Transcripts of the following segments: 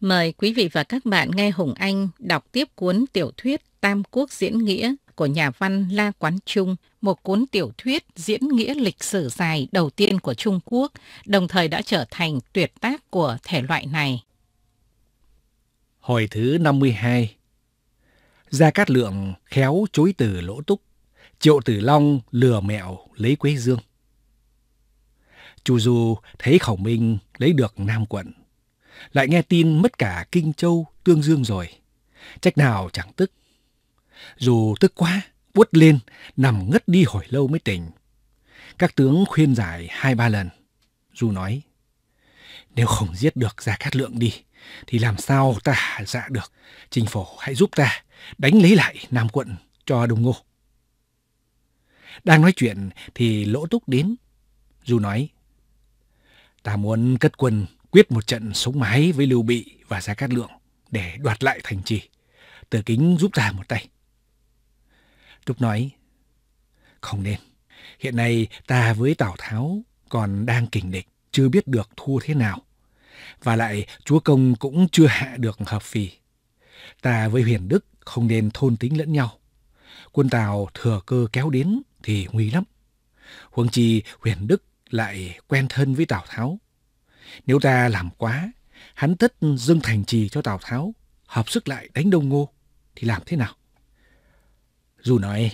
Mời quý vị và các bạn nghe Hùng Anh đọc tiếp cuốn tiểu thuyết Tam Quốc Diễn Nghĩa của nhà văn La Quán Trung, một cuốn tiểu thuyết diễn nghĩa lịch sử dài đầu tiên của Trung Quốc, đồng thời đã trở thành tuyệt tác của thể loại này. Hồi thứ 52 Gia Cát Lượng khéo chối từ lỗ túc, Triệu Tử Long lừa mẹo lấy Quế Dương. Chu Du thấy Khổng Minh lấy được Nam Quận lại nghe tin mất cả Kinh Châu, Tương Dương rồi. Trách nào chẳng tức. Dù tức quá, quất lên, nằm ngất đi hồi lâu mới tỉnh. Các tướng khuyên giải hai ba lần. Du nói, nếu không giết được Gia Cát Lượng đi, thì làm sao ta dạ được. Trình phổ hãy giúp ta đánh lấy lại Nam quận cho Đông Ngô. Đang nói chuyện thì Lỗ Túc đến. Du nói, ta muốn cất quân quyết một trận sống mái với Lưu Bị và Gia Cát Lượng để đoạt lại thành trì. Từ kính giúp ta một tay. Túc nói, không nên. Hiện nay ta với Tào Tháo còn đang kình địch, chưa biết được thua thế nào. Và lại chúa công cũng chưa hạ được hợp phì. Ta với huyền đức không nên thôn tính lẫn nhau. Quân Tào thừa cơ kéo đến thì nguy lắm. Huống chi huyền đức lại quen thân với Tào Tháo nếu ta làm quá, hắn tất dâng thành trì cho Tào Tháo, hợp sức lại đánh Đông Ngô, thì làm thế nào? Dù nói,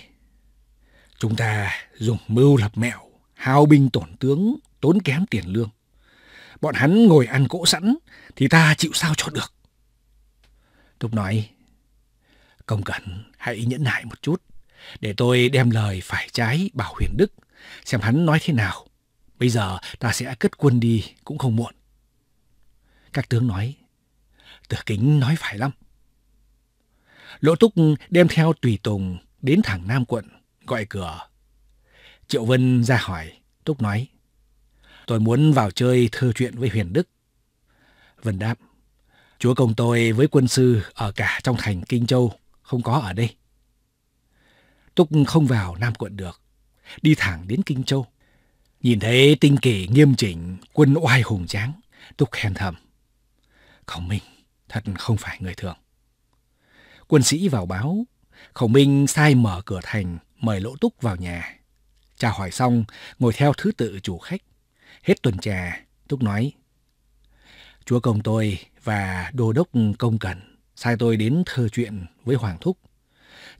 chúng ta dùng mưu lập mẹo, hao binh tổn tướng, tốn kém tiền lương. Bọn hắn ngồi ăn cỗ sẵn, thì ta chịu sao cho được. Túc nói, công cẩn hãy nhẫn nại một chút, để tôi đem lời phải trái bảo huyền đức, xem hắn nói thế nào Bây giờ ta sẽ cất quân đi cũng không muộn. Các tướng nói, Tử Kính nói phải lắm. Lỗ Túc đem theo tùy tùng đến thẳng Nam quận, gọi cửa. Triệu Vân ra hỏi, Túc nói, Tôi muốn vào chơi thơ chuyện với Huyền Đức. Vân đáp, Chúa công tôi với quân sư ở cả trong thành Kinh Châu, không có ở đây. Túc không vào Nam quận được, đi thẳng đến Kinh Châu. Nhìn thấy tinh kỳ nghiêm chỉnh, quân oai hùng tráng, Túc khen thầm. Khổng Minh thật không phải người thường. Quân sĩ vào báo, Khổng Minh sai mở cửa thành, mời Lỗ Túc vào nhà. Chào hỏi xong, ngồi theo thứ tự chủ khách. Hết tuần trà, Túc nói. Chúa công tôi và đô đốc công cần sai tôi đến thơ chuyện với Hoàng Thúc.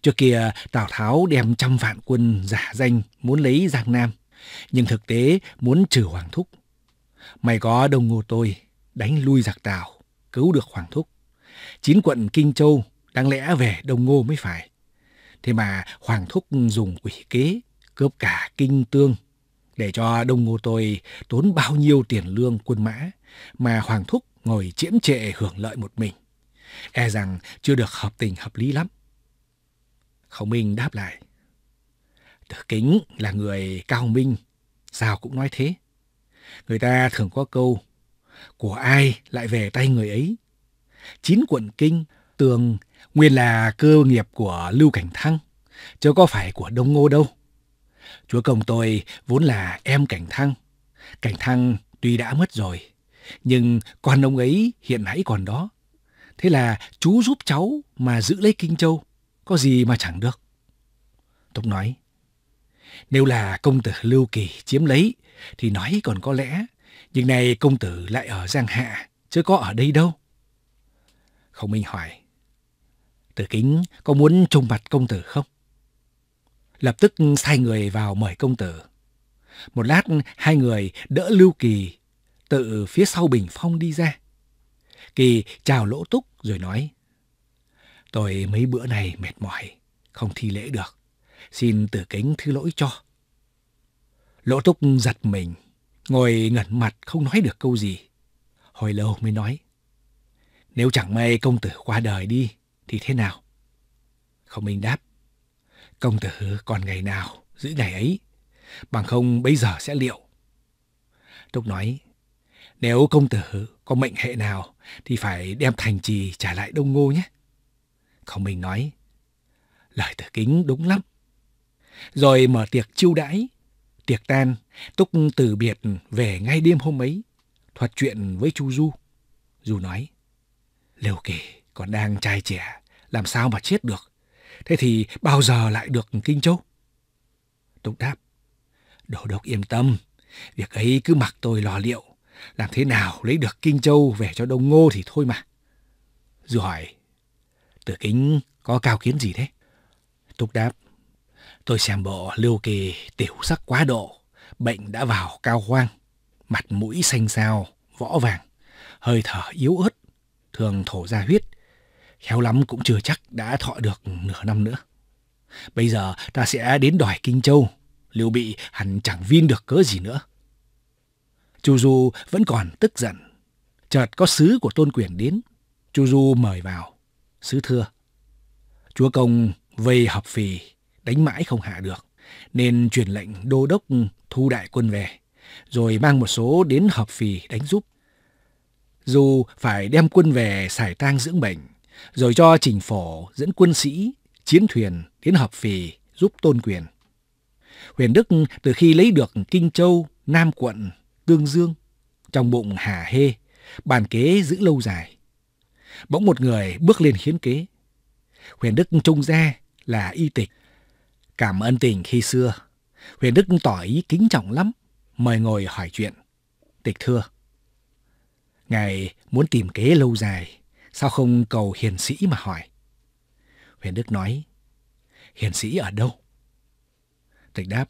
Trước kia, Tào Tháo đem trăm vạn quân giả danh muốn lấy Giang Nam. Nhưng thực tế muốn trừ Hoàng Thúc. Mày có đồng ngô tôi, đánh lui giặc tào, cứu được Hoàng Thúc. Chín quận Kinh Châu đáng lẽ về đồng ngô mới phải. Thế mà Hoàng Thúc dùng quỷ kế, cướp cả Kinh Tương. Để cho đồng ngô tôi tốn bao nhiêu tiền lương quân mã mà Hoàng Thúc ngồi chiếm trệ hưởng lợi một mình. E rằng chưa được hợp tình hợp lý lắm. Khổng Minh đáp lại. Tử Kính là người cao minh, sao cũng nói thế. Người ta thường có câu, của ai lại về tay người ấy. Chín quận kinh, tường nguyên là cơ nghiệp của Lưu Cảnh Thăng, chứ có phải của Đông Ngô đâu. Chúa Công tôi vốn là em Cảnh Thăng. Cảnh Thăng tuy đã mất rồi, nhưng con ông ấy hiện nãy còn đó. Thế là chú giúp cháu mà giữ lấy Kinh Châu, có gì mà chẳng được. Túc nói, nếu là công tử Lưu Kỳ chiếm lấy thì nói còn có lẽ, nhưng nay công tử lại ở Giang Hạ, chứ có ở đây đâu. Khổng Minh hỏi, Tử Kính có muốn trông mặt công tử không? Lập tức sai người vào mời công tử. Một lát hai người đỡ Lưu Kỳ tự phía sau bình phong đi ra. Kỳ chào lỗ túc rồi nói, Tôi mấy bữa này mệt mỏi, không thi lễ được. Xin tử kính thứ lỗi cho. Lỗ túc giật mình, ngồi ngẩn mặt không nói được câu gì. Hồi lâu mới nói. Nếu chẳng may công tử qua đời đi, thì thế nào? Không Minh đáp. Công tử còn ngày nào, giữ ngày ấy. Bằng không bây giờ sẽ liệu. Túc nói, nếu công tử có mệnh hệ nào thì phải đem thành trì trả lại đông ngô nhé. Không Minh nói, lời tử kính đúng lắm rồi mở tiệc chiêu đãi. Tiệc tan, Túc từ biệt về ngay đêm hôm ấy, thuật chuyện với Chu Du. Du nói, Liêu Kỳ còn đang trai trẻ, làm sao mà chết được? Thế thì bao giờ lại được Kinh Châu? Túc đáp, Đồ độc yên tâm, việc ấy cứ mặc tôi lo liệu, làm thế nào lấy được Kinh Châu về cho Đông Ngô thì thôi mà. Du hỏi, Tử Kính có cao kiến gì thế? Túc đáp, Tôi xem bộ Lưu Kỳ tiểu sắc quá độ, bệnh đã vào cao hoang, mặt mũi xanh xao, võ vàng, hơi thở yếu ớt, thường thổ ra huyết. Khéo lắm cũng chưa chắc đã thọ được nửa năm nữa. Bây giờ ta sẽ đến đòi Kinh Châu, Lưu Bị hẳn chẳng vin được cớ gì nữa. Chu Du vẫn còn tức giận. Chợt có sứ của Tôn Quyền đến, Chu Du mời vào. Sứ thưa, chúa công vây hợp phì đánh mãi không hạ được, nên truyền lệnh đô đốc thu đại quân về, rồi mang một số đến hợp phì đánh giúp. Dù phải đem quân về xài tang dưỡng bệnh, rồi cho trình phổ dẫn quân sĩ, chiến thuyền đến hợp phì giúp tôn quyền. Huyền Đức từ khi lấy được Kinh Châu, Nam Quận, Tương Dương, trong bụng hà hê, bàn kế giữ lâu dài. Bỗng một người bước lên khiến kế. Huyền Đức trông ra là y tịch Cảm ơn tình khi xưa. Huyền Đức tỏ ý kính trọng lắm, mời ngồi hỏi chuyện. Tịch thưa. Ngài muốn tìm kế lâu dài, sao không cầu hiền sĩ mà hỏi? Huyền Đức nói, hiền sĩ ở đâu? Tịch đáp,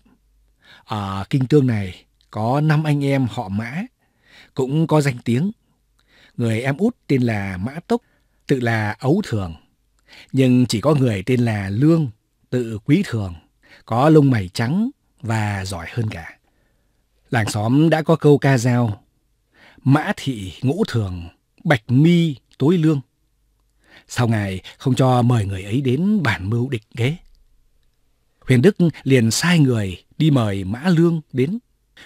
ở à, kinh tương này có năm anh em họ mã, cũng có danh tiếng. Người em út tên là Mã Tốc, tự là Ấu Thường. Nhưng chỉ có người tên là Lương tự quý thường, có lông mày trắng và giỏi hơn cả. Làng xóm đã có câu ca dao, mã thị ngũ thường, bạch mi tối lương. Sau ngày không cho mời người ấy đến bản mưu địch ghế. Huyền Đức liền sai người đi mời Mã Lương đến.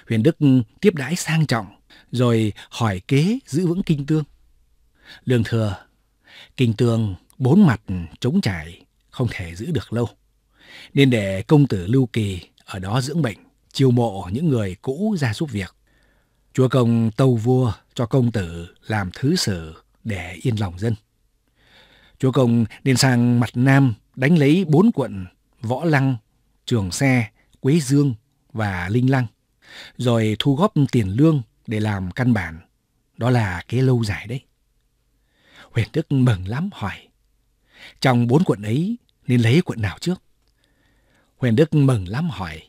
Huyền Đức tiếp đãi sang trọng, rồi hỏi kế giữ vững kinh tương. Lương thừa, kinh tương bốn mặt trống trải, không thể giữ được lâu nên để công tử Lưu Kỳ ở đó dưỡng bệnh, chiêu mộ những người cũ ra giúp việc. Chúa công tâu vua cho công tử làm thứ sử để yên lòng dân. Chúa công nên sang mặt Nam đánh lấy bốn quận Võ Lăng, Trường Xe, Quế Dương và Linh Lăng, rồi thu góp tiền lương để làm căn bản. Đó là kế lâu dài đấy. Huyền Đức mừng lắm hỏi, trong bốn quận ấy nên lấy quận nào trước? Huyền Đức mừng lắm hỏi.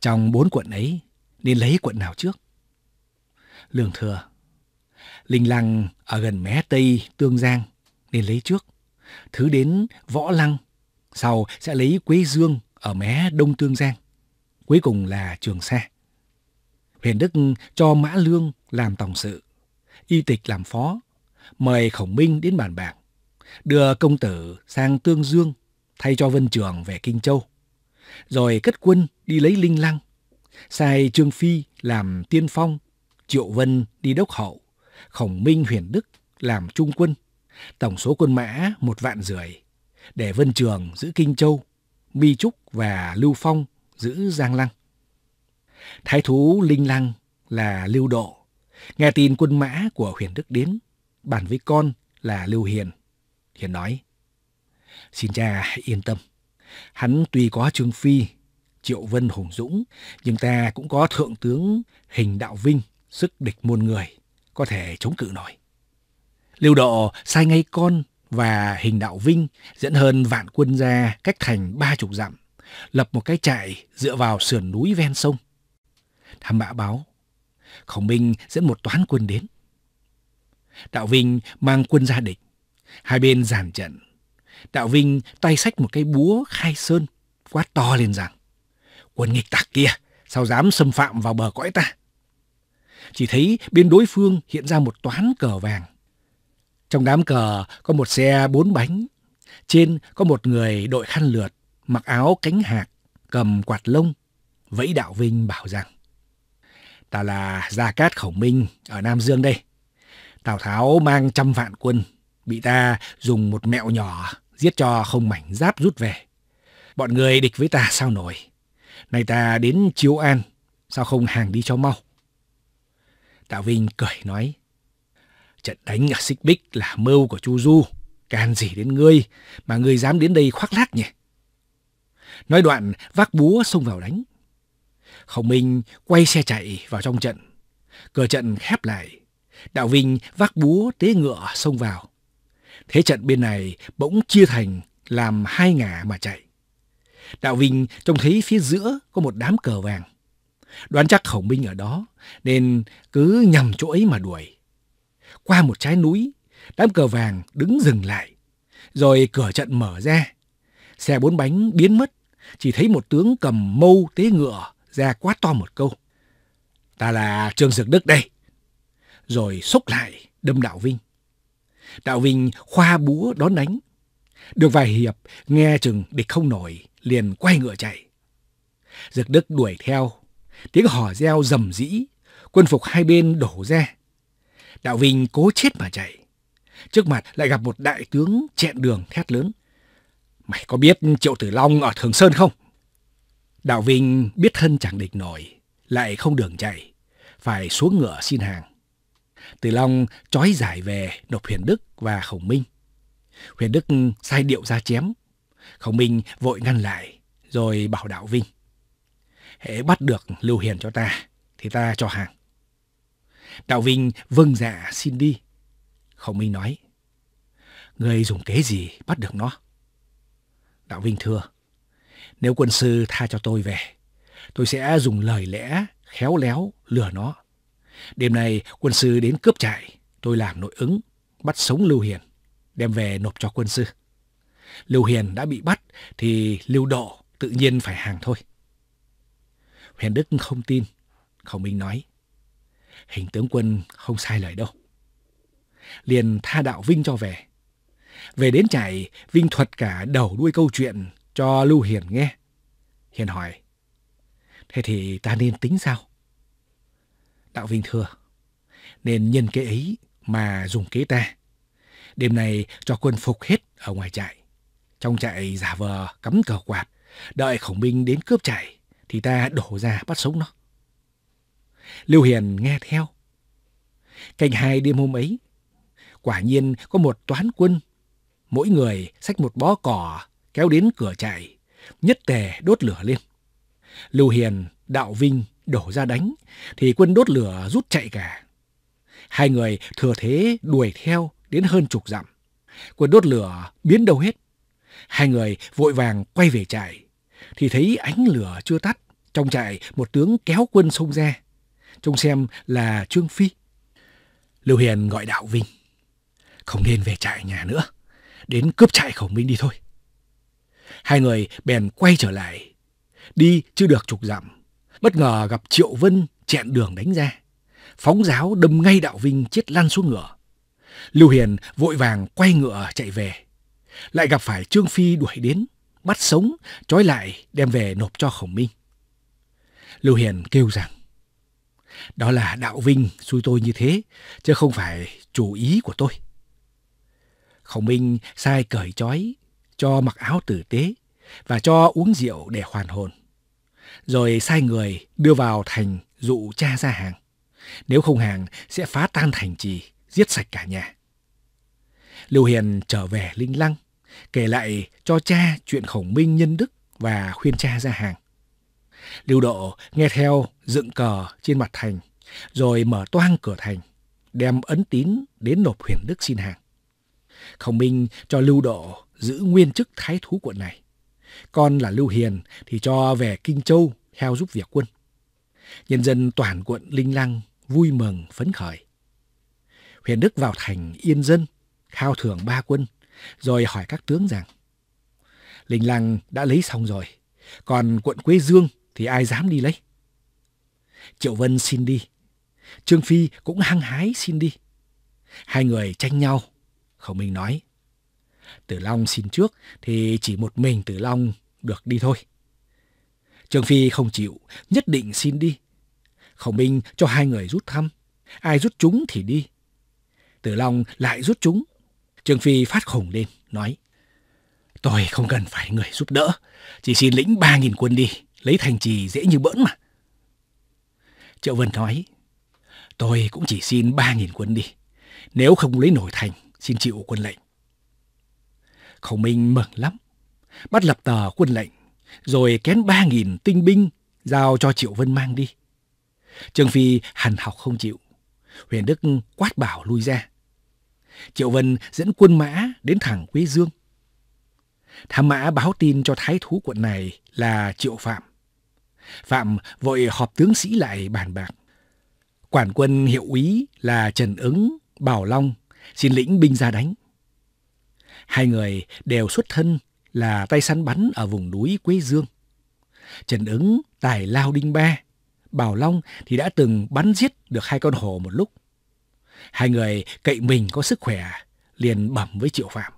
Trong bốn quận ấy, nên lấy quận nào trước? Lương thừa. Linh Lăng ở gần mé Tây Tương Giang, nên lấy trước. Thứ đến Võ Lăng, sau sẽ lấy Quế Dương ở mé Đông Tương Giang. Cuối cùng là Trường Sa. Huyền Đức cho Mã Lương làm tổng sự, y tịch làm phó, mời Khổng Minh đến bàn bạc, đưa công tử sang Tương Dương thay cho Vân Trường về Kinh Châu rồi cất quân đi lấy Linh Lăng. Sai Trương Phi làm tiên phong, Triệu Vân đi đốc hậu, Khổng Minh Huyền Đức làm trung quân. Tổng số quân mã một vạn rưỡi, để Vân Trường giữ Kinh Châu, Mi Trúc và Lưu Phong giữ Giang Lăng. Thái thú Linh Lăng là Lưu Độ, nghe tin quân mã của Huyền Đức đến, bàn với con là Lưu Hiền. Hiền nói, xin cha yên tâm. Hắn tuy có Trương Phi, Triệu Vân Hùng Dũng, nhưng ta cũng có Thượng tướng Hình Đạo Vinh, sức địch muôn người, có thể chống cự nổi. Lưu Độ sai ngay con và Hình Đạo Vinh dẫn hơn vạn quân ra cách thành ba chục dặm, lập một cái trại dựa vào sườn núi ven sông. Tham bạ báo, Khổng Minh dẫn một toán quân đến. Đạo Vinh mang quân ra địch, hai bên giàn trận, Đạo Vinh tay sách một cái búa khai sơn, quát to lên rằng, quân nghịch tặc kia, sao dám xâm phạm vào bờ cõi ta? Chỉ thấy bên đối phương hiện ra một toán cờ vàng. Trong đám cờ có một xe bốn bánh, trên có một người đội khăn lượt, mặc áo cánh hạc, cầm quạt lông, vẫy đạo Vinh bảo rằng, ta là Gia Cát Khổng Minh ở Nam Dương đây. Tào Tháo mang trăm vạn quân, bị ta dùng một mẹo nhỏ giết cho không mảnh giáp rút về. Bọn người địch với ta sao nổi? Này ta đến Chiếu An, sao không hàng đi cho mau? Tạ Vinh cười nói, trận đánh ở Xích Bích là mưu của Chu Du, can gì đến ngươi mà ngươi dám đến đây khoác lác nhỉ? Nói đoạn vác búa xông vào đánh. Khổng Minh quay xe chạy vào trong trận. Cửa trận khép lại. Đạo Vinh vác búa tế ngựa xông vào. Thế trận bên này bỗng chia thành làm hai ngả mà chạy. Đạo Vinh trông thấy phía giữa có một đám cờ vàng. Đoán chắc khổng binh ở đó nên cứ nhằm chỗ ấy mà đuổi. Qua một trái núi, đám cờ vàng đứng dừng lại. Rồi cửa trận mở ra. Xe bốn bánh biến mất, chỉ thấy một tướng cầm mâu tế ngựa ra quát to một câu. Ta là Trương Dược Đức đây. Rồi xúc lại đâm Đạo Vinh. Đạo Vinh khoa búa đón đánh. Được vài hiệp, nghe chừng địch không nổi, liền quay ngựa chạy. Dực Đức đuổi theo, tiếng hò reo rầm rĩ, quân phục hai bên đổ ra. Đạo Vinh cố chết mà chạy. Trước mặt lại gặp một đại tướng chẹn đường thét lớn. Mày có biết Triệu Tử Long ở Thường Sơn không? Đạo Vinh biết thân chẳng địch nổi, lại không đường chạy, phải xuống ngựa xin hàng. Từ Long trói giải về nộp Huyền Đức và Khổng Minh. Huyền Đức sai điệu ra chém. Khổng Minh vội ngăn lại, rồi bảo đạo Vinh. Hễ bắt được Lưu Hiền cho ta, thì ta cho hàng. Đạo Vinh vâng dạ xin đi. Khổng Minh nói, Người dùng kế gì bắt được nó? Đạo Vinh thưa, Nếu quân sư tha cho tôi về, tôi sẽ dùng lời lẽ khéo léo lừa nó. Đêm nay quân sư đến cướp trại, tôi làm nội ứng, bắt sống Lưu Hiền, đem về nộp cho quân sư. Lưu Hiền đã bị bắt thì Lưu Độ tự nhiên phải hàng thôi. Huyền Đức không tin, Khổng Minh nói, hình tướng quân không sai lời đâu. Liền tha đạo Vinh cho về. Về đến trại, Vinh thuật cả đầu đuôi câu chuyện cho Lưu Hiền nghe. Hiền hỏi, thế thì ta nên tính sao? tạo vinh thừa. Nên nhân kế ấy mà dùng kế ta. Đêm này cho quân phục hết ở ngoài trại. Trong trại giả vờ cắm cờ quạt, đợi khổng binh đến cướp trại thì ta đổ ra bắt sống nó. Lưu Hiền nghe theo. Canh hai đêm hôm ấy, quả nhiên có một toán quân. Mỗi người xách một bó cỏ kéo đến cửa trại, nhất tề đốt lửa lên. Lưu Hiền, Đạo Vinh đổ ra đánh, thì quân đốt lửa rút chạy cả. Hai người thừa thế đuổi theo đến hơn chục dặm. Quân đốt lửa biến đâu hết. Hai người vội vàng quay về trại, thì thấy ánh lửa chưa tắt. Trong trại một tướng kéo quân xông ra, trông xem là Trương Phi. Lưu Hiền gọi Đạo Vinh, không nên về trại nhà nữa, đến cướp trại khổng minh đi thôi. Hai người bèn quay trở lại, đi chưa được chục dặm Bất ngờ gặp Triệu Vân chẹn đường đánh ra. Phóng giáo đâm ngay Đạo Vinh chết lăn xuống ngựa. Lưu Hiền vội vàng quay ngựa chạy về. Lại gặp phải Trương Phi đuổi đến, bắt sống, trói lại đem về nộp cho Khổng Minh. Lưu Hiền kêu rằng, đó là Đạo Vinh xui tôi như thế, chứ không phải chủ ý của tôi. Khổng Minh sai cởi trói, cho mặc áo tử tế và cho uống rượu để hoàn hồn rồi sai người đưa vào thành dụ cha ra hàng. Nếu không hàng sẽ phá tan thành trì, giết sạch cả nhà. Lưu Hiền trở về Linh Lăng, kể lại cho cha chuyện khổng minh nhân đức và khuyên cha ra hàng. Lưu Độ nghe theo dựng cờ trên mặt thành, rồi mở toang cửa thành, đem ấn tín đến nộp huyền đức xin hàng. Khổng minh cho Lưu Độ giữ nguyên chức thái thú quận này. Con là Lưu Hiền thì cho về Kinh Châu theo giúp việc quân. Nhân dân toàn quận Linh Lăng vui mừng phấn khởi. Huyền Đức vào thành yên dân, khao thưởng ba quân, rồi hỏi các tướng rằng Linh Lăng đã lấy xong rồi, còn quận Quế Dương thì ai dám đi lấy? Triệu Vân xin đi, Trương Phi cũng hăng hái xin đi. Hai người tranh nhau, Khổng Minh nói Tử Long xin trước thì chỉ một mình Tử Long được đi thôi. Trương Phi không chịu, nhất định xin đi. Khổng Minh cho hai người rút thăm, ai rút chúng thì đi. Tử Long lại rút chúng. Trương Phi phát khủng lên, nói. Tôi không cần phải người giúp đỡ, chỉ xin lĩnh ba nghìn quân đi, lấy thành trì dễ như bỡn mà. Triệu Vân nói, tôi cũng chỉ xin ba nghìn quân đi, nếu không lấy nổi thành, xin chịu quân lệnh. Khổng Minh mừng lắm, bắt lập tờ quân lệnh, rồi kén ba nghìn tinh binh giao cho Triệu Vân mang đi. Trương Phi hằn học không chịu, Huyền Đức quát bảo lui ra. Triệu Vân dẫn quân mã đến thẳng Quế Dương. Thám mã báo tin cho thái thú quận này là Triệu Phạm. Phạm vội họp tướng sĩ lại bàn bạc. Quản quân hiệu úy là Trần Ứng, Bảo Long xin lĩnh binh ra đánh. Hai người đều xuất thân là tay săn bắn ở vùng núi Quế Dương. Trần ứng tài lao đinh ba, Bảo Long thì đã từng bắn giết được hai con hổ một lúc. Hai người cậy mình có sức khỏe, liền bẩm với Triệu Phạm.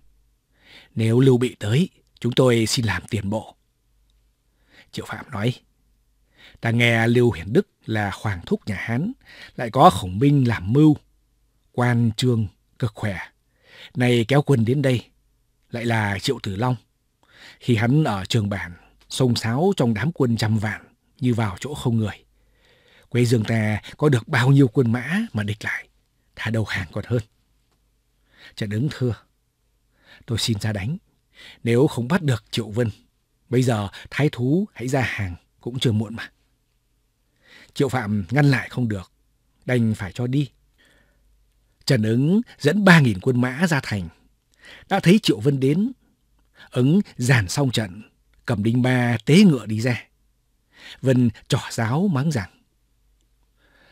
Nếu Lưu Bị tới, chúng tôi xin làm tiền bộ. Triệu Phạm nói, ta nghe Lưu Hiển Đức là hoàng thúc nhà Hán, lại có khổng minh làm mưu, quan trương cực khỏe. nay kéo quân đến đây, lại là Triệu Tử Long. Khi hắn ở trường bản, sông sáo trong đám quân trăm vạn như vào chỗ không người. Quê dương ta có được bao nhiêu quân mã mà địch lại, thả đầu hàng còn hơn. trần đứng thưa, tôi xin ra đánh. Nếu không bắt được Triệu Vân, bây giờ thái thú hãy ra hàng cũng chưa muộn mà. Triệu Phạm ngăn lại không được, đành phải cho đi. Trần ứng dẫn 3.000 quân mã ra thành, đã thấy Triệu Vân đến. Ứng giàn xong trận, cầm đinh ba tế ngựa đi ra. Vân trỏ giáo mắng rằng.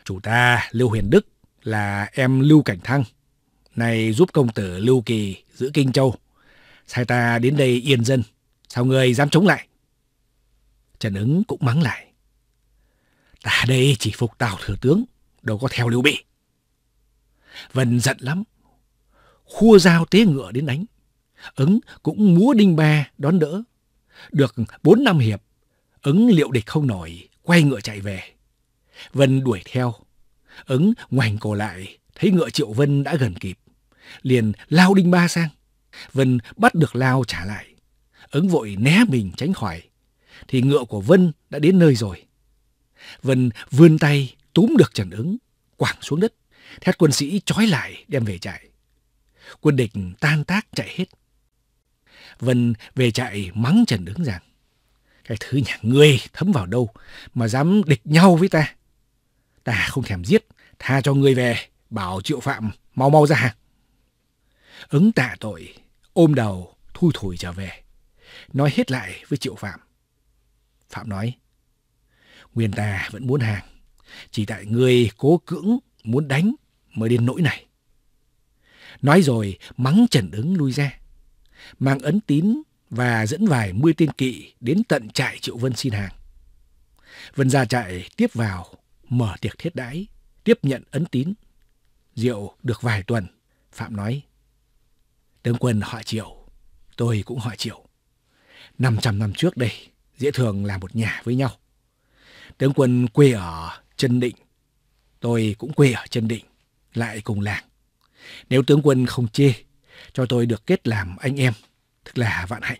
Chủ ta Lưu Huyền Đức là em Lưu Cảnh Thăng, này giúp công tử Lưu Kỳ giữ Kinh Châu. Sai ta đến đây yên dân, sao người dám chống lại? Trần ứng cũng mắng lại. Ta đây chỉ phục Tào Thừa Tướng, đâu có theo Lưu Bị. Vân giận lắm, khua dao tế ngựa đến đánh. Ứng cũng múa đinh ba đón đỡ. Được bốn năm hiệp, Ứng liệu địch không nổi, quay ngựa chạy về. Vân đuổi theo. Ứng ngoảnh cổ lại, thấy ngựa Triệu Vân đã gần kịp. Liền lao đinh ba sang. Vân bắt được lao trả lại. Ứng vội né mình tránh khỏi. Thì ngựa của Vân đã đến nơi rồi. Vân vươn tay túm được Trần Ứng, quảng xuống đất. Thét quân sĩ trói lại đem về chạy quân địch tan tác chạy hết. Vân về chạy mắng Trần Đứng rằng, cái thứ nhà ngươi thấm vào đâu mà dám địch nhau với ta. Ta không thèm giết, tha cho ngươi về, bảo triệu phạm mau mau ra hàng. Ứng tạ tội, ôm đầu, thui thủi trở về. Nói hết lại với triệu phạm. Phạm nói, nguyên ta vẫn muốn hàng, chỉ tại ngươi cố cưỡng muốn đánh mới đến nỗi này. Nói rồi mắng Trần ứng lui ra. Mang ấn tín và dẫn vài mươi tên kỵ đến tận trại Triệu Vân xin hàng. Vân ra trại tiếp vào, mở tiệc thiết đãi, tiếp nhận ấn tín. Rượu được vài tuần, Phạm nói. Tướng quân họ Triệu, tôi cũng họ Triệu. 500 năm trước đây, dễ thường là một nhà với nhau. Tướng quân quê ở Trân Định, tôi cũng quê ở Trân Định, lại cùng làng. Nếu tướng quân không chê, cho tôi được kết làm anh em, thật là vạn hạnh.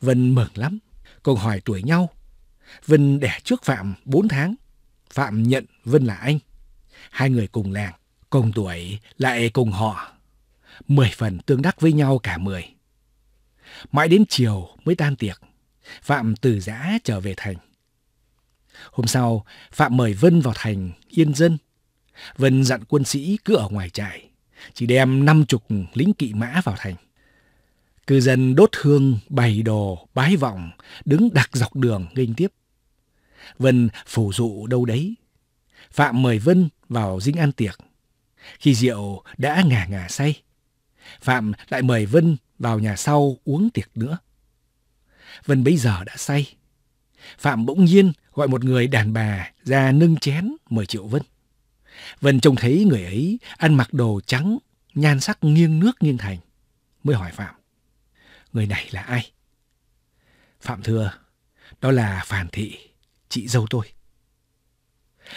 Vân mừng lắm, cô hỏi tuổi nhau. Vân đẻ trước Phạm 4 tháng, Phạm nhận Vân là anh. Hai người cùng làng, cùng tuổi, lại cùng họ. Mười phần tương đắc với nhau cả mười. Mãi đến chiều mới tan tiệc, Phạm từ giã trở về thành. Hôm sau, Phạm mời Vân vào thành Yên Dân Vân dặn quân sĩ cứ ở ngoài trại, chỉ đem năm chục lính kỵ mã vào thành. Cư dân đốt hương, bày đồ, bái vọng, đứng đặc dọc đường nghênh tiếp. Vân phủ dụ đâu đấy. Phạm mời Vân vào dinh ăn tiệc. Khi rượu đã ngà ngà say, Phạm lại mời Vân vào nhà sau uống tiệc nữa. Vân bây giờ đã say. Phạm bỗng nhiên gọi một người đàn bà ra nâng chén mời Triệu Vân. Vân trông thấy người ấy ăn mặc đồ trắng, nhan sắc nghiêng nước nghiêng thành. Mới hỏi Phạm, người này là ai? Phạm thưa, đó là phàn Thị, chị dâu tôi.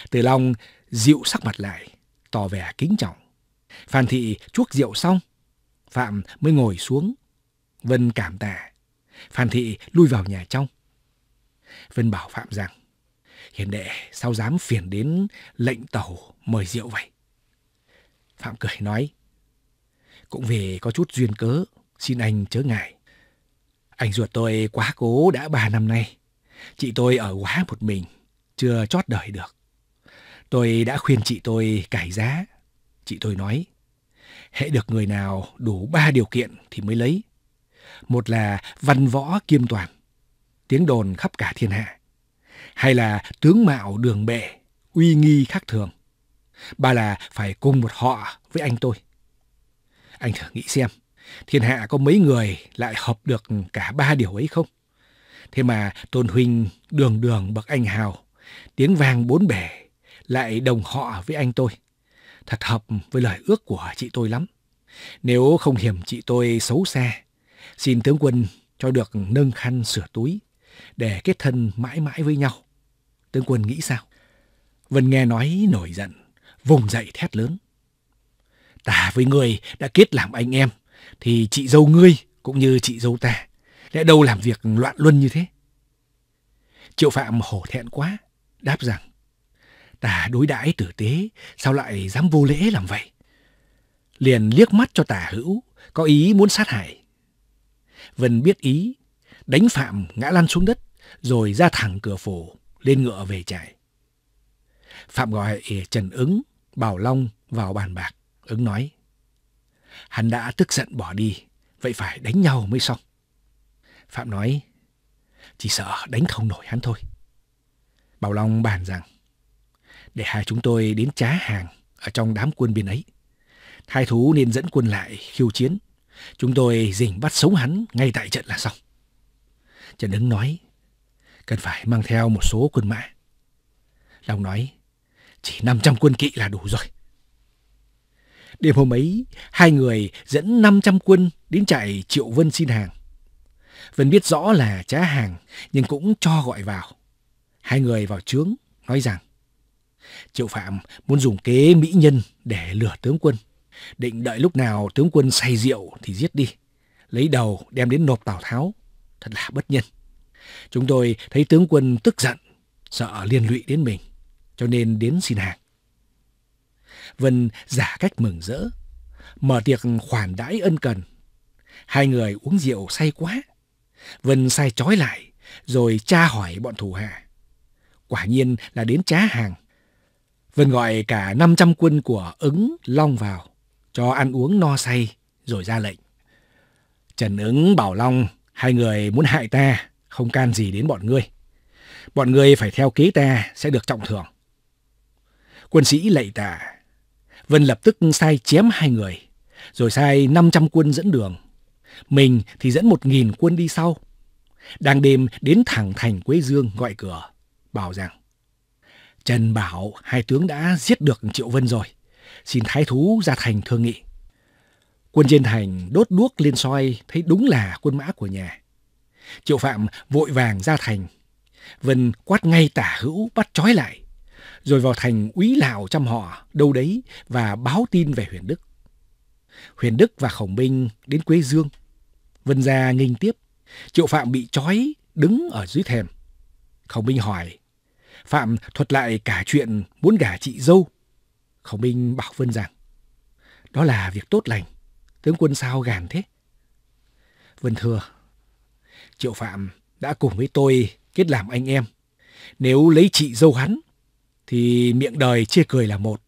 Từ Long dịu sắc mặt lại, tỏ vẻ kính trọng. phàn Thị chuốc rượu xong, Phạm mới ngồi xuống. Vân cảm tạ. phàn Thị lui vào nhà trong. Vân bảo Phạm rằng, Hiền đệ sao dám phiền đến lệnh tàu mời rượu vậy? Phạm cười nói. Cũng vì có chút duyên cớ, xin anh chớ ngại. Anh ruột tôi quá cố đã ba năm nay. Chị tôi ở quá một mình, chưa chót đời được. Tôi đã khuyên chị tôi cải giá. Chị tôi nói, hãy được người nào đủ ba điều kiện thì mới lấy. Một là văn võ kiêm toàn, tiếng đồn khắp cả thiên hạ hay là tướng mạo đường bệ, uy nghi khác thường. bà là phải cùng một họ với anh tôi. Anh thử nghĩ xem, thiên hạ có mấy người lại hợp được cả ba điều ấy không? Thế mà Tôn Huynh đường đường bậc anh hào, tiếng vang bốn bể, lại đồng họ với anh tôi. Thật hợp với lời ước của chị tôi lắm. Nếu không hiểm chị tôi xấu xa, xin tướng quân cho được nâng khăn sửa túi để kết thân mãi mãi với nhau. Tướng quân nghĩ sao? Vân nghe nói nổi giận, vùng dậy thét lớn. Ta với người đã kết làm anh em, thì chị dâu ngươi cũng như chị dâu ta, lẽ đâu làm việc loạn luân như thế? Triệu Phạm hổ thẹn quá, đáp rằng, tả đối đãi tử tế, sao lại dám vô lễ làm vậy? Liền liếc mắt cho tả hữu, có ý muốn sát hại. Vân biết ý, đánh Phạm ngã lăn xuống đất, rồi ra thẳng cửa phủ, lên ngựa về chạy. Phạm gọi Trần Ứng, Bảo Long vào bàn bạc. Ứng nói, hắn đã tức giận bỏ đi, vậy phải đánh nhau mới xong. Phạm nói, chỉ sợ đánh không nổi hắn thôi. Bảo Long bàn rằng, để hai chúng tôi đến trá hàng ở trong đám quân biên ấy. Hai thú nên dẫn quân lại khiêu chiến. Chúng tôi rình bắt sống hắn ngay tại trận là xong. Trần Ứng nói, cần phải mang theo một số quân mã. Long nói, chỉ 500 quân kỵ là đủ rồi. Đêm hôm ấy, hai người dẫn 500 quân đến chạy Triệu Vân xin hàng. Vân biết rõ là trá hàng, nhưng cũng cho gọi vào. Hai người vào trướng, nói rằng, Triệu Phạm muốn dùng kế mỹ nhân để lừa tướng quân. Định đợi lúc nào tướng quân say rượu thì giết đi. Lấy đầu đem đến nộp Tào Tháo. Thật là bất nhân. Chúng tôi thấy tướng quân tức giận, sợ liên lụy đến mình, cho nên đến xin hàng. Vân giả cách mừng rỡ, mở tiệc khoản đãi ân cần. Hai người uống rượu say quá. Vân say trói lại, rồi tra hỏi bọn thủ hạ. Quả nhiên là đến trá hàng. Vân gọi cả 500 quân của ứng Long vào, cho ăn uống no say, rồi ra lệnh. Trần ứng bảo Long, hai người muốn hại ta, không can gì đến bọn ngươi. Bọn ngươi phải theo kế ta sẽ được trọng thưởng. Quân sĩ lạy tạ. Vân lập tức sai chém hai người, rồi sai 500 quân dẫn đường. Mình thì dẫn một nghìn quân đi sau. Đang đêm đến thẳng thành Quế Dương gọi cửa, bảo rằng Trần Bảo hai tướng đã giết được Triệu Vân rồi, xin thái thú ra thành thương nghị. Quân trên thành đốt đuốc lên soi thấy đúng là quân mã của nhà. Triệu Phạm vội vàng ra thành. Vân quát ngay tả hữu bắt trói lại. Rồi vào thành úy lào chăm họ đâu đấy và báo tin về Huyền Đức. Huyền Đức và Khổng Minh đến Quế Dương. Vân ra nghinh tiếp. Triệu Phạm bị trói đứng ở dưới thềm. Khổng Minh hỏi. Phạm thuật lại cả chuyện muốn gả chị dâu. Khổng Minh bảo Vân rằng. Đó là việc tốt lành. Tướng quân sao gàn thế? Vân thưa. Triệu Phạm đã cùng với tôi kết làm anh em. Nếu lấy chị dâu hắn, thì miệng đời chê cười là một,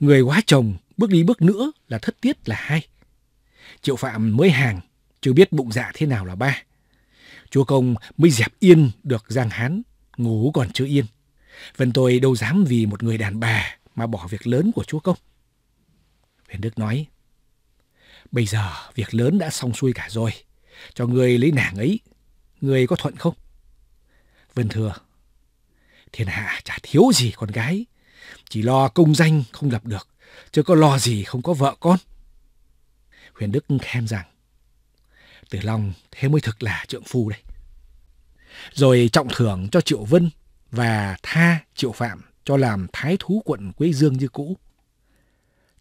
người quá chồng bước đi bước nữa là thất tiết là hai. Triệu Phạm mới hàng, chưa biết bụng dạ thế nào là ba. Chúa Công mới dẹp yên được Giang Hán, ngủ còn chưa yên. Vân tôi đâu dám vì một người đàn bà mà bỏ việc lớn của Chúa Công. Huyền Đức nói, bây giờ việc lớn đã xong xuôi cả rồi, cho người lấy nàng ấy người có thuận không? Vân thừa, thiên hạ chả thiếu gì con gái, chỉ lo công danh không lập được, chứ có lo gì không có vợ con. Huyền Đức khen rằng, Tử Long thế mới thực là trượng phu đây. Rồi trọng thưởng cho Triệu Vân và tha Triệu Phạm cho làm thái thú quận Quế Dương như cũ.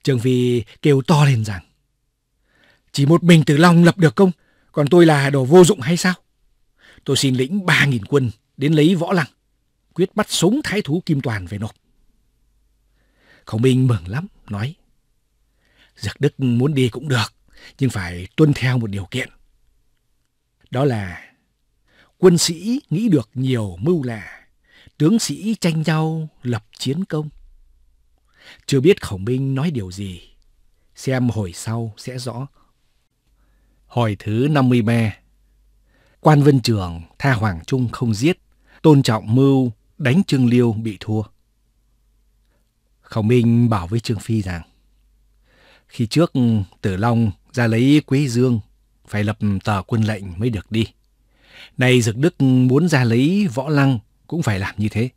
Trường vi kêu to lên rằng, chỉ một mình Tử Long lập được công, còn tôi là đồ vô dụng hay sao? tôi xin lĩnh ba nghìn quân đến lấy võ lăng, quyết bắt sống thái thú Kim Toàn về nộp. Khổng Minh mừng lắm, nói, Giặc Đức muốn đi cũng được, nhưng phải tuân theo một điều kiện. Đó là quân sĩ nghĩ được nhiều mưu lạ, tướng sĩ tranh nhau lập chiến công. Chưa biết Khổng Minh nói điều gì, xem hồi sau sẽ rõ. Hồi thứ năm mươi ba Quan Vân Trường tha Hoàng Trung không giết, tôn trọng mưu đánh Trương Liêu bị thua. Khổng Minh bảo với Trương Phi rằng, khi trước Tử Long ra lấy Quế Dương, phải lập tờ quân lệnh mới được đi. Nay Dực Đức muốn ra lấy Võ Lăng cũng phải làm như thế.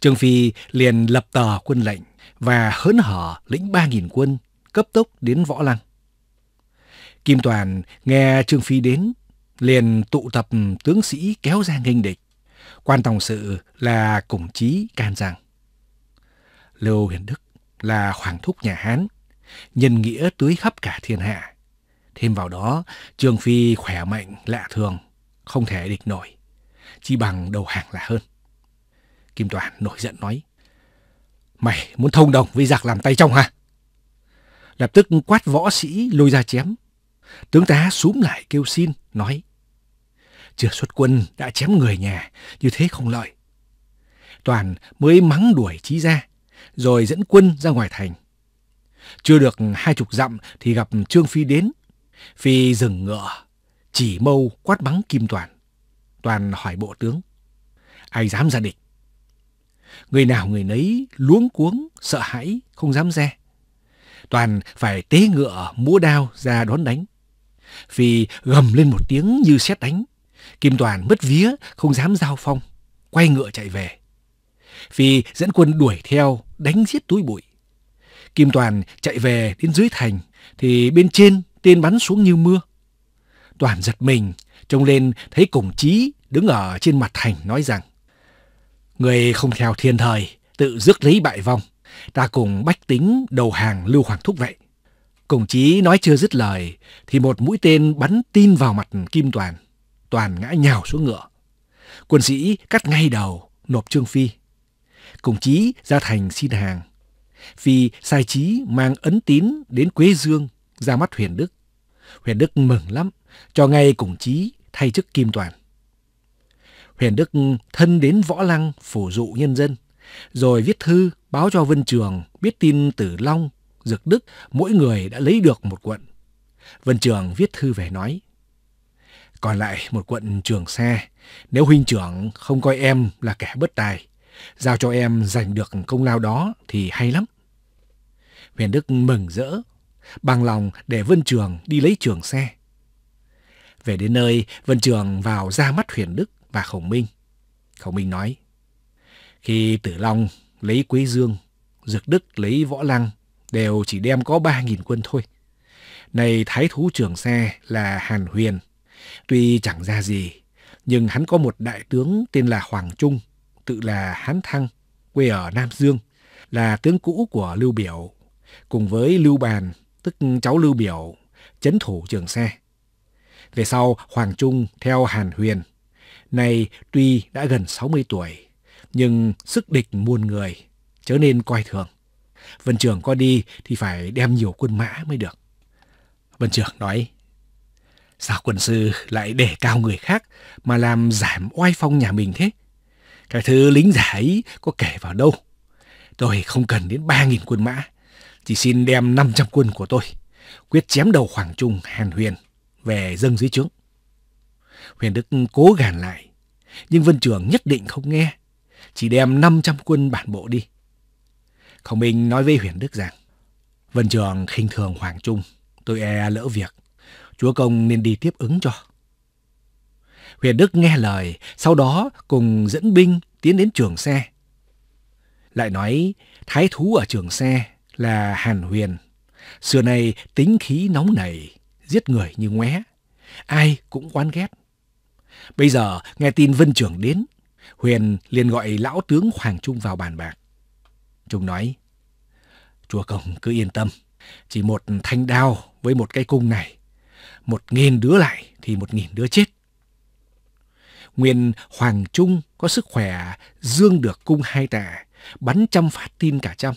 Trương Phi liền lập tờ quân lệnh và hớn hở lĩnh ba nghìn quân cấp tốc đến Võ Lăng. Kim Toàn nghe Trương Phi đến liền tụ tập tướng sĩ kéo ra nghênh địch. Quan tổng sự là Củng Chí can rằng Lưu Huyền Đức là hoàng thúc nhà Hán, nhân nghĩa tưới khắp cả thiên hạ. Thêm vào đó, Trương Phi khỏe mạnh lạ thường, không thể địch nổi, chỉ bằng đầu hàng là hơn. Kim Toàn nổi giận nói, Mày muốn thông đồng với giặc làm tay trong hả? Lập tức quát võ sĩ lôi ra chém, Tướng tá súm lại kêu xin, nói. Chưa xuất quân đã chém người nhà, như thế không lợi. Toàn mới mắng đuổi trí ra, rồi dẫn quân ra ngoài thành. Chưa được hai chục dặm thì gặp Trương Phi đến. Phi dừng ngựa, chỉ mâu quát bắn Kim Toàn. Toàn hỏi bộ tướng, ai dám ra địch? Người nào người nấy luống cuống, sợ hãi, không dám ra. Toàn phải tế ngựa, múa đao ra đón đánh vì gầm lên một tiếng như xét đánh. Kim Toàn mất vía, không dám giao phong, quay ngựa chạy về. vì dẫn quân đuổi theo, đánh giết túi bụi. Kim Toàn chạy về đến dưới thành, thì bên trên tên bắn xuống như mưa. Toàn giật mình, trông lên thấy cổng trí đứng ở trên mặt thành nói rằng Người không theo thiên thời, tự rước lấy bại vong. Ta cùng bách tính đầu hàng Lưu Hoàng Thúc vậy cùng chí nói chưa dứt lời thì một mũi tên bắn tin vào mặt Kim Toàn. Toàn ngã nhào xuống ngựa. Quân sĩ cắt ngay đầu, nộp Trương Phi. cùng chí ra thành xin hàng. Phi sai chí mang ấn tín đến Quế Dương ra mắt Huyền Đức. Huyền Đức mừng lắm, cho ngay cùng chí thay chức Kim Toàn. Huyền Đức thân đến Võ Lăng phủ dụ nhân dân, rồi viết thư báo cho Vân Trường biết tin Tử Long Dược Đức mỗi người đã lấy được một quận. Vân Trường viết thư về nói. Còn lại một quận trường xa, nếu huynh trưởng không coi em là kẻ bất tài, giao cho em giành được công lao đó thì hay lắm. Huyền Đức mừng rỡ, bằng lòng để Vân Trường đi lấy trường xe. Về đến nơi, Vân Trường vào ra mắt Huyền Đức và Khổng Minh. Khổng Minh nói, khi Tử Long lấy Quế Dương, Dược Đức lấy Võ Lăng, đều chỉ đem có 3.000 quân thôi. Này thái thú trưởng xe là Hàn Huyền, tuy chẳng ra gì, nhưng hắn có một đại tướng tên là Hoàng Trung, tự là Hán Thăng, quê ở Nam Dương, là tướng cũ của Lưu Biểu, cùng với Lưu Bàn, tức cháu Lưu Biểu, chấn thủ trường xe. Về sau, Hoàng Trung theo Hàn Huyền, này tuy đã gần 60 tuổi, nhưng sức địch muôn người, chớ nên coi thường. Vân Trường có đi thì phải đem nhiều quân mã mới được. Vân Trường nói, sao quân sư lại để cao người khác mà làm giảm oai phong nhà mình thế? Cái thứ lính giả ấy có kể vào đâu. Tôi không cần đến ba nghìn quân mã, chỉ xin đem năm trăm quân của tôi, quyết chém đầu Hoàng Trung, Hàn Huyền, về dâng dưới trướng. Huyền Đức cố gàn lại, nhưng Vân Trường nhất định không nghe, chỉ đem 500 quân bản bộ đi. Khổng Minh nói với Huyền Đức rằng, Vân Trường khinh thường Hoàng Trung, tôi e lỡ việc, chúa công nên đi tiếp ứng cho. Huyền Đức nghe lời, sau đó cùng dẫn binh tiến đến trường xe. Lại nói, thái thú ở trường xe là Hàn Huyền. Xưa nay tính khí nóng nảy, giết người như ngoé, ai cũng oán ghét. Bây giờ nghe tin Vân Trưởng đến, Huyền liền gọi lão tướng Hoàng Trung vào bàn bạc chúng nói, Chúa Công cứ yên tâm, chỉ một thanh đao với một cái cung này, một nghìn đứa lại thì một nghìn đứa chết. Nguyên Hoàng Trung có sức khỏe dương được cung hai tạ, bắn trăm phát tin cả trăm.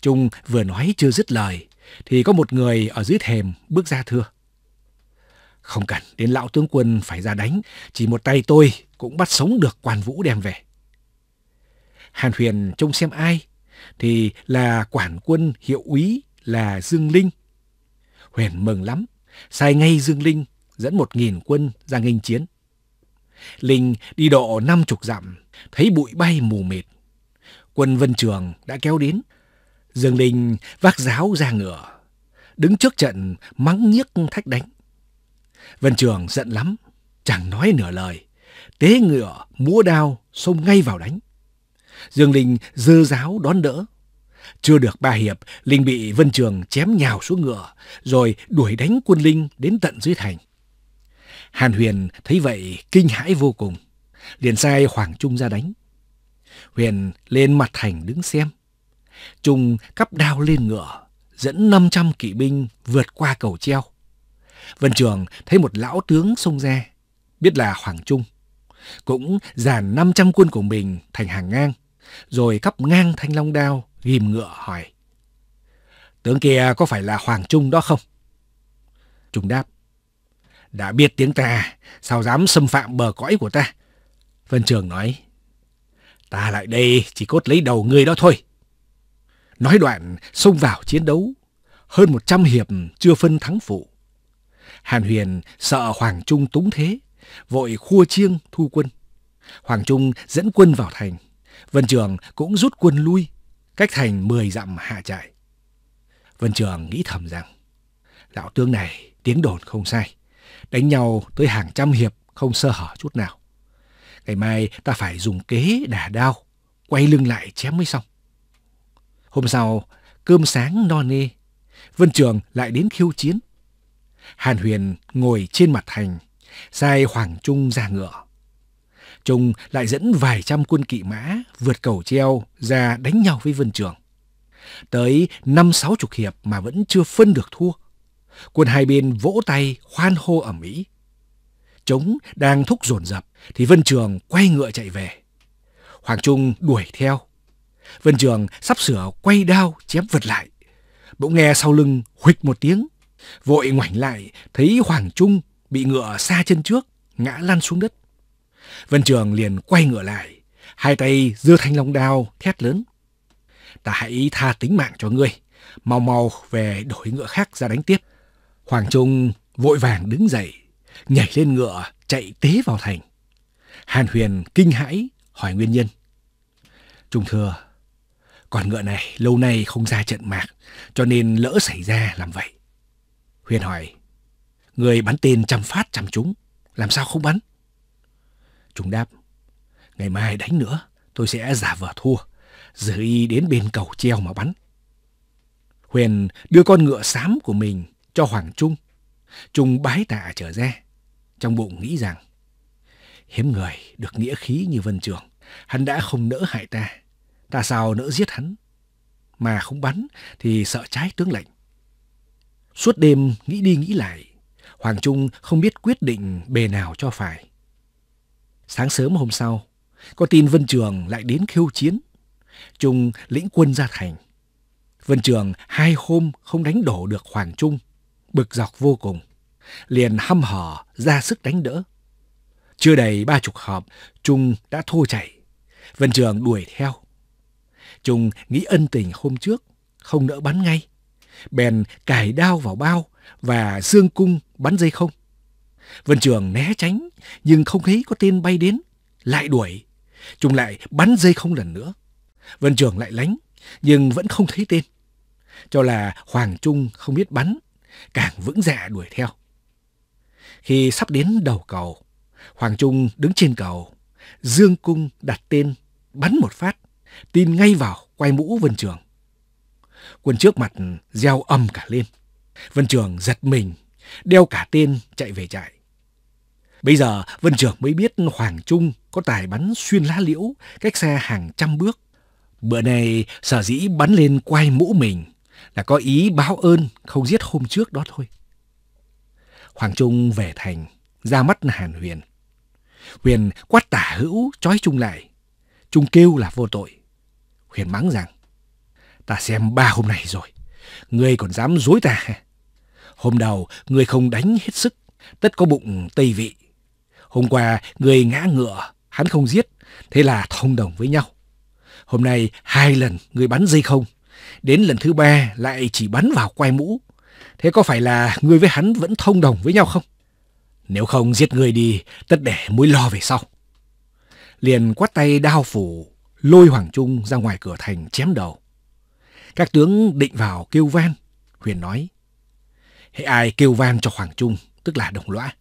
Trung vừa nói chưa dứt lời, thì có một người ở dưới thềm bước ra thưa. Không cần đến lão tướng quân phải ra đánh, chỉ một tay tôi cũng bắt sống được quan vũ đem về. Hàn Huyền trông xem ai thì là quản quân hiệu úy là Dương Linh. Huyền mừng lắm, sai ngay Dương Linh dẫn một nghìn quân ra nghênh chiến. Linh đi độ năm chục dặm, thấy bụi bay mù mịt. Quân Vân Trường đã kéo đến. Dương Linh vác giáo ra ngựa, đứng trước trận mắng nhiếc thách đánh. Vân Trường giận lắm, chẳng nói nửa lời. Tế ngựa, múa đao, xông ngay vào đánh. Dương Linh dơ giáo đón đỡ. Chưa được ba hiệp, Linh bị Vân Trường chém nhào xuống ngựa, rồi đuổi đánh quân Linh đến tận dưới thành. Hàn Huyền thấy vậy kinh hãi vô cùng, liền sai Hoàng Trung ra đánh. Huyền lên mặt thành đứng xem. Trung cắp đao lên ngựa, dẫn 500 kỵ binh vượt qua cầu treo. Vân Trường thấy một lão tướng xông ra, biết là Hoàng Trung. Cũng dàn 500 quân của mình thành hàng ngang, rồi cắp ngang thanh long đao, ghim ngựa hỏi. Tướng kia có phải là Hoàng Trung đó không? Trung đáp. Đã biết tiếng ta, sao dám xâm phạm bờ cõi của ta? Vân Trường nói. Ta lại đây chỉ cốt lấy đầu người đó thôi. Nói đoạn, xông vào chiến đấu. Hơn một trăm hiệp chưa phân thắng phụ. Hàn Huyền sợ Hoàng Trung túng thế, vội khua chiêng thu quân. Hoàng Trung dẫn quân vào thành. Vân Trường cũng rút quân lui, cách thành 10 dặm hạ trại. Vân Trường nghĩ thầm rằng, lão tướng này tiếng đồn không sai, đánh nhau tới hàng trăm hiệp không sơ hở chút nào. Ngày mai ta phải dùng kế đả đao, quay lưng lại chém mới xong. Hôm sau, cơm sáng no nê, Vân Trường lại đến khiêu chiến. Hàn Huyền ngồi trên mặt thành, sai Hoàng Trung ra ngựa Trung lại dẫn vài trăm quân kỵ mã vượt cầu treo ra đánh nhau với Vân Trường. Tới năm sáu chục hiệp mà vẫn chưa phân được thua. Quân hai bên vỗ tay hoan hô ở Mỹ. Trống đang thúc dồn dập thì Vân Trường quay ngựa chạy về. Hoàng Trung đuổi theo. Vân Trường sắp sửa quay đao chém vật lại. Bỗng nghe sau lưng huịch một tiếng. Vội ngoảnh lại thấy Hoàng Trung bị ngựa xa chân trước, ngã lăn xuống đất. Vân Trường liền quay ngựa lại, hai tay dưa thanh long đao thét lớn. Ta hãy tha tính mạng cho ngươi, mau mau về đổi ngựa khác ra đánh tiếp. Hoàng Trung vội vàng đứng dậy, nhảy lên ngựa chạy tế vào thành. Hàn Huyền kinh hãi hỏi nguyên nhân. Trung thừa, con ngựa này lâu nay không ra trận mạc, cho nên lỡ xảy ra làm vậy. Huyền hỏi, người bắn tên trăm phát trăm trúng, làm sao không bắn? Chúng đáp, ngày mai đánh nữa, tôi sẽ giả vờ thua, rồi y đến bên cầu treo mà bắn. Huyền đưa con ngựa xám của mình cho Hoàng Trung. Trung bái tạ trở ra, trong bụng nghĩ rằng, hiếm người được nghĩa khí như Vân Trường, hắn đã không nỡ hại ta, ta sao nỡ giết hắn, mà không bắn thì sợ trái tướng lệnh. Suốt đêm nghĩ đi nghĩ lại, Hoàng Trung không biết quyết định bề nào cho phải. Sáng sớm hôm sau, có tin Vân Trường lại đến khiêu chiến. Trung lĩnh quân ra thành. Vân Trường hai hôm không đánh đổ được Hoàng Trung, bực dọc vô cùng. Liền hăm hở ra sức đánh đỡ. Chưa đầy ba chục họp, Trung đã thua chạy. Vân Trường đuổi theo. Trung nghĩ ân tình hôm trước, không nỡ bắn ngay. Bèn cài đao vào bao và dương cung bắn dây không. Vân Trường né tránh, nhưng không thấy có tên bay đến, lại đuổi. Trung lại bắn dây không lần nữa. Vân Trường lại lánh, nhưng vẫn không thấy tên. Cho là Hoàng Trung không biết bắn, càng vững dạ đuổi theo. Khi sắp đến đầu cầu, Hoàng Trung đứng trên cầu, dương cung đặt tên, bắn một phát, tin ngay vào quay mũ Vân Trường. Quân trước mặt gieo âm cả lên. Vân Trường giật mình đeo cả tên chạy về trại. Bây giờ Vân Trưởng mới biết Hoàng Trung có tài bắn xuyên lá liễu cách xe hàng trăm bước. Bữa này sở dĩ bắn lên quay mũ mình là có ý báo ơn không giết hôm trước đó thôi. Hoàng Trung về thành, ra mắt Hàn Huyền. Huyền quát tả hữu, trói Trung lại. Trung kêu là vô tội. Huyền mắng rằng, ta xem ba hôm nay rồi, ngươi còn dám dối ta. Hôm đầu, người không đánh hết sức, tất có bụng tây vị. Hôm qua, người ngã ngựa, hắn không giết, thế là thông đồng với nhau. Hôm nay, hai lần người bắn dây không, đến lần thứ ba lại chỉ bắn vào quai mũ. Thế có phải là người với hắn vẫn thông đồng với nhau không? Nếu không giết người đi, tất để mối lo về sau. Liền quát tay đao phủ, lôi Hoàng Trung ra ngoài cửa thành chém đầu. Các tướng định vào kêu van. Huyền nói, hễ ai kêu van cho Hoàng Trung, tức là đồng lõa.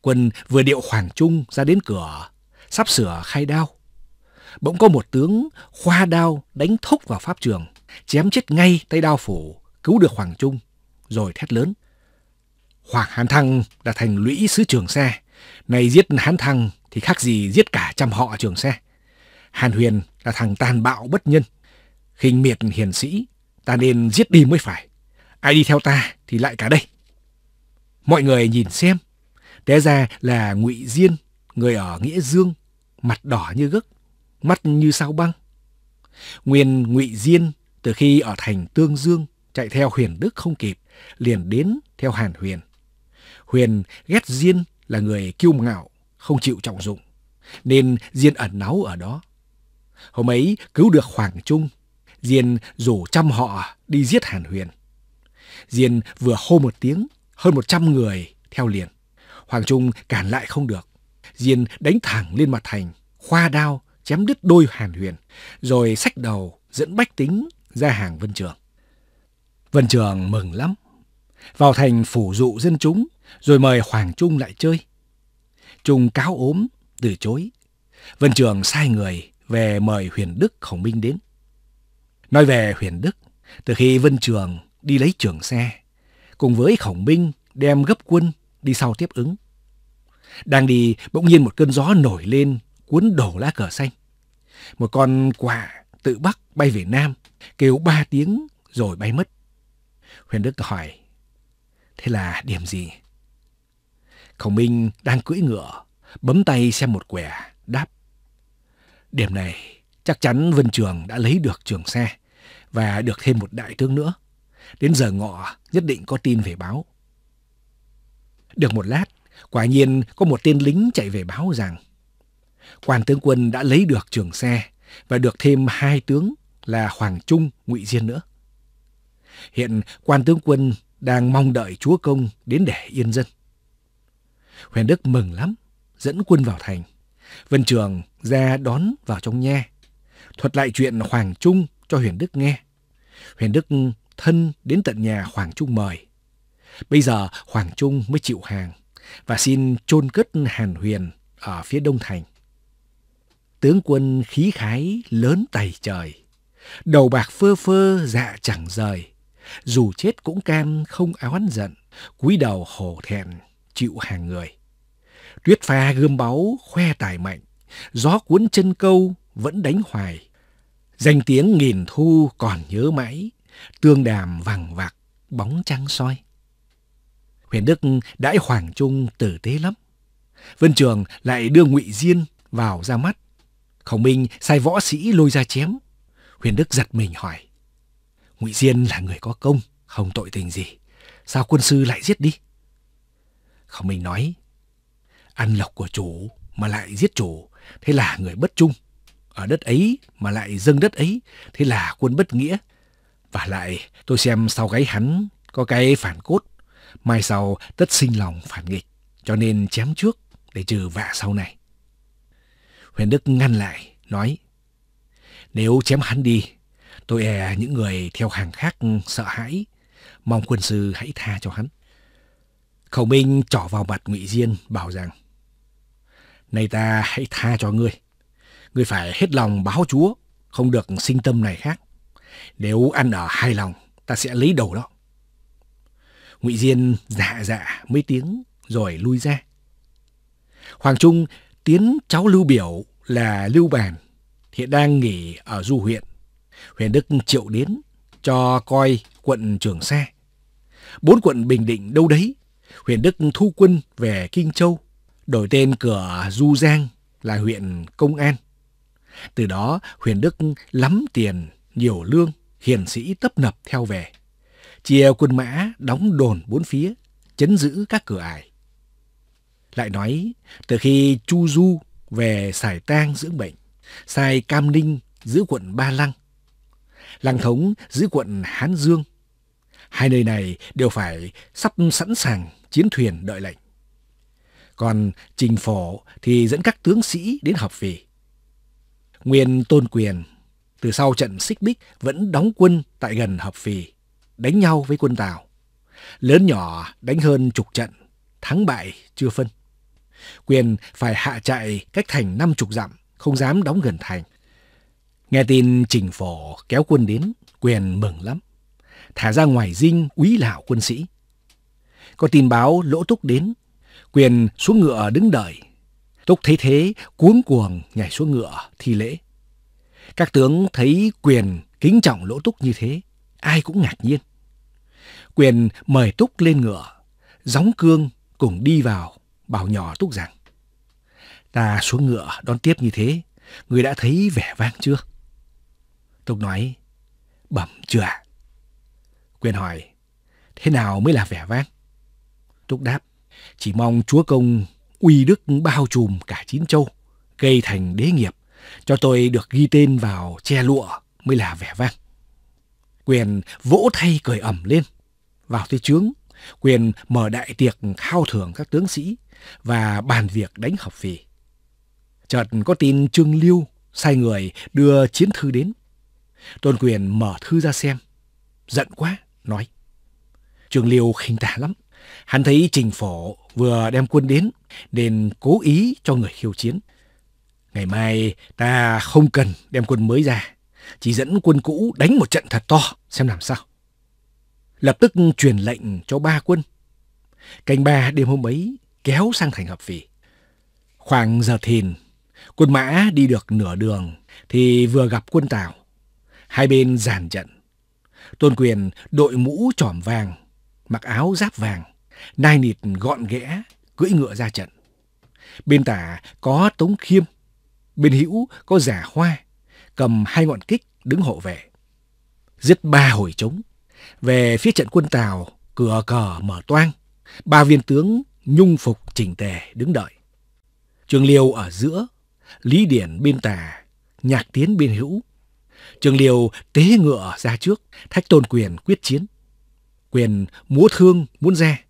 Quân vừa điệu Hoàng Trung ra đến cửa, sắp sửa khai đao. Bỗng có một tướng khoa đao đánh thúc vào pháp trường, chém chết ngay tay đao phủ, cứu được Hoàng Trung, rồi thét lớn. Hoàng Hán Thăng đã thành lũy sứ trường xe, nay giết Hán Thăng thì khác gì giết cả trăm họ trường xe. Hàn Huyền là thằng tàn bạo bất nhân, khinh miệt hiền sĩ, ta nên giết đi mới phải. Ai đi theo ta thì lại cả đây. Mọi người nhìn xem, té ra là Ngụy Diên, người ở Nghĩa Dương, mặt đỏ như gấc, mắt như sao băng. Nguyên Ngụy Diên từ khi ở thành Tương Dương chạy theo Huyền Đức không kịp, liền đến theo Hàn Huyền. Huyền ghét Diên là người kiêu ngạo, không chịu trọng dụng, nên Diên ẩn náu ở đó. Hôm ấy cứu được Hoàng Trung, Diên rủ trăm họ đi giết Hàn Huyền. Diên vừa hô một tiếng, hơn một trăm người theo liền. Hoàng Trung cản lại không được. Diên đánh thẳng lên mặt thành, khoa đao, chém đứt đôi hàn huyền, rồi sách đầu dẫn bách tính ra hàng Vân Trường. Vân Trường mừng lắm. Vào thành phủ dụ dân chúng, rồi mời Hoàng Trung lại chơi. Trung cáo ốm, từ chối. Vân Trường sai người về mời Huyền Đức Khổng Minh đến. Nói về Huyền Đức, từ khi Vân Trường đi lấy trường xe, cùng với khổng binh đem gấp quân đi sau tiếp ứng. Đang đi, bỗng nhiên một cơn gió nổi lên, cuốn đổ lá cờ xanh. Một con quả tự Bắc bay về Nam, kêu ba tiếng rồi bay mất. Huyền Đức hỏi, thế là điểm gì? Khổng Minh đang cưỡi ngựa, bấm tay xem một quẻ, đáp. Điểm này chắc chắn Vân Trường đã lấy được trường xe và được thêm một đại tướng nữa. Đến giờ ngọ nhất định có tin về báo. Được một lát, quả nhiên có một tên lính chạy về báo rằng quan tướng quân đã lấy được trường xe và được thêm hai tướng là Hoàng Trung, Ngụy Diên nữa. Hiện quan tướng quân đang mong đợi chúa công đến để yên dân. Huyền Đức mừng lắm, dẫn quân vào thành. Vân Trường ra đón vào trong nhà, thuật lại chuyện Hoàng Trung cho Huyền Đức nghe. Huyền Đức thân đến tận nhà Hoàng Trung mời. Bây giờ Hoàng Trung mới chịu hàng và xin chôn cất Hàn Huyền ở phía Đông Thành. Tướng quân khí khái lớn tày trời, đầu bạc phơ phơ dạ chẳng rời, dù chết cũng cam không áo hắn giận, cúi đầu hổ thẹn chịu hàng người. Tuyết pha gươm báu khoe tài mạnh, gió cuốn chân câu vẫn đánh hoài. Danh tiếng nghìn thu còn nhớ mãi, tương đàm vàng vạc, bóng trăng soi. Huyền Đức đãi Hoàng Trung tử tế lắm. Vân Trường lại đưa ngụy Diên vào ra mắt. Khổng Minh sai võ sĩ lôi ra chém. Huyền Đức giật mình hỏi. ngụy Diên là người có công, không tội tình gì. Sao quân sư lại giết đi? Khổng Minh nói. Ăn lộc của chủ mà lại giết chủ, thế là người bất trung. Ở đất ấy mà lại dâng đất ấy, thế là quân bất nghĩa, và lại, tôi xem sau gáy hắn có cái phản cốt, mai sau tất sinh lòng phản nghịch, cho nên chém trước để trừ vạ sau này. Huyền Đức ngăn lại, nói, nếu chém hắn đi, tôi e những người theo hàng khác sợ hãi, mong quân sư hãy tha cho hắn. Khẩu Minh trỏ vào mặt Ngụy Diên bảo rằng, Này ta hãy tha cho ngươi, ngươi phải hết lòng báo chúa, không được sinh tâm này khác. Nếu ăn ở hài lòng, ta sẽ lấy đầu đó. Ngụy Diên dạ dạ mấy tiếng rồi lui ra. Hoàng Trung tiến cháu Lưu Biểu là Lưu Bàn, hiện đang nghỉ ở Du huyện. Huyền Đức triệu đến cho coi quận Trường Sa. Bốn quận Bình Định đâu đấy, Huyền Đức thu quân về Kinh Châu, đổi tên cửa Du Giang là huyện Công An. Từ đó Huyền Đức lắm tiền nhiều lương, hiền sĩ tấp nập theo về. Chia quân mã đóng đồn bốn phía, chấn giữ các cửa ải. Lại nói, từ khi Chu Du về xài tang dưỡng bệnh, sai Cam Ninh giữ quận Ba Lăng, Lăng Thống giữ quận Hán Dương. Hai nơi này đều phải sắp sẵn sàng chiến thuyền đợi lệnh. Còn Trình Phổ thì dẫn các tướng sĩ đến học về. Nguyên Tôn Quyền từ sau trận Xích Bích vẫn đóng quân tại gần Hợp Phì, đánh nhau với quân Tào. Lớn nhỏ đánh hơn chục trận, thắng bại chưa phân. Quyền phải hạ chạy cách thành năm chục dặm, không dám đóng gần thành. Nghe tin Trình Phổ kéo quân đến, Quyền mừng lắm. Thả ra ngoài dinh úy lão quân sĩ. Có tin báo Lỗ Túc đến, Quyền xuống ngựa đứng đợi. Túc thấy thế, cuốn cuồng nhảy xuống ngựa thi lễ. Các tướng thấy quyền kính trọng Lỗ Túc như thế, ai cũng ngạc nhiên. Quyền mời Túc lên ngựa, gióng cương cùng đi vào, bảo nhỏ Túc rằng Ta xuống ngựa đón tiếp như thế, người đã thấy vẻ vang chưa? Túc nói, bẩm chưa Quyền hỏi, thế nào mới là vẻ vang? Túc đáp, chỉ mong chúa công uy đức bao trùm cả chín châu, gây thành đế nghiệp cho tôi được ghi tên vào che lụa mới là vẻ vang. Quyền vỗ thay cười ẩm lên. Vào tới trướng, Quyền mở đại tiệc khao thưởng các tướng sĩ và bàn việc đánh học phì. Chợt có tin Trương Liêu sai người đưa chiến thư đến. Tôn Quyền mở thư ra xem. Giận quá, nói. Trương Liêu khinh tả lắm. Hắn thấy trình phổ vừa đem quân đến nên cố ý cho người khiêu chiến Ngày mai ta không cần đem quân mới ra, chỉ dẫn quân cũ đánh một trận thật to xem làm sao. Lập tức truyền lệnh cho ba quân. Canh ba đêm hôm ấy kéo sang thành hợp phì. Khoảng giờ thìn, quân mã đi được nửa đường thì vừa gặp quân Tào. Hai bên giàn trận. Tôn quyền đội mũ trỏm vàng, mặc áo giáp vàng, nai nịt gọn ghẽ, cưỡi ngựa ra trận. Bên tả có Tống Khiêm Bên hữu có giả hoa, cầm hai ngọn kích đứng hộ vệ. Giết ba hồi trống. Về phía trận quân Tàu, cửa cờ mở toang. Ba viên tướng nhung phục chỉnh tề đứng đợi. Trường Liêu ở giữa, Lý Điển bên tà, Nhạc Tiến bên hữu. Trường Liêu tế ngựa ra trước, thách tôn quyền quyết chiến. Quyền múa thương muốn ra,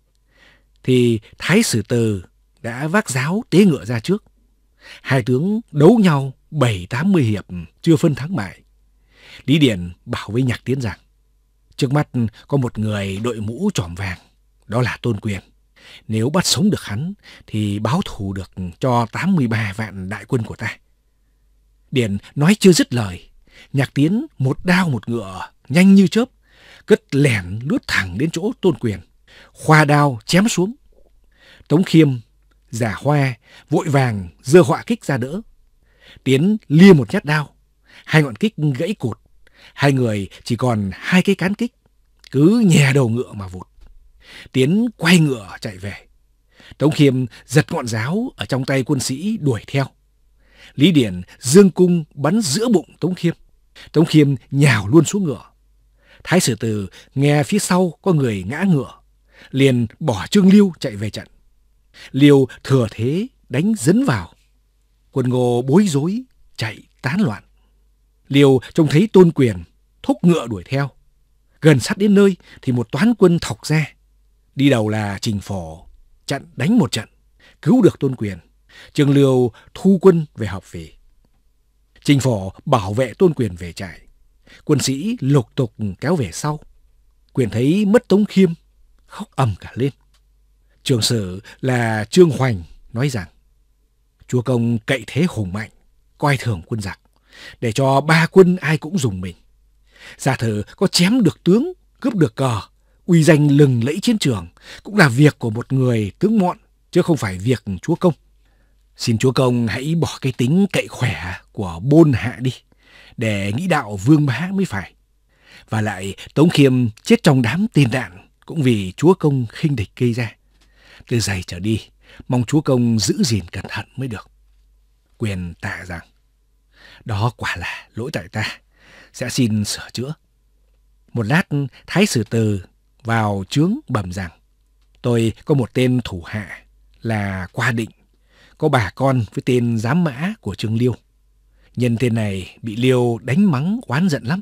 thì Thái Sử Từ đã vác giáo tế ngựa ra trước. Hai tướng đấu nhau bảy tám mươi hiệp chưa phân thắng bại. Lý Điền bảo với Nhạc Tiến rằng, trước mắt có một người đội mũ tròn vàng, đó là Tôn Quyền. Nếu bắt sống được hắn thì báo thù được cho tám mươi ba vạn đại quân của ta. Điền nói chưa dứt lời, Nhạc Tiến một đao một ngựa, nhanh như chớp, cất lẻn lướt thẳng đến chỗ Tôn Quyền, khoa đao chém xuống. Tống Khiêm Giả Hoa vội vàng dơ họa kích ra đỡ. Tiến lia một nhát đao, hai ngọn kích gãy cụt, hai người chỉ còn hai cái cán kích, cứ nhè đầu ngựa mà vụt. Tiến quay ngựa chạy về. Tống Khiêm giật ngọn giáo ở trong tay quân sĩ đuổi theo. Lý Điển dương cung bắn giữa bụng Tống Khiêm. Tống Khiêm nhào luôn xuống ngựa. Thái sử từ nghe phía sau có người ngã ngựa, liền bỏ Trương Lưu chạy về trận liều thừa thế đánh dấn vào. Quân Ngô bối rối, chạy tán loạn. Liều trông thấy tôn quyền, thúc ngựa đuổi theo. Gần sát đến nơi thì một toán quân thọc ra. Đi đầu là trình phổ, chặn đánh một trận, cứu được tôn quyền. Trường liều thu quân về hợp về. Trình phổ bảo vệ tôn quyền về trại. Quân sĩ lục tục kéo về sau. Quyền thấy mất tống khiêm, khóc ầm cả lên. Trường sử là Trương Hoành nói rằng Chúa Công cậy thế hùng mạnh, coi thường quân giặc, để cho ba quân ai cũng dùng mình. Giả thử có chém được tướng, cướp được cờ, uy danh lừng lẫy chiến trường cũng là việc của một người tướng mọn, chứ không phải việc Chúa Công. Xin Chúa Công hãy bỏ cái tính cậy khỏe của bôn hạ đi, để nghĩ đạo vương bá mới phải. Và lại Tống Khiêm chết trong đám tiền đạn cũng vì Chúa Công khinh địch gây ra từ giày trở đi, mong chúa công giữ gìn cẩn thận mới được. Quyền tạ rằng, đó quả là lỗi tại ta, sẽ xin sửa chữa. Một lát, Thái Sử Từ vào chướng bẩm rằng, tôi có một tên thủ hạ là Qua Định, có bà con với tên giám mã của Trương Liêu. Nhân tên này bị Liêu đánh mắng oán giận lắm.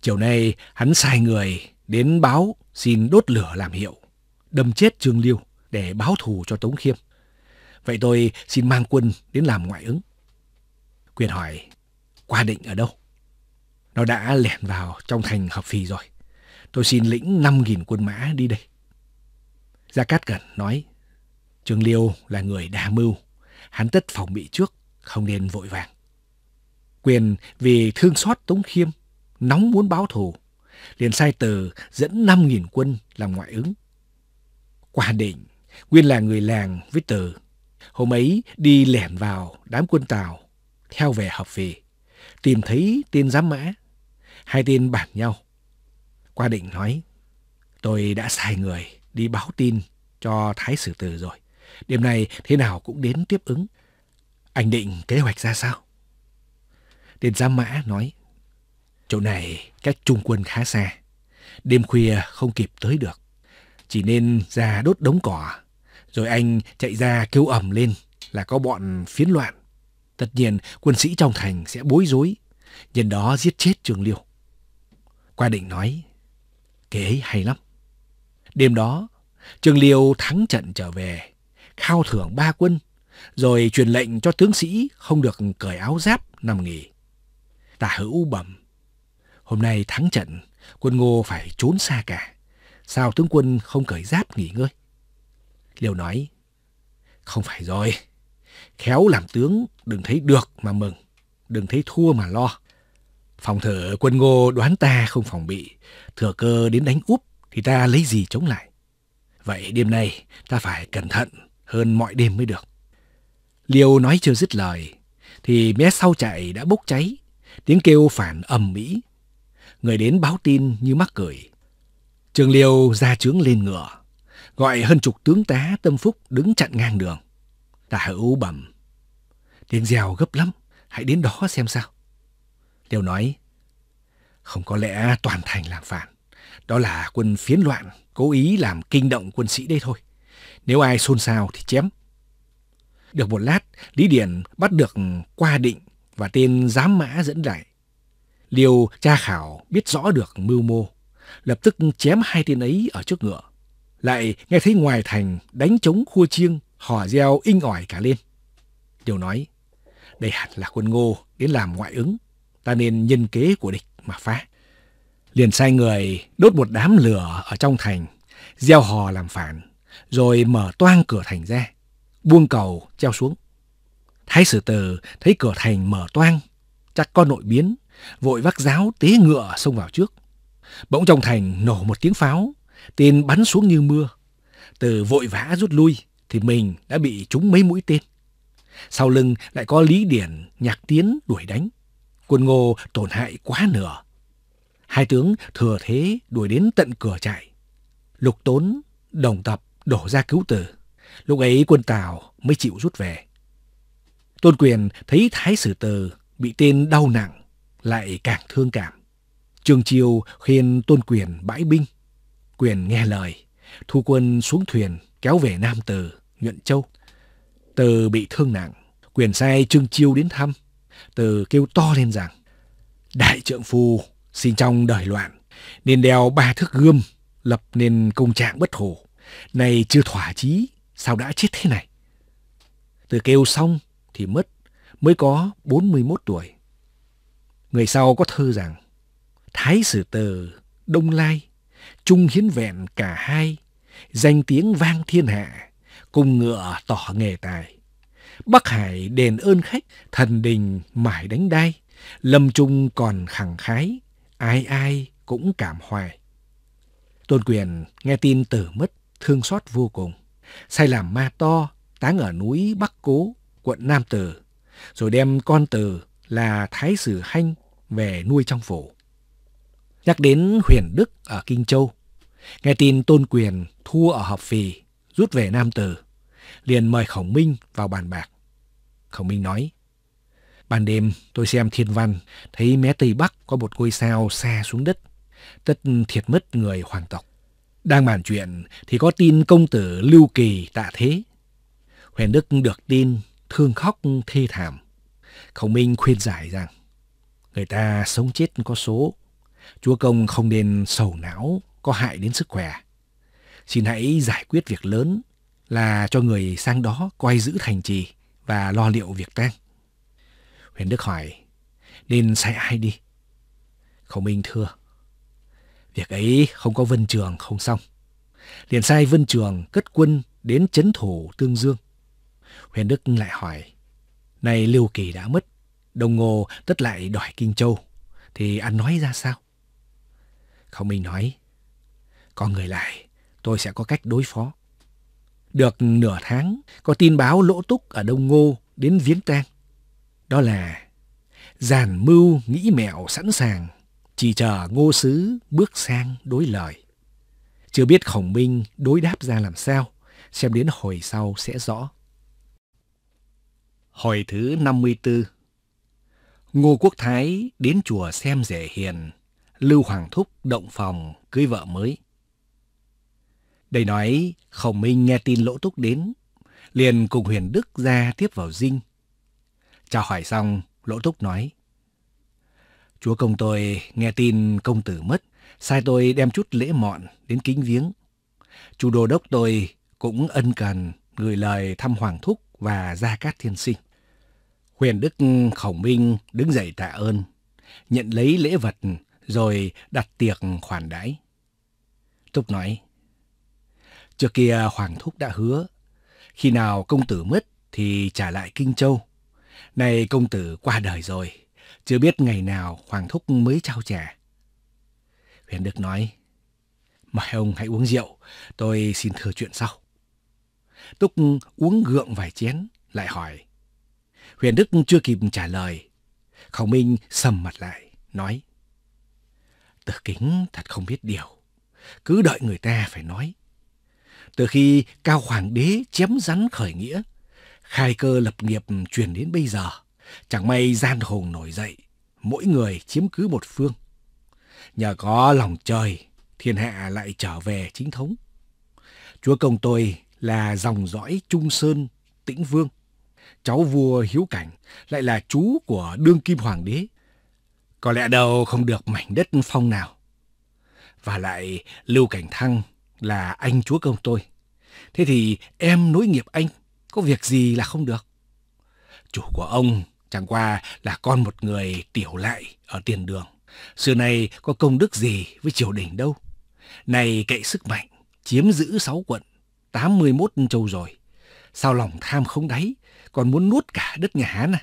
Chiều nay hắn sai người đến báo xin đốt lửa làm hiệu, đâm chết Trương Liêu để báo thù cho Tống Khiêm. Vậy tôi xin mang quân đến làm ngoại ứng. Quyền hỏi, qua định ở đâu? Nó đã lẻn vào trong thành hợp phì rồi. Tôi xin lĩnh 5.000 quân mã đi đây. Gia Cát Cẩn nói, Trương Liêu là người đa mưu, hắn tất phòng bị trước, không nên vội vàng. Quyền vì thương xót Tống Khiêm, nóng muốn báo thù, liền sai từ dẫn 5.000 quân làm ngoại ứng. Qua định Nguyên là người làng với từ. Hôm ấy đi lẻn vào đám quân Tàu, theo về hợp về, tìm thấy tên giám mã. Hai tên bản nhau. Qua định nói, tôi đã sai người đi báo tin cho Thái Sử Từ rồi. Đêm nay thế nào cũng đến tiếp ứng. Anh định kế hoạch ra sao? Tên giám mã nói, chỗ này cách trung quân khá xa. Đêm khuya không kịp tới được. Chỉ nên ra đốt đống cỏ rồi anh chạy ra kêu ầm lên là có bọn phiến loạn. Tất nhiên quân sĩ trong thành sẽ bối rối, nhân đó giết chết Trường Liêu. Qua định nói, kế ấy hay lắm. Đêm đó, Trường Liêu thắng trận trở về, khao thưởng ba quân, rồi truyền lệnh cho tướng sĩ không được cởi áo giáp nằm nghỉ. Tả hữu bẩm, hôm nay thắng trận, quân ngô phải trốn xa cả. Sao tướng quân không cởi giáp nghỉ ngơi? Liêu nói, không phải rồi, khéo làm tướng đừng thấy được mà mừng, đừng thấy thua mà lo. Phòng thử quân ngô đoán ta không phòng bị, thừa cơ đến đánh úp thì ta lấy gì chống lại. Vậy đêm nay ta phải cẩn thận hơn mọi đêm mới được. Liêu nói chưa dứt lời, thì mé sau chạy đã bốc cháy, tiếng kêu phản ầm mỹ. Người đến báo tin như mắc cười. Trường Liêu ra trướng lên ngựa, Gọi hơn chục tướng tá tâm phúc đứng chặn ngang đường. Tả hữu bẩm. Tiếng dèo gấp lắm, hãy đến đó xem sao. Liêu nói, không có lẽ toàn thành làm phản. Đó là quân phiến loạn, cố ý làm kinh động quân sĩ đây thôi. Nếu ai xôn xao thì chém. Được một lát, Lý Điển bắt được qua định và tên giám mã dẫn lại. Liêu tra khảo biết rõ được mưu mô, lập tức chém hai tên ấy ở trước ngựa lại nghe thấy ngoài thành đánh trống khua chiêng, hò reo inh ỏi cả lên. Điều nói, đây hẳn là quân ngô đến làm ngoại ứng, ta nên nhân kế của địch mà phá. Liền sai người đốt một đám lửa ở trong thành, gieo hò làm phản, rồi mở toang cửa thành ra, buông cầu treo xuống. Thái sử từ thấy cửa thành mở toang, chắc có nội biến, vội vác giáo tế ngựa xông vào trước. Bỗng trong thành nổ một tiếng pháo, Tên bắn xuống như mưa. Từ vội vã rút lui thì mình đã bị trúng mấy mũi tên. Sau lưng lại có Lý Điển, Nhạc Tiến đuổi đánh. Quân Ngô tổn hại quá nửa. Hai tướng thừa thế đuổi đến tận cửa chạy, Lục Tốn, Đồng Tập đổ ra cứu tử. Lúc ấy quân Tào mới chịu rút về. Tôn Quyền thấy Thái Sử Từ bị tên đau nặng, lại càng thương cảm. Trương Chiêu khuyên Tôn Quyền bãi binh, quyền nghe lời, thu quân xuống thuyền kéo về Nam Từ, Nhuận Châu. Từ bị thương nặng, quyền sai Trương Chiêu đến thăm. Từ kêu to lên rằng, Đại trượng phu xin trong đời loạn, nên đeo ba thước gươm, lập nên công trạng bất hổ. Này chưa thỏa chí, sao đã chết thế này? Từ kêu xong thì mất, mới có 41 tuổi. Người sau có thơ rằng, Thái sử từ Đông Lai Trung hiến vẹn cả hai, danh tiếng vang thiên hạ, cùng ngựa tỏ nghề tài. Bắc Hải đền ơn khách, thần đình mãi đánh đai, lâm trung còn khẳng khái, ai ai cũng cảm hoài. Tôn quyền nghe tin tử mất, thương xót vô cùng. Sai làm ma to, táng ở núi Bắc Cố, quận Nam Từ, rồi đem con Tử là Thái Sử Hanh về nuôi trong phủ. Nhắc đến Huyền Đức ở Kinh Châu, nghe tin Tôn Quyền thua ở Hợp Phì, rút về Nam Từ, liền mời Khổng Minh vào bàn bạc. Khổng Minh nói, Ban đêm tôi xem thiên văn, thấy mé Tây Bắc có một ngôi sao xa xuống đất, tất thiệt mất người hoàng tộc. Đang bàn chuyện thì có tin công tử Lưu Kỳ tạ thế. Huyền Đức được tin, thương khóc thê thảm. Khổng Minh khuyên giải rằng, người ta sống chết có số, Chúa công không nên sầu não có hại đến sức khỏe. Xin hãy giải quyết việc lớn là cho người sang đó quay giữ thành trì và lo liệu việc tang. Huyền Đức hỏi, nên sai ai đi? Khổng Minh thưa, việc ấy không có Vân Trường không xong. Liền sai Vân Trường cất quân đến chấn thủ Tương Dương. Huyền Đức lại hỏi, nay Lưu Kỳ đã mất, đồng ngô tất lại đòi Kinh Châu, thì ăn nói ra sao? Khâu Minh nói, con người lại, tôi sẽ có cách đối phó. Được nửa tháng, có tin báo lỗ túc ở Đông Ngô đến Viếng Trang. Đó là giàn mưu nghĩ mẹo sẵn sàng, chỉ chờ ngô sứ bước sang đối lời. Chưa biết khổng minh đối đáp ra làm sao, xem đến hồi sau sẽ rõ. Hồi thứ 54 Ngô Quốc Thái đến chùa xem rể hiền Lưu Hoàng Thúc động phòng cưới vợ mới. Đây nói Khổng Minh nghe tin Lỗ Túc đến, liền cùng Huyền Đức ra tiếp vào dinh. Chào hỏi xong, Lỗ Túc nói. Chúa công tôi nghe tin công tử mất, sai tôi đem chút lễ mọn đến kính viếng. Chủ đồ đốc tôi cũng ân cần gửi lời thăm Hoàng Thúc và Gia Cát Thiên Sinh. Huyền Đức Khổng Minh đứng dậy tạ ơn, nhận lấy lễ vật rồi đặt tiệc khoản đãi. Thúc nói, trước kia Hoàng Thúc đã hứa, khi nào công tử mất thì trả lại Kinh Châu. Nay công tử qua đời rồi, chưa biết ngày nào Hoàng Thúc mới trao trả. Huyền Đức nói, mời ông hãy uống rượu, tôi xin thừa chuyện sau. Túc uống gượng vài chén, lại hỏi. Huyền Đức chưa kịp trả lời. Khổng Minh sầm mặt lại, nói. Tờ Kính thật không biết điều. Cứ đợi người ta phải nói. Từ khi Cao Hoàng đế chém rắn khởi nghĩa, khai cơ lập nghiệp truyền đến bây giờ, chẳng may gian hồn nổi dậy, mỗi người chiếm cứ một phương. Nhờ có lòng trời, thiên hạ lại trở về chính thống. Chúa công tôi là dòng dõi Trung Sơn, Tĩnh Vương. Cháu vua Hiếu Cảnh lại là chú của đương kim hoàng đế. Có lẽ đâu không được mảnh đất phong nào. Và lại Lưu Cảnh Thăng là anh chúa công tôi. Thế thì em nối nghiệp anh, có việc gì là không được. Chủ của ông chẳng qua là con một người tiểu lại ở tiền đường. Xưa nay có công đức gì với triều đình đâu. Này cậy sức mạnh, chiếm giữ sáu quận, 81 châu rồi. Sao lòng tham không đáy, còn muốn nuốt cả đất nhà Hán à?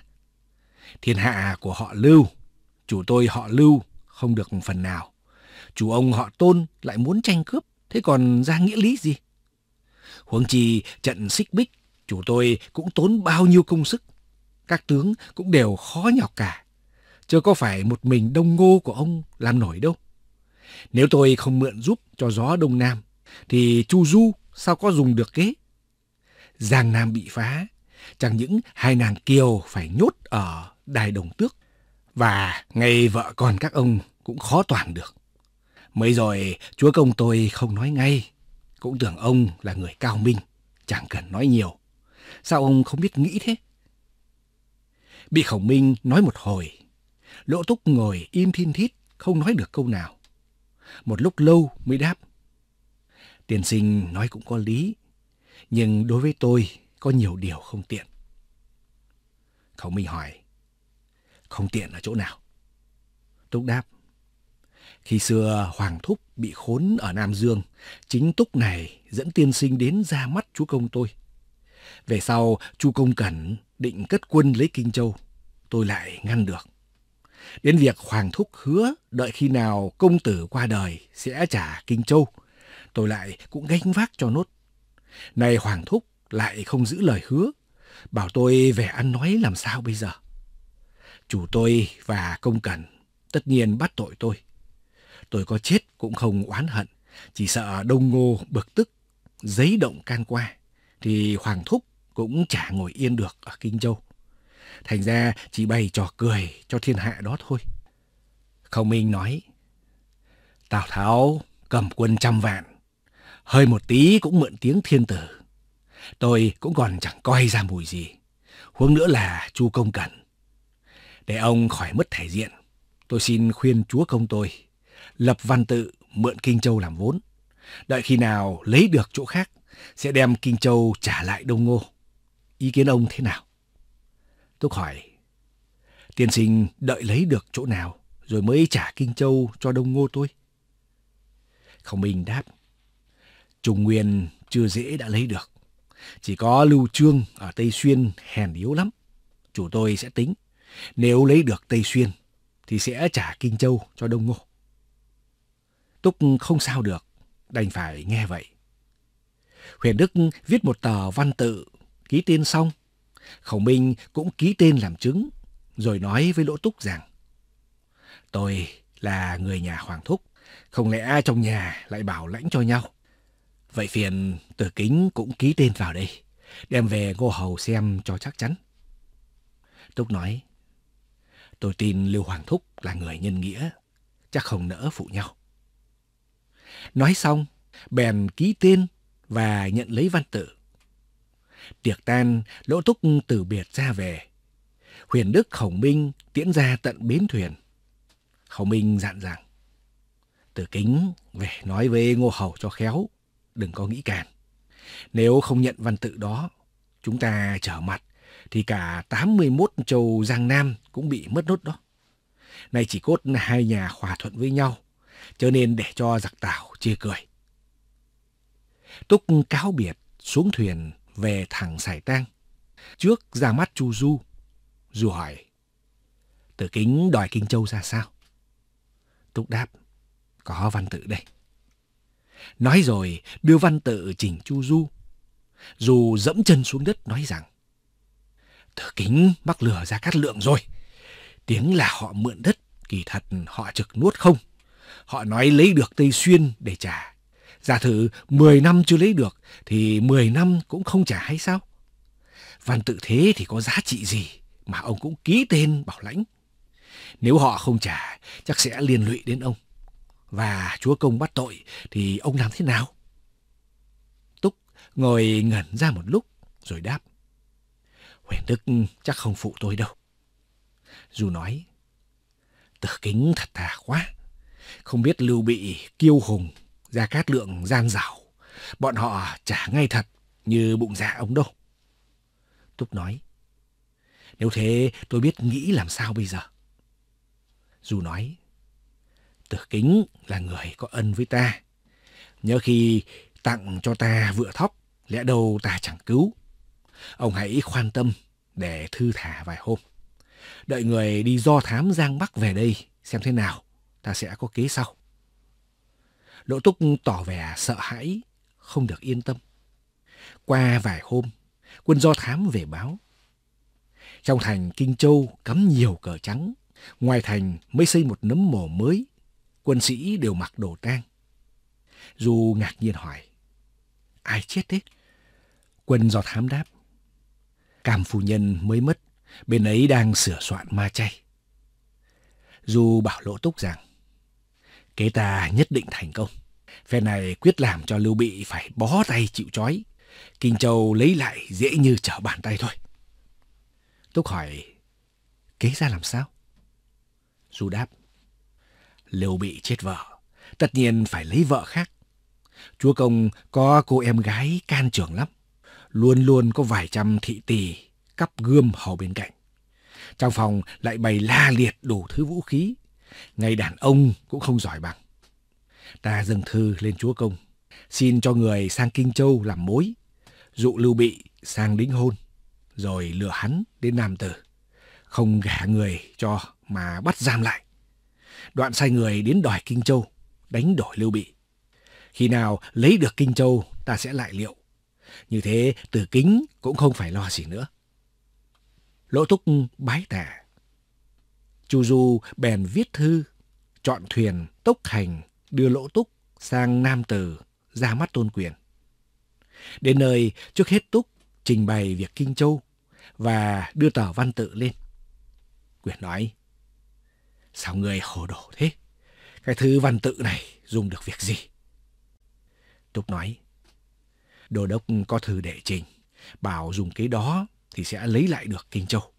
Thiên hạ của họ lưu Chủ tôi họ Lưu không được phần nào. Chủ ông họ Tôn lại muốn tranh cướp, thế còn ra nghĩa lý gì? Huống chi trận xích bích, chủ tôi cũng tốn bao nhiêu công sức. Các tướng cũng đều khó nhọc cả. Chứ có phải một mình đông ngô của ông làm nổi đâu. Nếu tôi không mượn giúp cho gió Đông Nam, thì Chu Du sao có dùng được kế? Giang Nam bị phá, chẳng những hai nàng kiều phải nhốt ở đài đồng tước và ngay vợ con các ông cũng khó toàn được. Mới rồi chúa công tôi không nói ngay, cũng tưởng ông là người cao minh, chẳng cần nói nhiều. Sao ông không biết nghĩ thế? Bị khổng minh nói một hồi, lỗ túc ngồi im thiên thít, không nói được câu nào. Một lúc lâu mới đáp. Tiền sinh nói cũng có lý, nhưng đối với tôi có nhiều điều không tiện. Khổng minh hỏi, không tiện ở chỗ nào. Túc đáp, khi xưa Hoàng Thúc bị khốn ở Nam Dương, chính Túc này dẫn tiên sinh đến ra mắt chú công tôi. Về sau, chú công cẩn định cất quân lấy Kinh Châu, tôi lại ngăn được. Đến việc Hoàng Thúc hứa đợi khi nào công tử qua đời sẽ trả Kinh Châu, tôi lại cũng gánh vác cho nốt. Này Hoàng Thúc lại không giữ lời hứa, bảo tôi về ăn nói làm sao bây giờ. Chủ tôi và công cần tất nhiên bắt tội tôi. Tôi có chết cũng không oán hận, chỉ sợ đông ngô bực tức, giấy động can qua, thì Hoàng Thúc cũng chả ngồi yên được ở Kinh Châu. Thành ra chỉ bày trò cười cho thiên hạ đó thôi. Khổng Minh nói, Tào Tháo cầm quân trăm vạn, hơi một tí cũng mượn tiếng thiên tử. Tôi cũng còn chẳng coi ra mùi gì. Huống nữa là Chu Công cần để ông khỏi mất thể diện, tôi xin khuyên chúa công tôi, lập văn tự mượn Kinh Châu làm vốn. Đợi khi nào lấy được chỗ khác, sẽ đem Kinh Châu trả lại Đông Ngô. Ý kiến ông thế nào? Tôi hỏi, tiên sinh đợi lấy được chỗ nào rồi mới trả Kinh Châu cho Đông Ngô tôi? Khổng Minh đáp, Trung Nguyên chưa dễ đã lấy được. Chỉ có Lưu Trương ở Tây Xuyên hèn yếu lắm. Chủ tôi sẽ tính. Nếu lấy được Tây Xuyên, thì sẽ trả Kinh Châu cho Đông Ngô. Túc không sao được, đành phải nghe vậy. Huyền Đức viết một tờ văn tự, ký tên xong. Khổng Minh cũng ký tên làm chứng, rồi nói với Lỗ Túc rằng Tôi là người nhà Hoàng Thúc, không lẽ trong nhà lại bảo lãnh cho nhau. Vậy phiền tử kính cũng ký tên vào đây, đem về ngô hầu xem cho chắc chắn. Túc nói, Tôi tin Lưu Hoàng Thúc là người nhân nghĩa, chắc không nỡ phụ nhau. Nói xong, bèn ký tên và nhận lấy văn tự. Tiệc tan, Lỗ thúc từ biệt ra về. Huyền Đức Khổng Minh tiễn ra tận bến thuyền. Khổng Minh dặn rằng, Từ kính về nói với Ngô Hầu cho khéo, đừng có nghĩ càn. Nếu không nhận văn tự đó, chúng ta trở mặt thì cả 81 châu Giang Nam cũng bị mất nốt đó. Nay chỉ cốt hai nhà hòa thuận với nhau, cho nên để cho giặc Tào chê cười. Túc cáo biệt xuống thuyền về thẳng Sải Tang. Trước ra mắt Chu Du, Du hỏi, Tử Kính đòi Kinh Châu ra sao? Túc đáp, có văn tự đây. Nói rồi đưa văn tự chỉnh Chu Du. Dù dẫm chân xuống đất nói rằng, từ kính mắc lừa ra cát lượng rồi. Tiếng là họ mượn đất, kỳ thật họ trực nuốt không. Họ nói lấy được Tây Xuyên để trả. Giả thử 10 năm chưa lấy được thì 10 năm cũng không trả hay sao? Văn tự thế thì có giá trị gì mà ông cũng ký tên bảo lãnh. Nếu họ không trả, chắc sẽ liên lụy đến ông. Và chúa công bắt tội thì ông làm thế nào? Túc ngồi ngẩn ra một lúc rồi đáp. Huỳnh Đức chắc không phụ tôi đâu. Du nói, tử kính thật tà quá. Không biết Lưu Bị, Kiêu Hùng, Gia Cát Lượng gian dảo, Bọn họ chả ngay thật như bụng dạ ông đâu. Túc nói, nếu thế tôi biết nghĩ làm sao bây giờ. Du nói, tử kính là người có ân với ta. Nhớ khi tặng cho ta vựa thóc, lẽ đâu ta chẳng cứu. Ông hãy khoan tâm để thư thả vài hôm. Đợi người đi do thám Giang Bắc về đây xem thế nào, ta sẽ có kế sau. Đỗ Túc tỏ vẻ sợ hãi, không được yên tâm. Qua vài hôm, quân do thám về báo. Trong thành Kinh Châu cắm nhiều cờ trắng, ngoài thành mới xây một nấm mồ mới, quân sĩ đều mặc đồ tang. dù ngạc nhiên hỏi, ai chết thế? Quân do thám đáp, Cam phu nhân mới mất, bên ấy đang sửa soạn ma chay. Du bảo Lỗ Túc rằng, kế ta nhất định thành công. Phe này quyết làm cho Lưu Bị phải bó tay chịu trói. Kinh Châu lấy lại dễ như trở bàn tay thôi. Túc hỏi, kế ra làm sao? Du đáp, Lưu Bị chết vợ, tất nhiên phải lấy vợ khác. Chúa Công có cô em gái can trường lắm luôn luôn có vài trăm thị tỳ cắp gươm hầu bên cạnh. Trong phòng lại bày la liệt đủ thứ vũ khí, ngay đàn ông cũng không giỏi bằng. Ta dâng thư lên chúa công, xin cho người sang Kinh Châu làm mối, dụ Lưu Bị sang đính hôn, rồi lừa hắn đến Nam Tử. Không gả người cho mà bắt giam lại. Đoạn sai người đến đòi Kinh Châu, đánh đổi Lưu Bị. Khi nào lấy được Kinh Châu, ta sẽ lại liệu. Như thế từ kính cũng không phải lo gì nữa. Lỗ Thúc bái tạ Chu Du bèn viết thư, chọn thuyền tốc hành đưa Lỗ Túc sang Nam Từ ra mắt tôn quyền. Đến nơi trước hết Túc trình bày việc Kinh Châu và đưa tờ văn tự lên. Quyền nói, sao người hồ đồ thế? Cái thứ văn tự này dùng được việc gì? Túc nói, Đô đốc có thư đệ trình, bảo dùng cái đó thì sẽ lấy lại được Kinh Châu.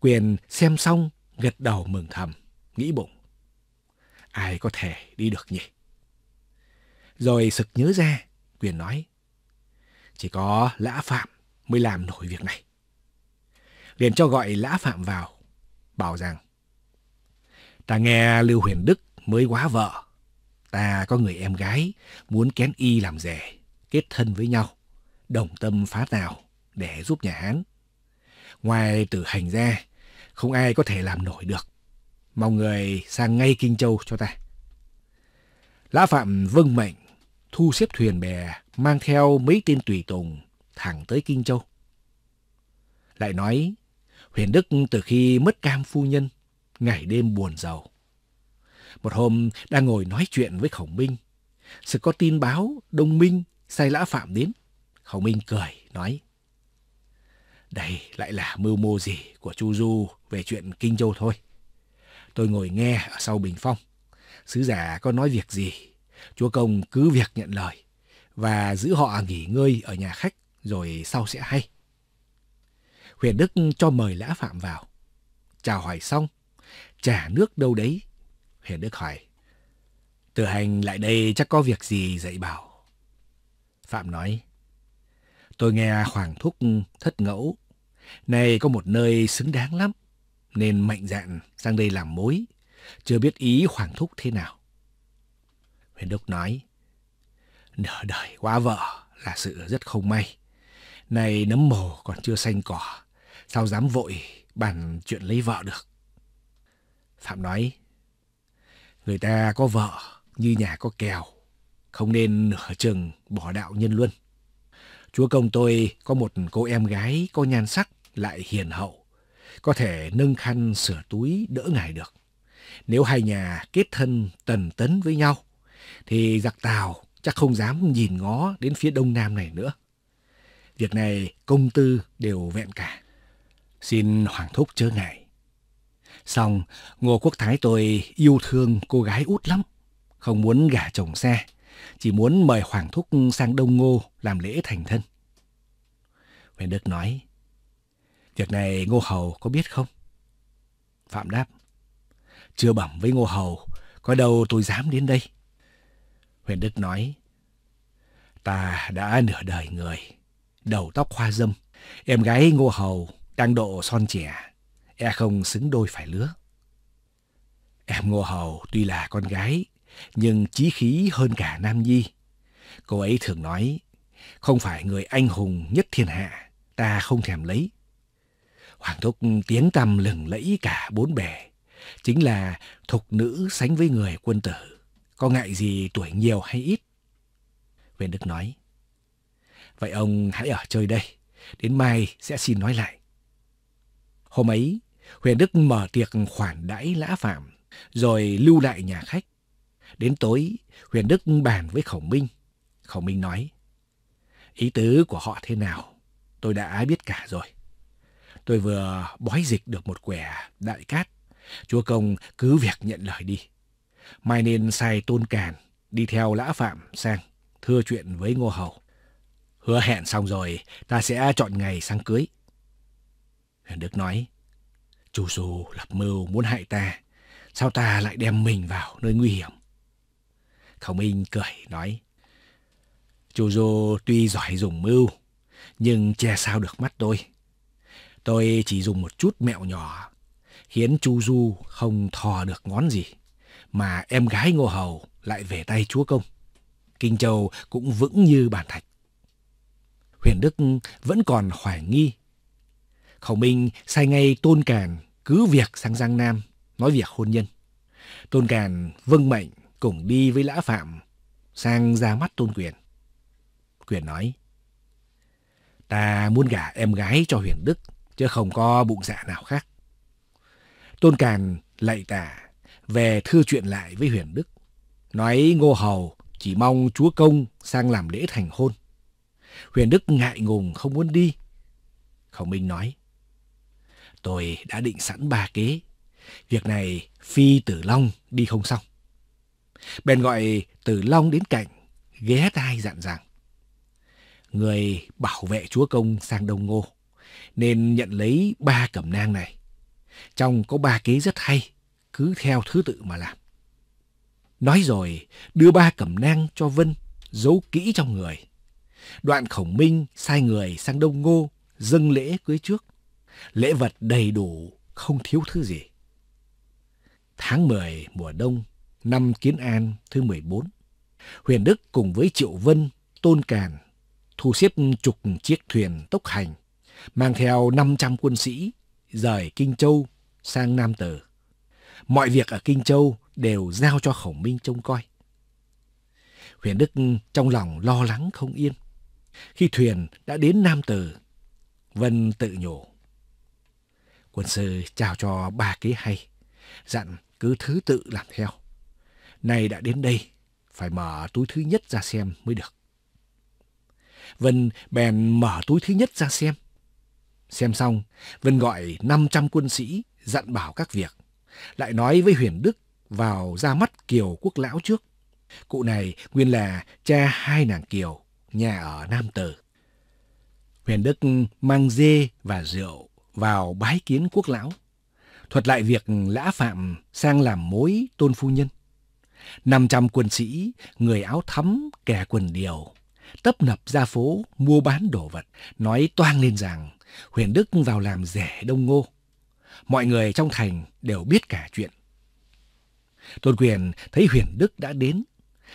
Quyền xem xong, gật đầu mừng thầm, nghĩ bụng. Ai có thể đi được nhỉ? Rồi sực nhớ ra, Quyền nói. Chỉ có Lã Phạm mới làm nổi việc này. Liền cho gọi Lã Phạm vào, bảo rằng. Ta nghe Lưu Huyền Đức mới quá vợ. Ta có người em gái, muốn kén y làm rể kết thân với nhau, đồng tâm phá tào để giúp nhà Hán. Ngoài tử hành ra, không ai có thể làm nổi được. Mong người sang ngay Kinh Châu cho ta. Lã Phạm vâng mệnh, thu xếp thuyền bè, mang theo mấy tên tùy tùng thẳng tới Kinh Châu. Lại nói, Huyền Đức từ khi mất cam phu nhân, ngày đêm buồn giàu. Một hôm đang ngồi nói chuyện với Khổng Minh, sự có tin báo Đông Minh sai lã phạm đến. Khẩu Minh cười, nói. Đây lại là mưu mô gì của Chu Du về chuyện Kinh Châu thôi. Tôi ngồi nghe ở sau bình phong. Sứ giả có nói việc gì, chúa công cứ việc nhận lời và giữ họ nghỉ ngơi ở nhà khách rồi sau sẽ hay. Huyền Đức cho mời Lã Phạm vào. Chào hỏi xong, trả nước đâu đấy? Huyền Đức hỏi. Tử hành lại đây chắc có việc gì dạy bảo. Phạm nói. Tôi nghe Hoàng Thúc thất ngẫu. Này có một nơi xứng đáng lắm, nên mạnh dạn sang đây làm mối. Chưa biết ý Hoàng Thúc thế nào. Huyền Đốc nói. Nở đời quá vợ là sự rất không may. Này nấm mồ còn chưa xanh cỏ, sao dám vội bàn chuyện lấy vợ được. Phạm nói, người ta có vợ như nhà có kèo, không nên nửa chừng bỏ đạo nhân luân. Chúa công tôi có một cô em gái có nhan sắc lại hiền hậu, có thể nâng khăn sửa túi đỡ ngài được. Nếu hai nhà kết thân tần tấn với nhau, thì giặc tàu chắc không dám nhìn ngó đến phía đông nam này nữa. Việc này công tư đều vẹn cả. Xin Hoàng Thúc chớ ngại. Xong, Ngô Quốc Thái tôi yêu thương cô gái út lắm, không muốn gả chồng xe chỉ muốn mời Hoàng Thúc sang Đông Ngô làm lễ thành thân. Huyền Đức nói, việc này Ngô Hầu có biết không? Phạm đáp, chưa bẩm với Ngô Hầu, có đâu tôi dám đến đây. Huyền Đức nói, ta đã nửa đời người, đầu tóc hoa dâm, em gái Ngô Hầu đang độ son trẻ, e không xứng đôi phải lứa. Em Ngô Hầu tuy là con gái, nhưng chí khí hơn cả Nam Nhi. Cô ấy thường nói, không phải người anh hùng nhất thiên hạ, ta không thèm lấy. Hoàng Thúc tiếng tăm lừng lẫy cả bốn bề, chính là thục nữ sánh với người quân tử, có ngại gì tuổi nhiều hay ít. Viên Đức nói, vậy ông hãy ở chơi đây, đến mai sẽ xin nói lại. Hôm ấy, Huyền Đức mở tiệc khoản đãi lã phạm, rồi lưu lại nhà khách. Đến tối, Huyền Đức bàn với Khổng Minh. Khổng Minh nói, ý tứ của họ thế nào, tôi đã biết cả rồi. Tôi vừa bói dịch được một quẻ đại cát. Chúa Công cứ việc nhận lời đi. Mai nên sai Tôn Càn đi theo Lã Phạm sang thưa chuyện với Ngô Hầu. Hứa hẹn xong rồi, ta sẽ chọn ngày sang cưới. Huyền Đức nói, Chu Su lập mưu muốn hại ta, sao ta lại đem mình vào nơi nguy hiểm? Khổng Minh cười nói. Chu Du tuy giỏi dùng mưu, nhưng che sao được mắt tôi. Tôi chỉ dùng một chút mẹo nhỏ, khiến Chu Du không thò được ngón gì, mà em gái Ngô Hầu lại về tay chúa công. Kinh Châu cũng vững như bàn thạch. Huyền Đức vẫn còn hoài nghi. Khổng Minh sai ngay Tôn Càn cứ việc sang Giang Nam nói việc hôn nhân. Tôn Càn vâng mệnh cùng đi với Lã Phạm sang ra mắt Tôn Quyền. Quyền nói, ta muốn gả em gái cho Huyền Đức, chứ không có bụng dạ nào khác. Tôn Càn lạy tả về thư chuyện lại với Huyền Đức, nói Ngô Hầu chỉ mong chúa công sang làm lễ thành hôn. Huyền Đức ngại ngùng không muốn đi. Khổng Minh nói, tôi đã định sẵn ba kế. Việc này Phi Tử Long đi không xong. Bèn gọi từ Long đến cạnh, ghé tai dặn rằng. Người bảo vệ chúa công sang Đông Ngô, nên nhận lấy ba cẩm nang này. Trong có ba kế rất hay, cứ theo thứ tự mà làm. Nói rồi, đưa ba cẩm nang cho Vân, giấu kỹ trong người. Đoạn khổng minh sai người sang Đông Ngô, dâng lễ cưới trước. Lễ vật đầy đủ, không thiếu thứ gì. Tháng mười mùa đông năm Kiến An thứ 14. Huyền Đức cùng với Triệu Vân, Tôn Càn thu xếp chục chiếc thuyền tốc hành, mang theo 500 quân sĩ rời Kinh Châu sang Nam Tờ. Mọi việc ở Kinh Châu đều giao cho Khổng Minh trông coi. Huyền Đức trong lòng lo lắng không yên. Khi thuyền đã đến Nam Tờ, Vân tự nhủ. Quân sư chào cho ba kế hay, dặn cứ thứ tự làm theo. Nay đã đến đây, phải mở túi thứ nhất ra xem mới được. Vân bèn mở túi thứ nhất ra xem. Xem xong, Vân gọi 500 quân sĩ dặn bảo các việc. Lại nói với Huyền Đức vào ra mắt Kiều Quốc Lão trước. Cụ này nguyên là cha hai nàng Kiều, nhà ở Nam tờ Huyền Đức mang dê và rượu vào bái kiến Quốc Lão. Thuật lại việc lã phạm sang làm mối tôn phu nhân. 500 quân sĩ, người áo thắm, kẻ quần điều, tấp nập ra phố mua bán đồ vật, nói toang lên rằng Huyền Đức vào làm rẻ đông ngô. Mọi người trong thành đều biết cả chuyện. Tôn Quyền thấy Huyền Đức đã đến,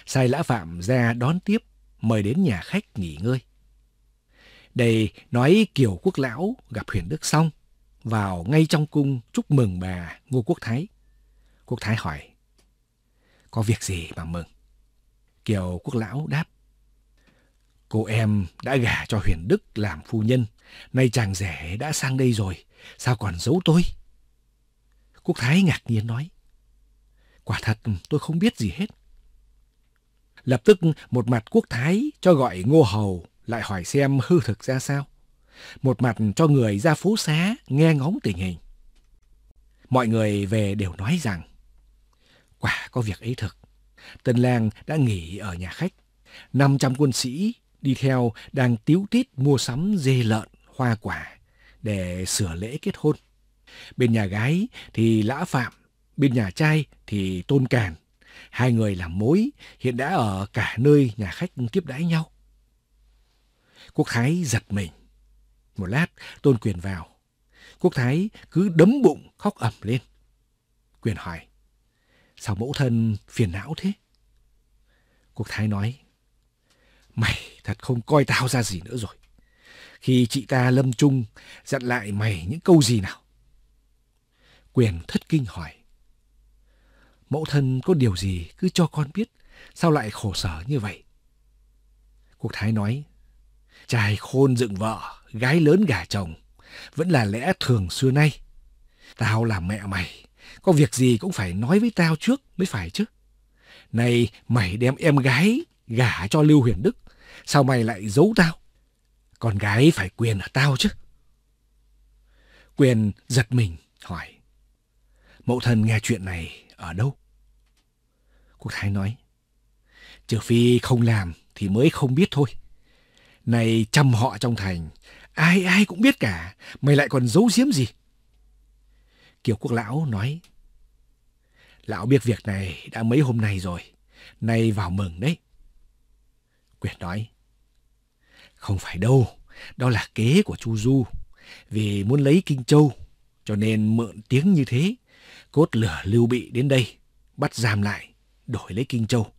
sai lã phạm ra đón tiếp, mời đến nhà khách nghỉ ngơi. Đây nói kiểu Quốc Lão gặp Huyền Đức xong, vào ngay trong cung chúc mừng bà Ngô Quốc Thái. Quốc Thái hỏi, có việc gì mà mừng. Kiều Quốc Lão đáp. Cô em đã gả cho Huyền Đức làm phu nhân, nay chàng rể đã sang đây rồi, sao còn giấu tôi? Quốc Thái ngạc nhiên nói. Quả thật tôi không biết gì hết. Lập tức một mặt Quốc Thái cho gọi Ngô Hầu lại hỏi xem hư thực ra sao. Một mặt cho người ra phố xá nghe ngóng tình hình. Mọi người về đều nói rằng Quả có việc ấy thực. Tân Lang đã nghỉ ở nhà khách. 500 quân sĩ đi theo đang tiếu tít mua sắm dê lợn, hoa quả để sửa lễ kết hôn. Bên nhà gái thì Lã Phạm, bên nhà trai thì Tôn Càn. Hai người làm mối, hiện đã ở cả nơi nhà khách tiếp đãi nhau. Quốc Thái giật mình. Một lát, Tôn Quyền vào. Quốc Thái cứ đấm bụng khóc ầm lên. Quyền hỏi, Sao mẫu thân phiền não thế? Quốc Thái nói, mày thật không coi tao ra gì nữa rồi. Khi chị ta lâm chung dặn lại mày những câu gì nào? Quyền thất kinh hỏi, mẫu thân có điều gì cứ cho con biết, sao lại khổ sở như vậy? Quốc Thái nói, trai khôn dựng vợ, gái lớn gả chồng, vẫn là lẽ thường xưa nay. Tao là mẹ mày, có việc gì cũng phải nói với tao trước mới phải chứ. Này, mày đem em gái gả cho Lưu Huyền Đức. Sao mày lại giấu tao? Con gái phải quyền ở tao chứ. Quyền giật mình, hỏi. Mẫu thân nghe chuyện này ở đâu? Quốc Thái nói. Trừ phi không làm thì mới không biết thôi. Này trăm họ trong thành, ai ai cũng biết cả, mày lại còn giấu giếm gì? Kiều Quốc Lão nói. Lão biết việc này đã mấy hôm nay rồi. Nay vào mừng đấy. Quyệt nói. Không phải đâu. Đó là kế của Chu Du. Vì muốn lấy Kinh Châu. Cho nên mượn tiếng như thế. Cốt lửa lưu bị đến đây. Bắt giam lại. Đổi lấy Kinh Châu.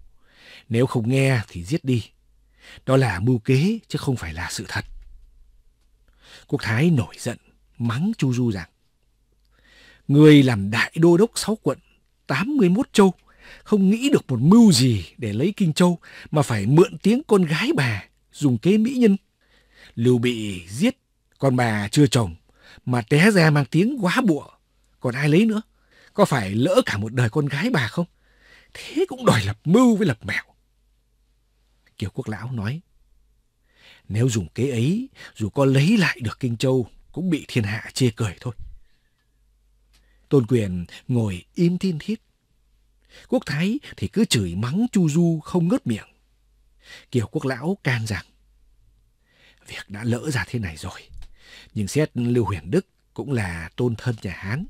Nếu không nghe thì giết đi. Đó là mưu kế chứ không phải là sự thật. Quốc Thái nổi giận. Mắng Chu Du rằng. Người làm đại đô đốc sáu quận 81 châu, không nghĩ được một mưu gì để lấy Kinh Châu mà phải mượn tiếng con gái bà dùng kế mỹ nhân. Lưu Bị giết con bà chưa chồng mà té ra mang tiếng quá bụa, còn ai lấy nữa? Có phải lỡ cả một đời con gái bà không? Thế cũng đòi lập mưu với lập mẹo. Kiều Quốc Lão nói, nếu dùng kế ấy, dù có lấy lại được Kinh Châu cũng bị thiên hạ chê cười thôi. Tôn Quyền ngồi im thiên thiết, Quốc Thái thì cứ chửi mắng Chu Du không ngớt miệng. Kiều Quốc Lão can rằng, việc đã lỡ ra thế này rồi, nhưng xét Lưu Huyền Đức cũng là tôn thân nhà Hán.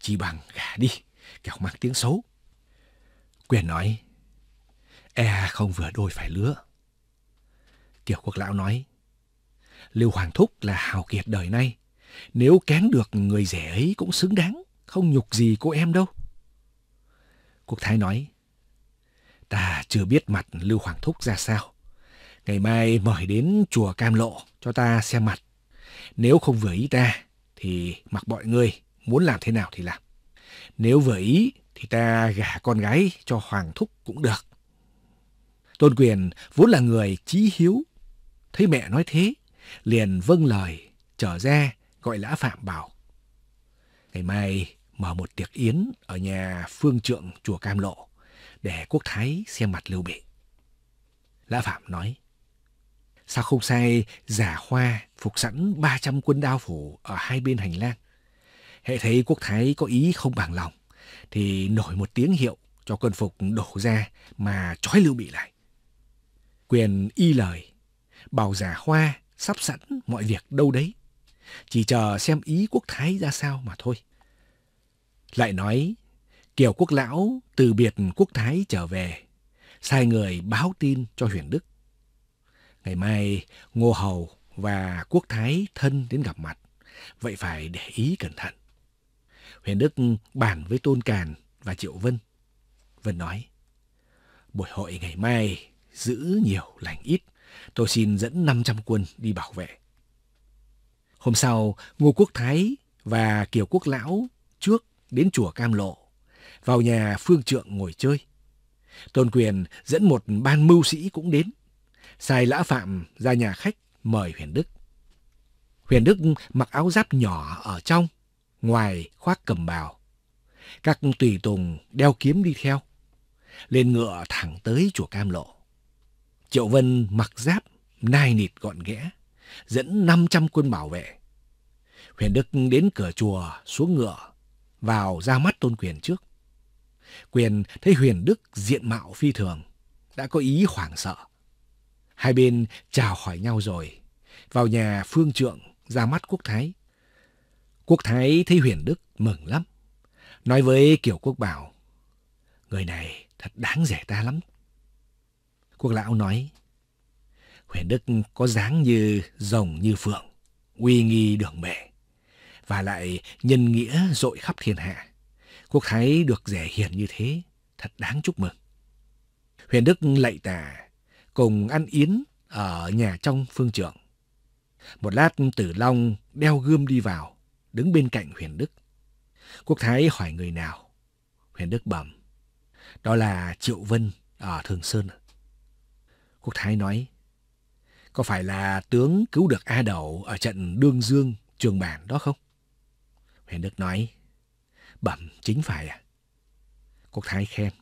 Chỉ bằng gả đi, kẻo mang tiếng xấu. Quyền nói, e không vừa đôi phải lứa. Kiều Quốc Lão nói, Lưu Hoàng Thúc là hào kiệt đời nay, nếu kén được người rẻ ấy cũng xứng đáng không nhục gì cô em đâu. Quốc Thái nói, ta chưa biết mặt Lưu Hoàng Thúc ra sao. Ngày mai mời đến chùa Cam Lộ cho ta xem mặt. Nếu không vừa ý ta, thì mặc mọi người muốn làm thế nào thì làm. Nếu vừa ý, thì ta gả con gái cho Hoàng Thúc cũng được. Tôn Quyền vốn là người trí hiếu. Thấy mẹ nói thế, liền vâng lời, trở ra gọi lã phạm bảo. Ngày mai mở một tiệc yến ở nhà phương trượng chùa Cam Lộ để quốc thái xem mặt Lưu Bị. Lã Phạm nói, sao không sai giả hoa phục sẵn 300 quân đao phủ ở hai bên hành lang. Hệ thấy quốc thái có ý không bằng lòng, thì nổi một tiếng hiệu cho quân phục đổ ra mà trói Lưu Bị lại. Quyền y lời, bảo giả hoa sắp sẵn mọi việc đâu đấy. Chỉ chờ xem ý quốc thái ra sao mà thôi. Lại nói, Kiều Quốc Lão từ biệt Quốc Thái trở về, sai người báo tin cho Huyền Đức. Ngày mai, Ngô Hầu và Quốc Thái thân đến gặp mặt, vậy phải để ý cẩn thận. Huyền Đức bàn với Tôn Càn và Triệu Vân. Vân nói, buổi hội ngày mai giữ nhiều lành ít, tôi xin dẫn 500 quân đi bảo vệ. Hôm sau, Ngô Quốc Thái và Kiều Quốc Lão trước đến chùa Cam Lộ. Vào nhà Phương Trượng ngồi chơi. Tôn Quyền dẫn một ban mưu sĩ cũng đến. Sai lã phạm ra nhà khách mời Huyền Đức. Huyền Đức mặc áo giáp nhỏ ở trong, ngoài khoác cầm bào. Các tùy tùng đeo kiếm đi theo. Lên ngựa thẳng tới chùa Cam Lộ. Triệu Vân mặc giáp, nai nịt gọn ghẽ, dẫn 500 quân bảo vệ. Huyền Đức đến cửa chùa, xuống ngựa, vào ra mắt tôn quyền trước. Quyền thấy huyền đức diện mạo phi thường, đã có ý hoảng sợ. Hai bên chào hỏi nhau rồi, vào nhà phương trượng ra mắt quốc thái. Quốc thái thấy huyền đức mừng lắm, nói với kiều quốc bảo, người này thật đáng rẻ ta lắm. Quốc lão nói, huyền đức có dáng như rồng như phượng, uy nghi đường bể và lại nhân nghĩa dội khắp thiên hạ. Quốc thái được rẻ hiền như thế, thật đáng chúc mừng. Huyền Đức lạy tà, cùng ăn yến ở nhà trong phương trưởng. Một lát Tử Long đeo gươm đi vào, đứng bên cạnh Huyền Đức. Quốc Thái hỏi người nào? Huyền Đức bẩm. Đó là Triệu Vân ở Thường Sơn. Quốc Thái nói. Có phải là tướng cứu được A Đậu ở trận Đương Dương, Trường Bản đó không? Huyền Đức nói, bẩm chính phải à? Quốc Thái khen,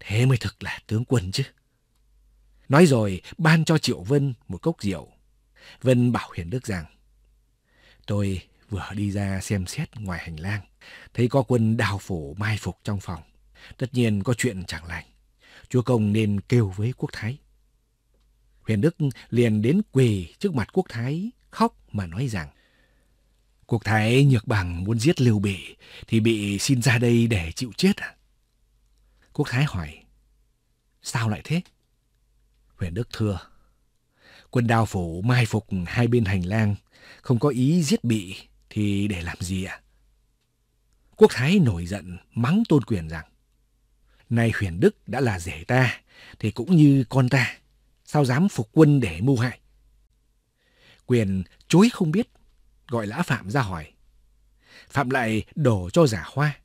thế mới thực là tướng quân chứ. Nói rồi, ban cho Triệu Vân một cốc rượu. Vân bảo Huyền Đức rằng, tôi vừa đi ra xem xét ngoài hành lang, thấy có quân đào phủ mai phục trong phòng. Tất nhiên có chuyện chẳng lành. Chúa Công nên kêu với Quốc Thái. Huyền Đức liền đến quỳ trước mặt Quốc Thái, khóc mà nói rằng, Quốc thái nhược bằng muốn giết Lưu Bị thì bị xin ra đây để chịu chết à? Quốc thái hỏi, sao lại thế? Huyền Đức thưa, quân đao phủ mai phục hai bên hành lang, không có ý giết bị thì để làm gì ạ? À? Quốc thái nổi giận mắng tôn quyền rằng, nay Huyền Đức đã là rể ta thì cũng như con ta, sao dám phục quân để mưu hại? Quyền chối không biết gọi lã Phạm ra hỏi. Phạm lại đổ cho giả Hoa.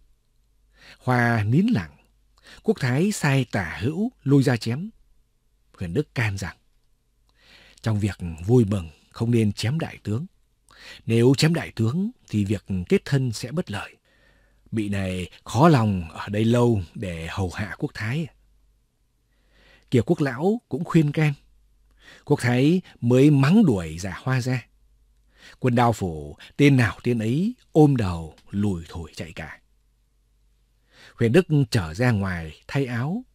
Hoa nín lặng. Quốc Thái sai tả hữu lui ra chém. Huyền Đức can rằng. Trong việc vui mừng không nên chém đại tướng. Nếu chém đại tướng thì việc kết thân sẽ bất lợi. Bị này khó lòng ở đây lâu để hầu hạ quốc Thái. Kiều quốc lão cũng khuyên can. Quốc Thái mới mắng đuổi giả hoa ra. Quân đao phủ, tên nào tên ấy ôm đầu, lùi thổi chạy cả. Huyền Đức trở ra ngoài, thay áo,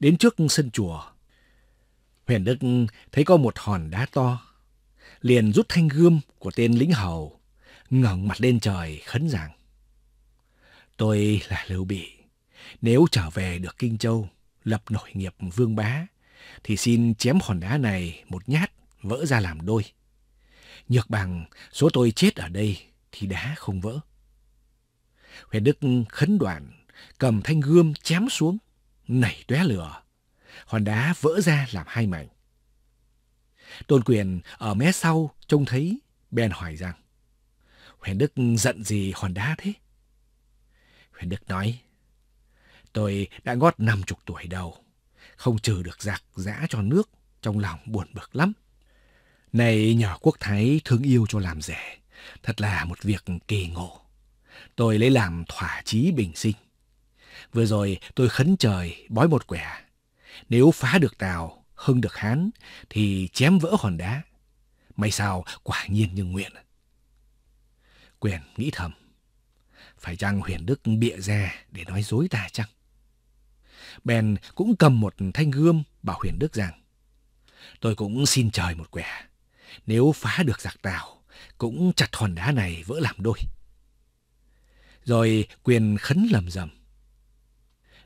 đến trước sân chùa. Huyền Đức thấy có một hòn đá to, liền rút thanh gươm của tên lính hầu, ngẩng mặt lên trời khấn rằng. Tôi là Lưu Bị, nếu trở về được Kinh Châu, lập nội nghiệp vương bá, thì xin chém hòn đá này một nhát vỡ ra làm đôi nhược bằng số tôi chết ở đây thì đá không vỡ. Huyền Đức khấn đoạn, cầm thanh gươm chém xuống, nảy tóe lửa. Hòn đá vỡ ra làm hai mảnh. Tôn Quyền ở mé sau trông thấy, bèn hỏi rằng, Huyền Đức giận gì hòn đá thế? Huyền Đức nói, tôi đã ngót năm chục tuổi đầu, không trừ được giặc giã cho nước, trong lòng buồn bực lắm. Này nhỏ quốc thái thương yêu cho làm rẻ, thật là một việc kỳ ngộ. Tôi lấy làm thỏa chí bình sinh. Vừa rồi tôi khấn trời bói một quẻ. Nếu phá được tàu, hưng được Hán, thì chém vỡ hòn đá. May sao quả nhiên như nguyện. Quyền nghĩ thầm. Phải chăng huyền đức bịa ra để nói dối ta chăng? Bèn cũng cầm một thanh gươm bảo huyền đức rằng. Tôi cũng xin trời một quẻ. Nếu phá được giặc Tào, cũng chặt hòn đá này vỡ làm đôi. Rồi quyền khấn lầm rầm.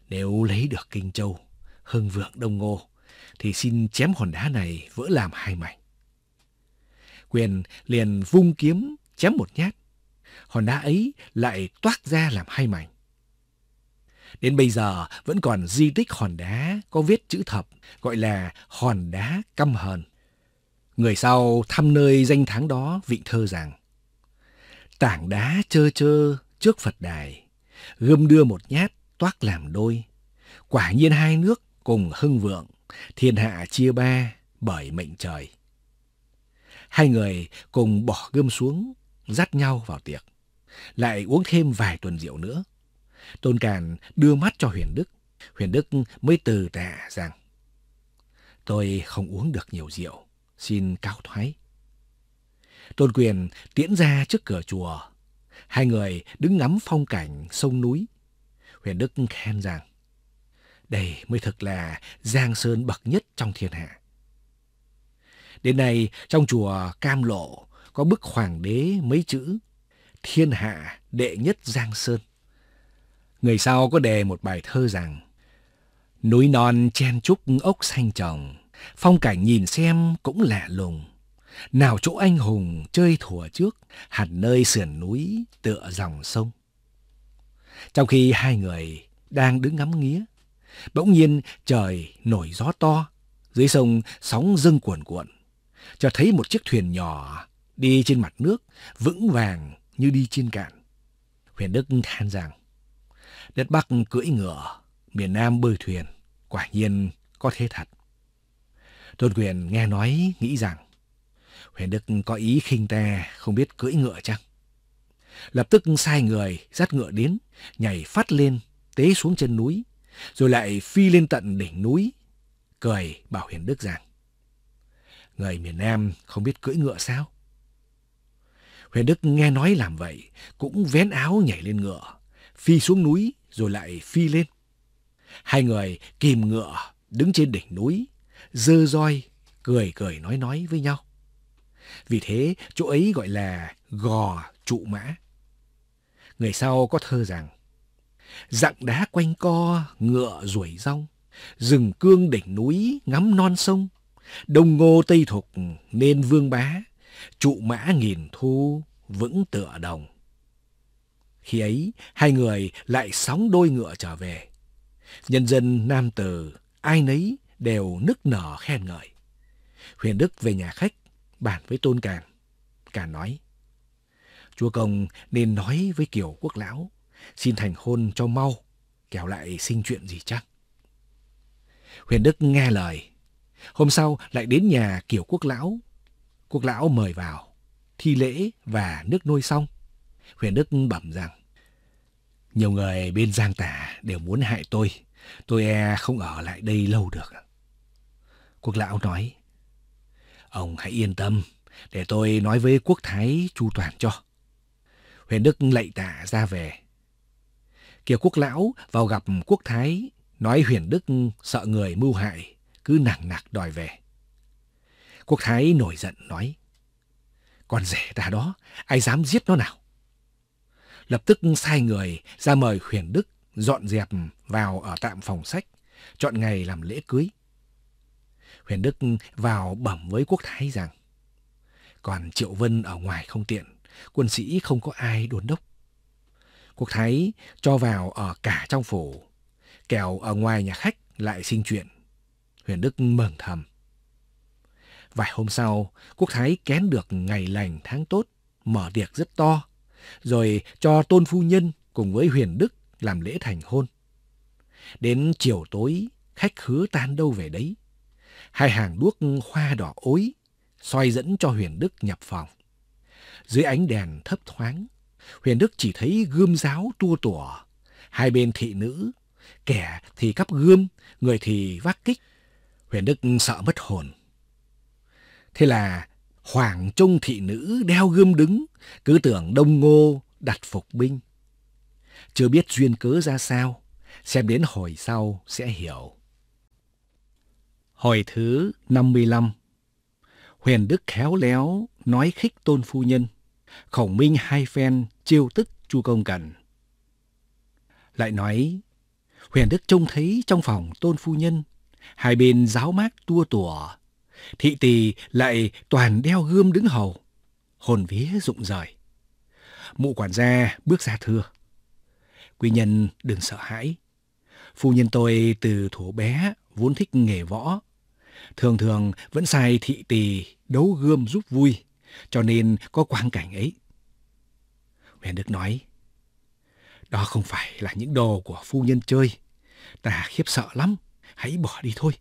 Nếu lấy được Kinh Châu, Hưng Vượng Đông Ngô, thì xin chém hòn đá này vỡ làm hai mảnh. Quyền liền vung kiếm chém một nhát, hòn đá ấy lại toát ra làm hai mảnh. Đến bây giờ vẫn còn di tích hòn đá có viết chữ thập gọi là hòn đá căm hờn. Người sau thăm nơi danh tháng đó vịnh thơ rằng Tảng đá chơ chơ trước Phật đài, gươm đưa một nhát toác làm đôi. Quả nhiên hai nước cùng hưng vượng, thiên hạ chia ba bởi mệnh trời. Hai người cùng bỏ gươm xuống, dắt nhau vào tiệc. Lại uống thêm vài tuần rượu nữa. Tôn Càn đưa mắt cho Huyền Đức. Huyền Đức mới từ tạ rằng Tôi không uống được nhiều rượu xin cáo thoái. Tôn Quyền tiễn ra trước cửa chùa. Hai người đứng ngắm phong cảnh sông núi. Huyền Đức khen rằng, đây mới thực là giang sơn bậc nhất trong thiên hạ. Đến nay, trong chùa Cam Lộ có bức hoàng đế mấy chữ Thiên hạ đệ nhất giang sơn. Người sau có đề một bài thơ rằng Núi non chen trúc ốc xanh trồng Phong cảnh nhìn xem cũng lạ lùng. Nào chỗ anh hùng chơi thùa trước, hẳn nơi sườn núi tựa dòng sông. Trong khi hai người đang đứng ngắm nghía, bỗng nhiên trời nổi gió to, dưới sông sóng dâng cuồn cuộn. Cho thấy một chiếc thuyền nhỏ đi trên mặt nước, vững vàng như đi trên cạn. Huyền Đức than rằng, đất Bắc cưỡi ngựa, miền Nam bơi thuyền, quả nhiên có thế thật. Tôn Quyền nghe nói nghĩ rằng Huyền Đức có ý khinh ta không biết cưỡi ngựa chăng? Lập tức sai người dắt ngựa đến, nhảy phát lên, tế xuống chân núi, rồi lại phi lên tận đỉnh núi, cười bảo Huyền Đức rằng Người miền Nam không biết cưỡi ngựa sao? Huyền Đức nghe nói làm vậy, cũng vén áo nhảy lên ngựa, phi xuống núi rồi lại phi lên. Hai người kìm ngựa đứng trên đỉnh núi, dơ roi, cười cười nói nói với nhau. Vì thế, chỗ ấy gọi là gò trụ mã. Người sau có thơ rằng, Dặng đá quanh co, ngựa ruổi rong, rừng cương đỉnh núi ngắm non sông, đông ngô tây thục nên vương bá, trụ mã nghìn thu vững tựa đồng. Khi ấy, hai người lại sóng đôi ngựa trở về. Nhân dân Nam Từ, ai nấy đều nức nở khen ngợi. Huyền Đức về nhà khách, bàn với Tôn Càn. Càn nói, Chúa Công nên nói với Kiều Quốc Lão, xin thành hôn cho mau, kẻo lại sinh chuyện gì chắc. Huyền Đức nghe lời, hôm sau lại đến nhà Kiều Quốc Lão. Quốc Lão mời vào, thi lễ và nước nuôi xong. Huyền Đức bẩm rằng, nhiều người bên Giang Tả đều muốn hại tôi, tôi e không ở lại đây lâu được. Quốc lão nói. Ông hãy yên tâm, để tôi nói với quốc thái chu toàn cho. Huyền Đức lạy tạ ra về. Kiều quốc lão vào gặp quốc thái, nói Huyền Đức sợ người mưu hại, cứ nặng nặc đòi về. Quốc thái nổi giận nói. Con rể ta đó, ai dám giết nó nào? Lập tức sai người ra mời Huyền Đức dọn dẹp vào ở tạm phòng sách, chọn ngày làm lễ cưới. Huyền Đức vào bẩm với quốc thái rằng còn Triệu Vân ở ngoài không tiện, quân sĩ không có ai đồn đốc. Quốc thái cho vào ở cả trong phủ, kẻo ở ngoài nhà khách lại sinh chuyện. Huyền Đức mừng thầm. Vài hôm sau, quốc thái kén được ngày lành tháng tốt, mở tiệc rất to, rồi cho tôn phu nhân cùng với Huyền Đức làm lễ thành hôn. Đến chiều tối, khách hứa tan đâu về đấy. Hai hàng đuốc hoa đỏ ối, xoay dẫn cho Huyền Đức nhập phòng. Dưới ánh đèn thấp thoáng, Huyền Đức chỉ thấy gươm giáo tua tủa. Hai bên thị nữ, kẻ thì cắp gươm, người thì vác kích. Huyền Đức sợ mất hồn. Thế là Hoàng Trung thị nữ đeo gươm đứng, cứ tưởng đông ngô đặt phục binh. Chưa biết duyên cớ ra sao, xem đến hồi sau sẽ hiểu. Hồi thứ 55 Huyền Đức khéo léo nói khích tôn phu nhân. Khổng Minh hai phen chiêu tức Chu Công Cần. Lại nói, Huyền Đức trông thấy trong phòng tôn phu nhân, hai bên giáo mát tua tủa, thị tỳ lại toàn đeo gươm đứng hầu, hồn vía rụng rời. Mụ quản gia bước ra thưa. Quý nhân đừng sợ hãi. Phu nhân tôi từ thủ bé vốn thích nghề võ. Thường thường vẫn sai thị tỳ đấu gươm giúp vui, cho nên có quang cảnh ấy. Huyền Đức nói, đó không phải là những đồ của phu nhân chơi. Ta khiếp sợ lắm, hãy bỏ đi thôi.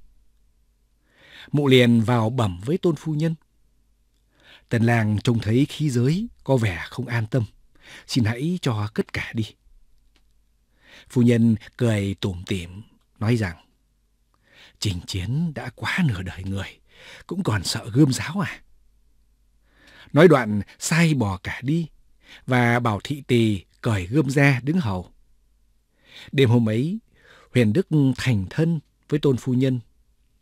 Mụ liền vào bẩm với tôn phu nhân. Tần làng trông thấy khí giới có vẻ không an tâm. Xin hãy cho cất cả đi. Phu nhân cười tủm tỉm, nói rằng Trình Chiến đã quá nửa đời người, cũng còn sợ gươm giáo à? Nói đoạn sai bỏ cả đi, và bảo thị tỳ cởi gươm ra đứng hầu. Đêm hôm ấy, Huyền Đức thành thân với tôn phu nhân,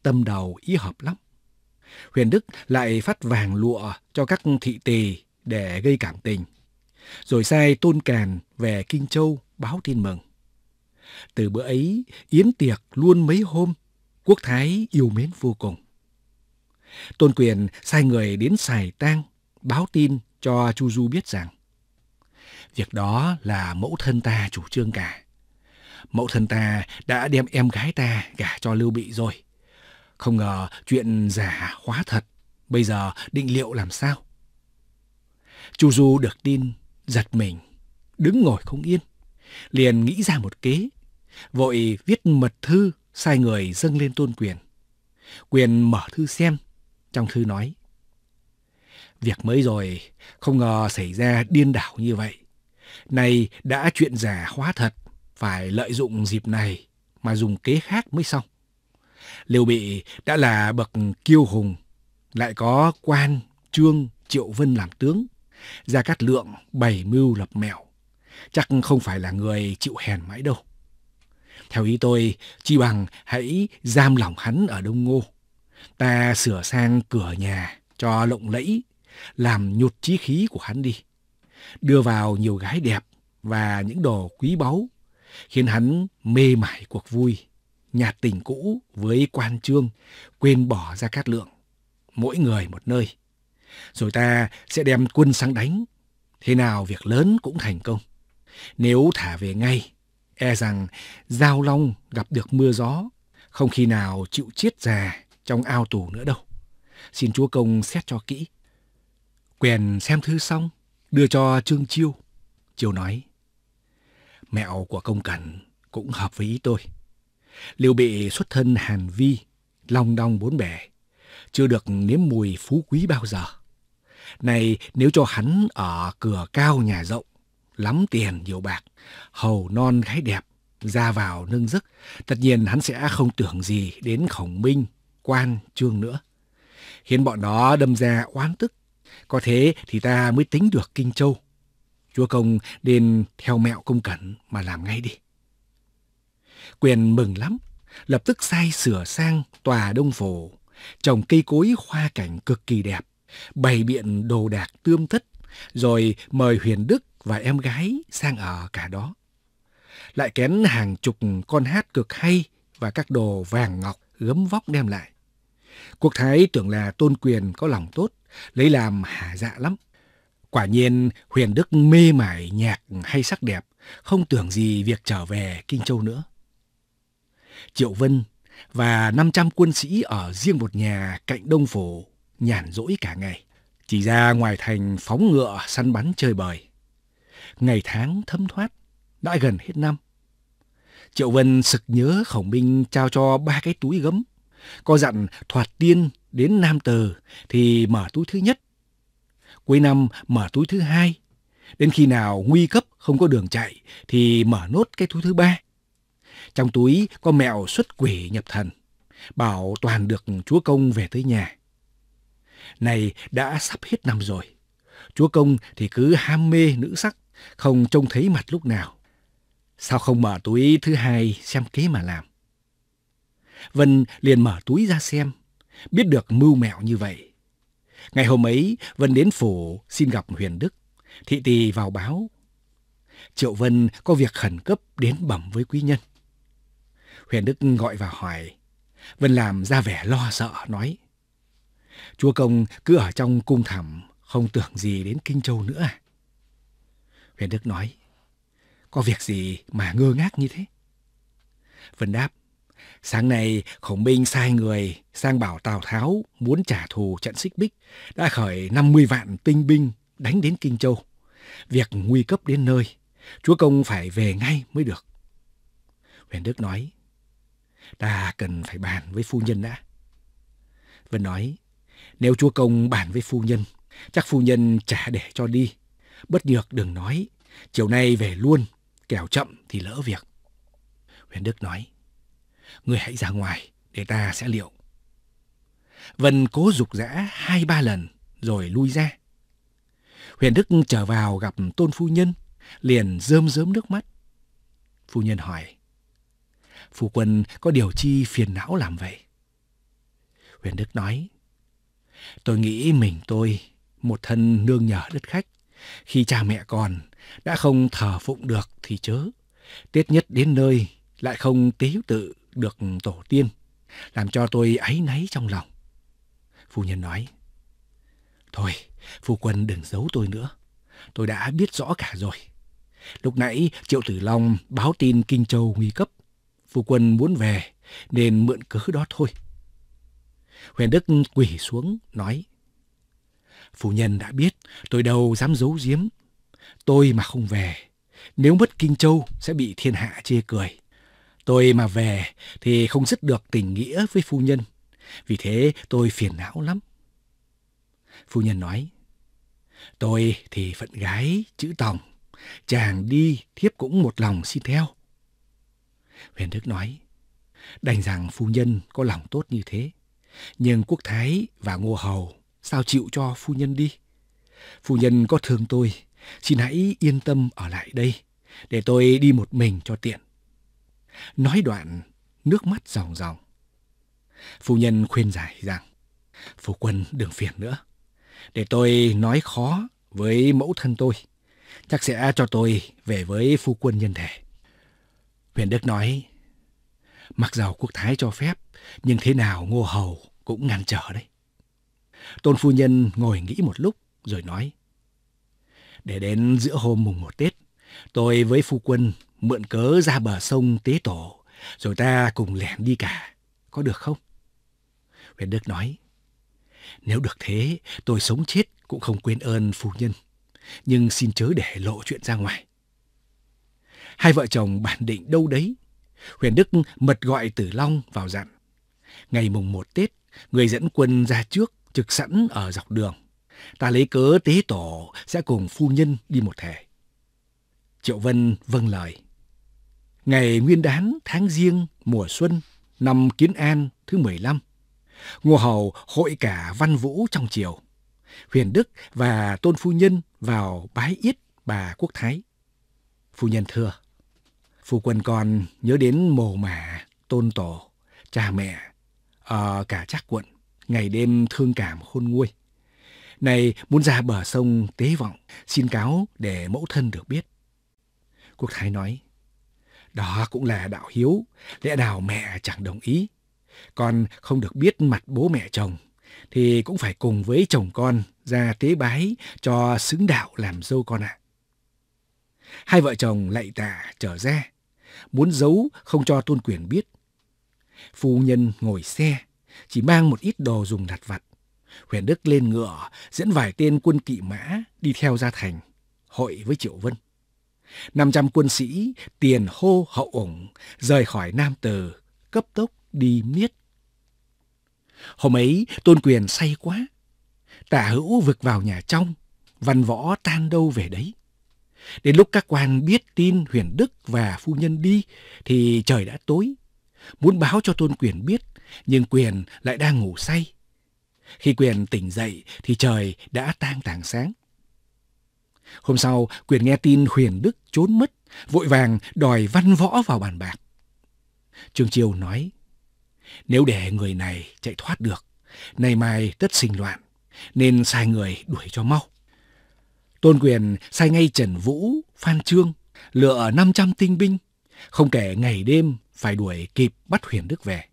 tâm đầu ý hợp lắm. Huyền Đức lại phát vàng lụa cho các thị tỳ để gây cảm tình, rồi sai tôn càn về Kinh Châu báo tin mừng. Từ bữa ấy, yến tiệc luôn mấy hôm Quốc Thái yêu mến vô cùng. Tôn Quyền sai người đến xài Tang báo tin cho Chu Du biết rằng việc đó là mẫu thân ta chủ trương cả. Mẫu thân ta đã đem em gái ta gả cho Lưu Bị rồi. Không ngờ chuyện giả hóa thật, bây giờ định liệu làm sao? Chu Du được tin, giật mình, đứng ngồi không yên. Liền nghĩ ra một kế vội viết mật thư sai người dâng lên tôn quyền. Quyền mở thư xem, trong thư nói. Việc mới rồi, không ngờ xảy ra điên đảo như vậy. Này đã chuyện giả hóa thật, phải lợi dụng dịp này mà dùng kế khác mới xong. Liêu Bị đã là bậc kiêu hùng, lại có quan, trương, triệu vân làm tướng, ra Cát Lượng bày mưu lập mẹo. Chắc không phải là người chịu hèn mãi đâu. Theo ý tôi, chi bằng hãy giam lỏng hắn ở Đông Ngô. Ta sửa sang cửa nhà cho lộng lẫy, làm nhụt chí khí của hắn đi. Đưa vào nhiều gái đẹp và những đồ quý báu, khiến hắn mê mải cuộc vui, nhạt tình cũ với quan trương, quên bỏ ra cát lượng. Mỗi người một nơi. Rồi ta sẽ đem quân sang đánh. Thế nào việc lớn cũng thành công. Nếu thả về ngay, e rằng giao long gặp được mưa gió, không khi nào chịu chiết già trong ao tù nữa đâu. Xin chúa công xét cho kỹ. Quyền xem thư xong, đưa cho Trương Chiêu. Chiêu nói, mẹo của công cẩn cũng hợp với ý tôi. Liệu bị xuất thân hàn vi, long đong bốn bề chưa được nếm mùi phú quý bao giờ. Này nếu cho hắn ở cửa cao nhà rộng, lắm tiền nhiều bạc, hầu non gái đẹp, ra vào nâng giấc. Tất nhiên hắn sẽ không tưởng gì đến khổng minh, quan, trương nữa. Khiến bọn đó đâm ra oán tức. Có thế thì ta mới tính được Kinh Châu. Chúa Công nên theo mẹo công cẩn mà làm ngay đi. Quyền mừng lắm, lập tức sai sửa sang tòa đông phổ, trồng cây cối hoa cảnh cực kỳ đẹp, bày biện đồ đạc tươm thất, rồi mời Huyền Đức và em gái sang ở cả đó. Lại kén hàng chục con hát cực hay và các đồ vàng ngọc gấm vóc đem lại. Quốc Thái tưởng là tôn quyền có lòng tốt, lấy làm hả dạ lắm. Quả nhiên Huyền Đức mê mải nhạc hay sắc đẹp, không tưởng gì việc trở về Kinh Châu nữa. Triệu Vân và 500 quân sĩ ở riêng một nhà cạnh Đông Phổ nhàn rỗi cả ngày. Chỉ ra ngoài thành phóng ngựa săn bắn chơi bời ngày tháng thấm thoát, đã gần hết năm. Triệu Vân sực nhớ Khổng Minh trao cho ba cái túi gấm, có dặn thoạt tiên đến Nam Từ thì mở túi thứ nhất, cuối năm mở túi thứ hai, đến khi nào nguy cấp không có đường chạy thì mở nốt cái túi thứ ba. Trong túi có mẹo xuất quỷ nhập thần, bảo toàn được chúa công về tới nhà. Này đã sắp hết năm rồi, chúa công thì cứ ham mê nữ sắc, không trông thấy mặt lúc nào. Sao không mở túi thứ hai xem kế mà làm? Vân liền mở túi ra xem, biết được mưu mẹo như vậy. Ngày hôm ấy, Vân đến phủ xin gặp Huyền Đức. Thị tỳ vào báo. Triệu Vân có việc khẩn cấp đến bẩm với quý nhân. Huyền Đức gọi vào hỏi. Vân làm ra vẻ lo sợ, nói. Chúa công cứ ở trong cung thẳm, không tưởng gì đến Kinh Châu nữa à? Huyền Đức nói, có việc gì mà ngơ ngác như thế? Vân đáp, sáng nay khổng minh sai người sang bảo Tào Tháo muốn trả thù trận xích bích, đã khởi 50 vạn tinh binh đánh đến Kinh Châu. Việc nguy cấp đến nơi, chúa công phải về ngay mới được. Huyền Đức nói, ta cần phải bàn với phu nhân đã. Vân nói, nếu chúa công bàn với phu nhân, chắc phu nhân trả để cho đi Bất nhược đừng nói, chiều nay về luôn, kẻo chậm thì lỡ việc. Huyền Đức nói, người hãy ra ngoài, để ta sẽ liệu. Vân cố dục dã hai ba lần, rồi lui ra. Huyền Đức trở vào gặp tôn phu nhân, liền rơm rớm nước mắt. Phu nhân hỏi, Phu quân có điều chi phiền não làm vậy? Huyền Đức nói, Tôi nghĩ mình tôi, một thân nương nhờ đất khách, khi cha mẹ còn đã không thờ phụng được thì chớ. Tết nhất đến nơi lại không tế tự được tổ tiên, làm cho tôi áy náy trong lòng. Phu nhân nói, Thôi, phu quân đừng giấu tôi nữa. Tôi đã biết rõ cả rồi. Lúc nãy Triệu Tử Long báo tin Kinh Châu nguy cấp. Phu quân muốn về nên mượn cớ đó thôi. Huyền Đức quỳ xuống nói Phu nhân đã biết, tôi đâu dám giấu giếm. Tôi mà không về, nếu mất Kinh Châu sẽ bị thiên hạ chê cười. Tôi mà về thì không dứt được tình nghĩa với phu nhân. Vì thế tôi phiền não lắm. Phu nhân nói, tôi thì phận gái, chữ tòng. Chàng đi, thiếp cũng một lòng xin theo. Huyền Đức nói, đành rằng phu nhân có lòng tốt như thế. Nhưng quốc thái và ngô hầu sao chịu cho phu nhân đi? Phu nhân có thương tôi, xin hãy yên tâm ở lại đây, để tôi đi một mình cho tiện. Nói đoạn, nước mắt ròng ròng. Phu nhân khuyên giải rằng, phu quân đừng phiền nữa, để tôi nói khó với mẫu thân tôi, chắc sẽ cho tôi về với phu quân nhân thể. Huyền Đức nói, mặc dầu quốc thái cho phép, nhưng thế nào ngô hầu cũng ngăn trở đấy. Tôn phu nhân ngồi nghĩ một lúc rồi nói. Để đến giữa hôm mùng một Tết, tôi với phu quân mượn cớ ra bờ sông tế tổ, rồi ta cùng lẻn đi cả. Có được không? Huyền Đức nói. Nếu được thế, tôi sống chết cũng không quên ơn phu nhân. Nhưng xin chớ để lộ chuyện ra ngoài. Hai vợ chồng bản định đâu đấy. Huyền Đức mật gọi Tử Long vào dặn. Ngày mùng một Tết, người dẫn quân ra trước trực sẵn ở dọc đường. Ta lấy cớ tế tổ sẽ cùng phu nhân đi một thể. Triệu Vân vâng lời. Ngày nguyên đán tháng riêng mùa xuân năm Kiến An thứ 15. Ngô Hầu hội cả văn vũ trong triều. Huyền Đức và Tôn Phu Nhân vào bái yết bà Quốc Thái. Phu Nhân thưa, Phu quân con nhớ đến mồ mả, tôn tổ, cha mẹ, ở ờ, cả trác quận ngày đêm thương cảm khôn nguôi. Này muốn ra bờ sông tế vọng, xin cáo để mẫu thân được biết. Quốc Thái nói, đó cũng là đạo hiếu, lẽ nào mẹ chẳng đồng ý. Con không được biết mặt bố mẹ chồng, thì cũng phải cùng với chồng con ra tế bái cho xứng đạo làm dâu con ạ. À. Hai vợ chồng lạy tạ trở ra, muốn giấu không cho tôn quyền biết. Phu nhân ngồi xe, chỉ mang một ít đồ dùng đặt vặt. Huyền Đức lên ngựa, dẫn vài tên quân kỵ mã đi theo ra thành, hội với Triệu Vân. 500 quân sĩ tiền hô hậu ủng rời khỏi Nam Từ, cấp tốc đi miết. Hôm ấy, Tôn Quyền say quá. Tả hữu vực vào nhà trong, văn võ tan đâu về đấy. Đến lúc các quan biết tin Huyền Đức và phu nhân đi thì trời đã tối. Muốn báo cho Tôn Quyền biết nhưng Quyền lại đang ngủ say. Khi Quyền tỉnh dậy thì trời đã tan tảng sáng. Hôm sau, Quyền nghe tin Huyền Đức trốn mất, vội vàng đòi văn võ vào bàn bạc. Trương Chiêu nói, nếu để người này chạy thoát được, nay mai tất sinh loạn, nên sai người đuổi cho mau. Tôn Quyền sai ngay Trần Vũ, Phan Trương, lựa 500 tinh binh, không kể ngày đêm phải đuổi kịp bắt Huyền Đức về.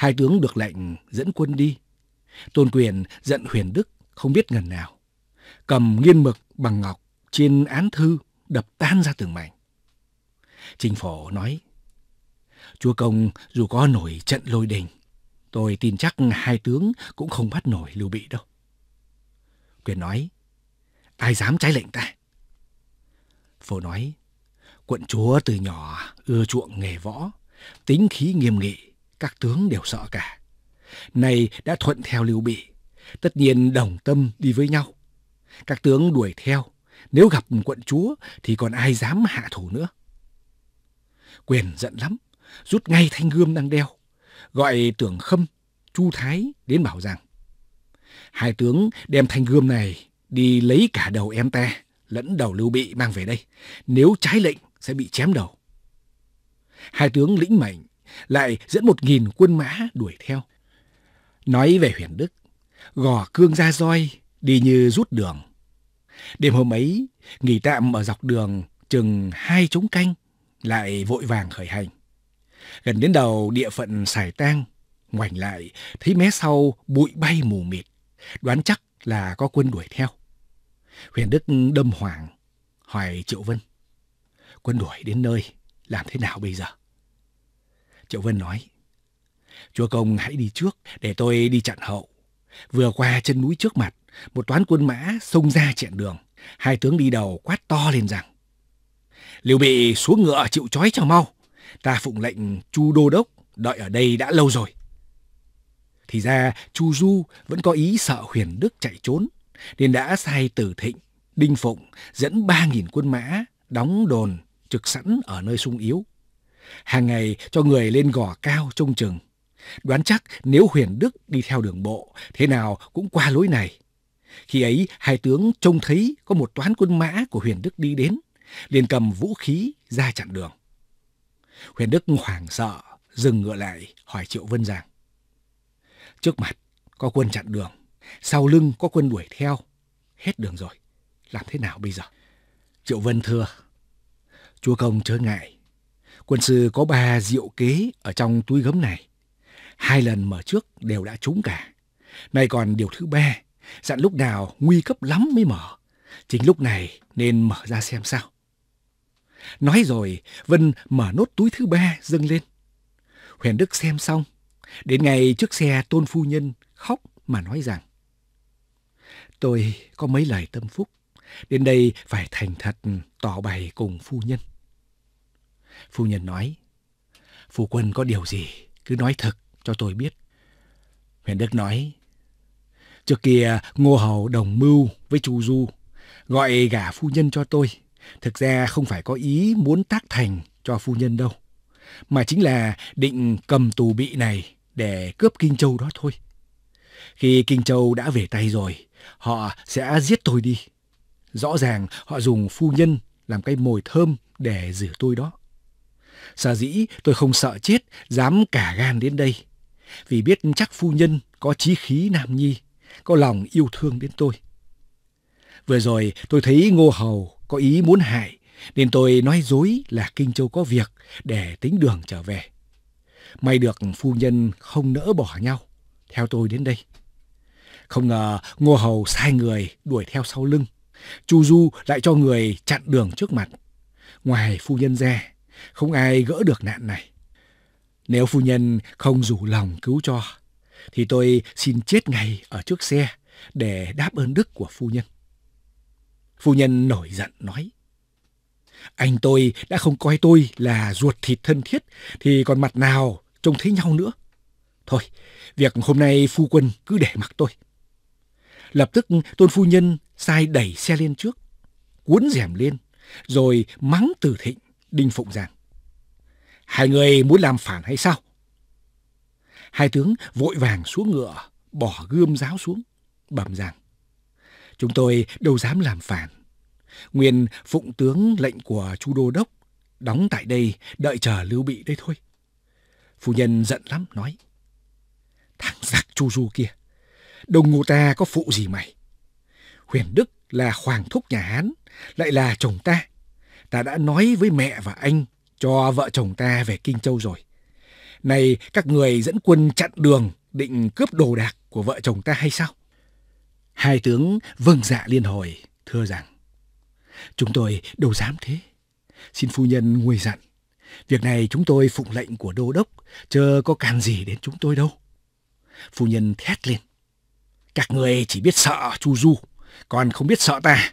Hai tướng được lệnh dẫn quân đi. Tôn quyền giận huyền đức không biết ngần nào. Cầm nghiên mực bằng ngọc trên án thư đập tan ra từng mảnh. Trình phổ nói, Chúa công dù có nổi trận lôi đình, tôi tin chắc hai tướng cũng không bắt nổi Lưu Bị đâu. Quyền nói, ai dám trái lệnh ta? Phổ nói, quận chúa từ nhỏ ưa chuộng nghề võ, tính khí nghiêm nghị, các tướng đều sợ cả. Này đã thuận theo Lưu Bị, tất nhiên đồng tâm đi với nhau. Các tướng đuổi theo, nếu gặp quận chúa thì còn ai dám hạ thủ nữa. Quyền giận lắm, rút ngay thanh gươm đang đeo, gọi tưởng khâm, chu thái đến bảo rằng hai tướng đem thanh gươm này đi lấy cả đầu em ta lẫn đầu lưu bị mang về đây nếu trái lệnh sẽ bị chém đầu hai tướng lĩnh mệnh lại dẫn một nghìn quân mã đuổi theo. Nói về huyền đức, gò cương ra roi, đi như rút đường. Đêm hôm ấy, nghỉ tạm ở dọc đường chừng hai trống canh, lại vội vàng khởi hành. Gần đến đầu địa phận xài tang, ngoảnh lại, thấy mé sau bụi bay mù mịt, đoán chắc là có quân đuổi theo. Huyền Đức đâm hoàng, hỏi Triệu Vân. Quân đuổi đến nơi, làm thế nào bây giờ? Triệu Vân nói. Chúa công hãy đi trước, để tôi đi chặn hậu. Vừa qua chân núi trước mặt, một toán quân mã xông ra chặn đường. Hai tướng đi đầu quát to lên rằng. Liều bị xuống ngựa chịu trói cho mau. Ta phụng lệnh Chu Đô Đốc, đợi ở đây đã lâu rồi. Thì ra Chu Du vẫn có ý sợ huyền Đức chạy trốn, nên đã sai Tử Thịnh, Đinh Phụng dẫn ba nghìn quân mã đóng đồn trực sẵn ở nơi sung yếu hàng ngày cho người lên gò cao trông chừng. Đoán chắc nếu Huyền Đức đi theo đường bộ, thế nào cũng qua lối này. Khi ấy, hai tướng trông thấy có một toán quân mã của Huyền Đức đi đến, liền cầm vũ khí ra chặn đường. Huyền Đức hoảng sợ, dừng ngựa lại, hỏi Triệu Vân rằng. Trước mặt có quân chặn đường, sau lưng có quân đuổi theo. Hết đường rồi, làm thế nào bây giờ? Triệu Vân thưa, chúa công chớ ngại, Quân sư có ba diệu kế ở trong túi gấm này. Hai lần mở trước đều đã trúng cả. Nay còn điều thứ ba, dặn lúc nào nguy cấp lắm mới mở. Chính lúc này nên mở ra xem sao. Nói rồi, Vân mở nốt túi thứ ba dâng lên. Huyền Đức xem xong, đến ngày trước xe tôn phu nhân khóc mà nói rằng Tôi có mấy lời tâm phúc, đến đây phải thành thật tỏ bày cùng phu nhân. Phu nhân nói, Phu quân có điều gì, cứ nói thật cho tôi biết. Huyền Đức nói, Trước kia Ngô Hầu đồng mưu với Chu Du, gọi gả phu nhân cho tôi. Thực ra không phải có ý muốn tác thành cho phu nhân đâu, mà chính là định cầm tù bị này để cướp Kinh Châu đó thôi. Khi Kinh Châu đã về tay rồi, họ sẽ giết tôi đi. Rõ ràng họ dùng phu nhân làm cái mồi thơm để giữ tôi đó. Sở dĩ tôi không sợ chết, dám cả gan đến đây. Vì biết chắc phu nhân có trí khí nam nhi, có lòng yêu thương đến tôi. Vừa rồi tôi thấy Ngô Hầu có ý muốn hại, nên tôi nói dối là Kinh Châu có việc để tính đường trở về. May được phu nhân không nỡ bỏ nhau, theo tôi đến đây. Không ngờ Ngô Hầu sai người đuổi theo sau lưng. Chu Du lại cho người chặn đường trước mặt. Ngoài phu nhân ra, không ai gỡ được nạn này. Nếu phu nhân không rủ lòng cứu cho, thì tôi xin chết ngay ở trước xe để đáp ơn đức của phu nhân. Phu nhân nổi giận nói, anh tôi đã không coi tôi là ruột thịt thân thiết, thì còn mặt nào trông thấy nhau nữa. Thôi, việc hôm nay phu quân cứ để mặc tôi. Lập tức tôn phu nhân sai đẩy xe lên trước, cuốn rèm lên, rồi mắng từ thịnh Đinh Phụng Giang. Hai người muốn làm phản hay sao? Hai tướng vội vàng xuống ngựa, bỏ gươm giáo xuống, bẩm rằng. Chúng tôi đâu dám làm phản. Nguyên phụng tướng lệnh của chu đô đốc, đóng tại đây đợi chờ Lưu Bị đây thôi. Phu nhân giận lắm, nói. Thằng giặc chu du kia, đồng ngô ta có phụ gì mày? Huyền Đức là hoàng thúc nhà Hán, lại là chồng ta ta đã nói với mẹ và anh cho vợ chồng ta về Kinh Châu rồi. Này, các người dẫn quân chặn đường định cướp đồ đạc của vợ chồng ta hay sao? Hai tướng vâng dạ liên hồi, thưa rằng, chúng tôi đâu dám thế. Xin phu nhân nguôi dặn, việc này chúng tôi phụng lệnh của đô đốc, chớ có can gì đến chúng tôi đâu. Phu nhân thét lên, các người chỉ biết sợ Chu Du, còn không biết sợ ta.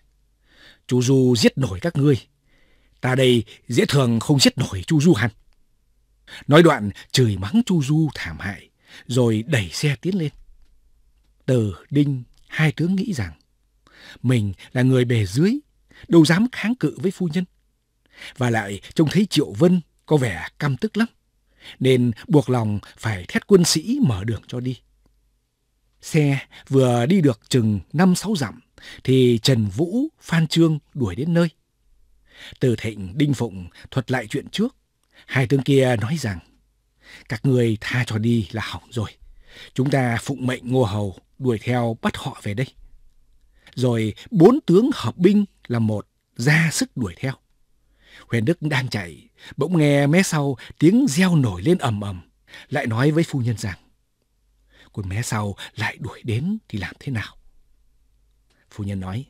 Chu Du giết nổi các ngươi Ta đây dễ thường không giết nổi Chu Du hẳn. Nói đoạn chửi mắng Chu Du thảm hại, rồi đẩy xe tiến lên. Từ Đinh, hai tướng nghĩ rằng, mình là người bề dưới, đâu dám kháng cự với phu nhân. Và lại trông thấy Triệu Vân có vẻ căm tức lắm, nên buộc lòng phải thét quân sĩ mở đường cho đi. Xe vừa đi được chừng năm sáu dặm, thì Trần Vũ, Phan Trương đuổi đến nơi. Từ Thịnh, Đinh Phụng thuật lại chuyện trước. Hai tướng kia nói rằng, các người tha cho đi là hỏng rồi. Chúng ta phụng mệnh Ngô Hầu đuổi theo bắt họ về đây. Rồi bốn tướng hợp binh là một ra sức đuổi theo. Huyền Đức đang chạy, bỗng nghe mé sau tiếng reo nổi lên ầm ầm, lại nói với phu nhân rằng, còn mé sau lại đuổi đến thì làm thế nào? Phu nhân nói,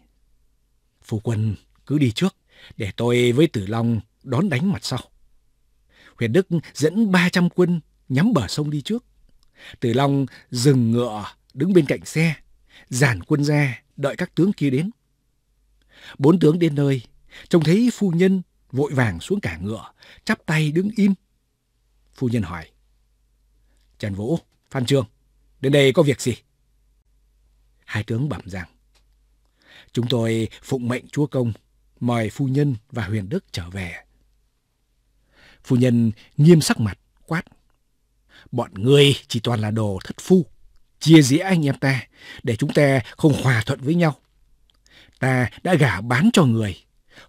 phu quân cứ đi trước, để tôi với Tử Long đón đánh mặt sau. Huyền Đức dẫn 300 quân nhắm bờ sông đi trước. Tử Long dừng ngựa đứng bên cạnh xe, dàn quân ra đợi các tướng kia đến. Bốn tướng đến nơi, trông thấy phu nhân vội vàng xuống cả ngựa, chắp tay đứng im. Phu nhân hỏi, Trần Vũ, Phan Trương, đến đây có việc gì? Hai tướng bẩm rằng, chúng tôi phụng mệnh chúa công mời phu nhân và Huyền Đức trở về. Phu nhân nghiêm sắc mặt, quát. Bọn ngươi chỉ toàn là đồ thất phu, chia rẽ anh em ta, để chúng ta không hòa thuận với nhau. Ta đã gả bán cho người,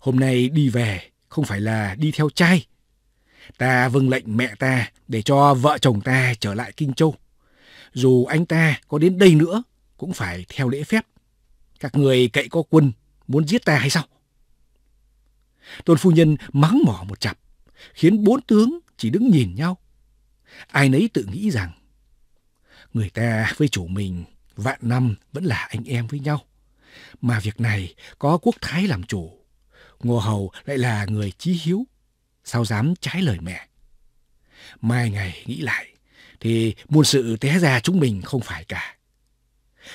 hôm nay đi về không phải là đi theo trai. Ta vâng lệnh mẹ ta để cho vợ chồng ta trở lại Kinh Châu. Dù anh ta có đến đây nữa, cũng phải theo lễ phép. Các người cậy có quân, muốn giết ta hay sao? Tôn phu nhân mắng mỏ một chặp, khiến bốn tướng chỉ đứng nhìn nhau. Ai nấy tự nghĩ rằng, người ta với chủ mình vạn năm vẫn là anh em với nhau. Mà việc này có quốc thái làm chủ, Ngô Hầu lại là người chí hiếu, sao dám trái lời mẹ. Mai ngày nghĩ lại, thì muôn sự té ra chúng mình không phải cả.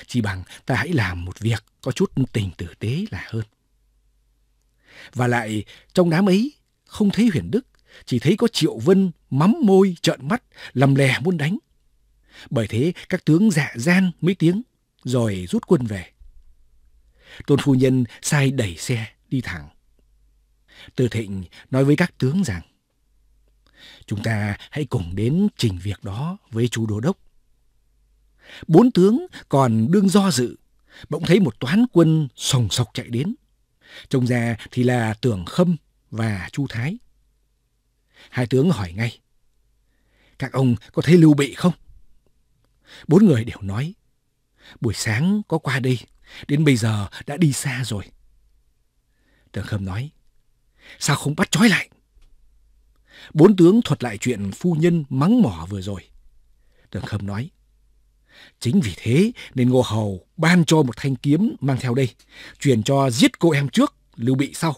Chỉ bằng ta hãy làm một việc có chút tình tử tế là hơn. Và lại trong đám ấy không thấy Huyền Đức, chỉ thấy có Triệu Vân mắm môi trợn mắt, lầm lè muốn đánh. Bởi thế các tướng dạ gian mấy tiếng rồi rút quân về. Tôn phu nhân sai đẩy xe đi thẳng. Từ Thịnh nói với các tướng rằng Chúng ta hãy cùng đến trình việc đó với chú đô đốc. Bốn tướng còn đương do dự, bỗng thấy một toán quân sồng sọc chạy đến, Trông ra thì là Tưởng Khâm và Chu Thái. Hai tướng hỏi ngay. Các ông có thấy Lưu Bị không? Bốn người đều nói. Buổi sáng có qua đây, đến bây giờ đã đi xa rồi. Tưởng Khâm nói. Sao không bắt trói lại? Bốn tướng thuật lại chuyện phu nhân mắng mỏ vừa rồi. Tưởng Khâm nói. Chính vì thế nên Ngô Hầu ban cho một thanh kiếm mang theo đây, truyền cho giết cô em trước, Lưu Bị sau.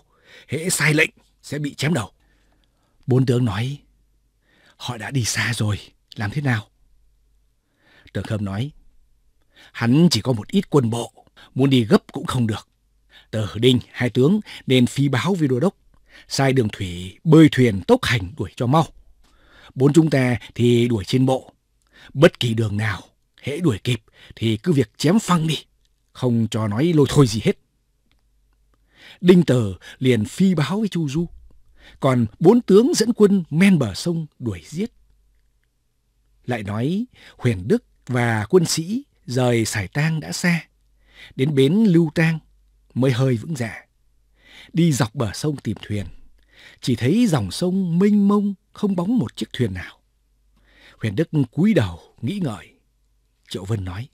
Hễ sai lệnh sẽ bị chém đầu. Bốn tướng nói, họ đã đi xa rồi, làm thế nào? Tưởng Khâm nói, hắn chỉ có một ít quân bộ, muốn đi gấp cũng không được. Tờ Đinh, hai tướng nên phi báo với đô đốc, sai đường thủy bơi thuyền tốc hành đuổi cho mau. Bốn chúng ta thì đuổi trên bộ, bất kỳ đường nào hễ đuổi kịp thì cứ việc chém phăng đi, không cho nói lôi thôi gì hết. Đinh Tờ liền phi báo với Chu Du, còn bốn tướng dẫn quân men bờ sông đuổi giết. Lại nói Huyền Đức và quân sĩ rời Sải Tang đã xa, đến bến Lưu Tang mới hơi vững dạ. Đi dọc bờ sông tìm thuyền, chỉ thấy dòng sông mênh mông không bóng một chiếc thuyền nào. Huyền Đức cúi đầu nghĩ ngợi, Triệu Vân nói.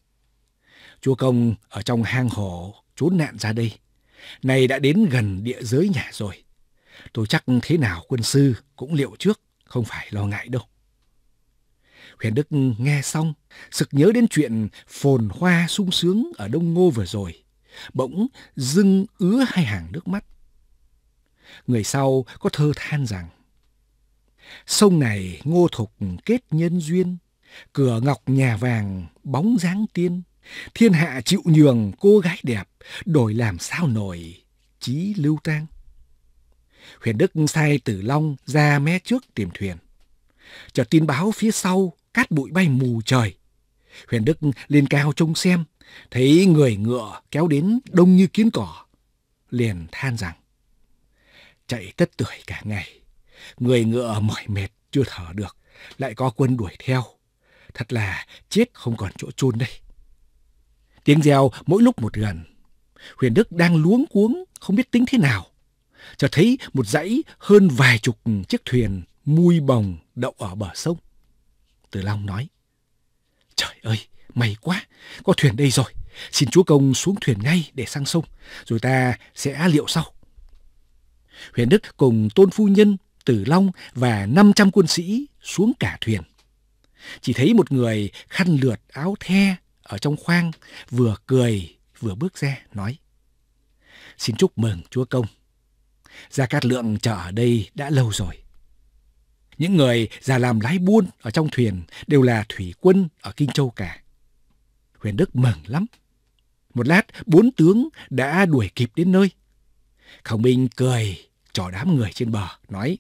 Chúa Công ở trong hang hổ trốn nạn ra đây. Này đã đến gần địa giới nhà rồi. Tôi chắc thế nào quân sư cũng liệu trước, không phải lo ngại đâu. Huyền Đức nghe xong, sực nhớ đến chuyện phồn hoa sung sướng ở Đông Ngô vừa rồi. Bỗng dưng ứa hai hàng nước mắt. Người sau có thơ than rằng Sông này ngô thục kết nhân duyên, Cửa ngọc nhà vàng bóng dáng tiên, thiên hạ chịu nhường cô gái đẹp, đổi làm sao nổi, chí lưu trang. Huyền Đức sai Tử Long ra mé trước tìm thuyền. Chợt tin báo phía sau, cát bụi bay mù trời. Huyền Đức lên cao trông xem, thấy người ngựa kéo đến đông như kiến cỏ. Liền than rằng, chạy tất tuổi cả ngày, người ngựa mỏi mệt chưa thở được, lại có quân đuổi theo, Thật là chết không còn chỗ chôn đây. Tiếng reo mỗi lúc một gần. Huyền Đức đang luống cuống, không biết tính thế nào. Chợt thấy một dãy hơn vài chục chiếc thuyền mui bồng đậu ở bờ sông. Từ Long nói, Trời ơi, may quá, có thuyền đây rồi. Xin chúa công xuống thuyền ngay để sang sông, rồi ta sẽ liệu sau. Huyền Đức cùng Tôn Phu Nhân, Tử Long và 500 quân sĩ xuống cả thuyền. Chỉ thấy một người khăn lượt áo the ở trong khoang, vừa cười vừa bước ra nói. Xin chúc mừng chúa công. Gia Cát Lượng chờ ở đây đã lâu rồi. Những người già làm lái buôn ở trong thuyền đều là thủy quân ở Kinh Châu cả. Huyền Đức mừng lắm. Một lát, bốn tướng đã đuổi kịp đến nơi. Khổng Minh cười, trò đám người trên bờ, nói.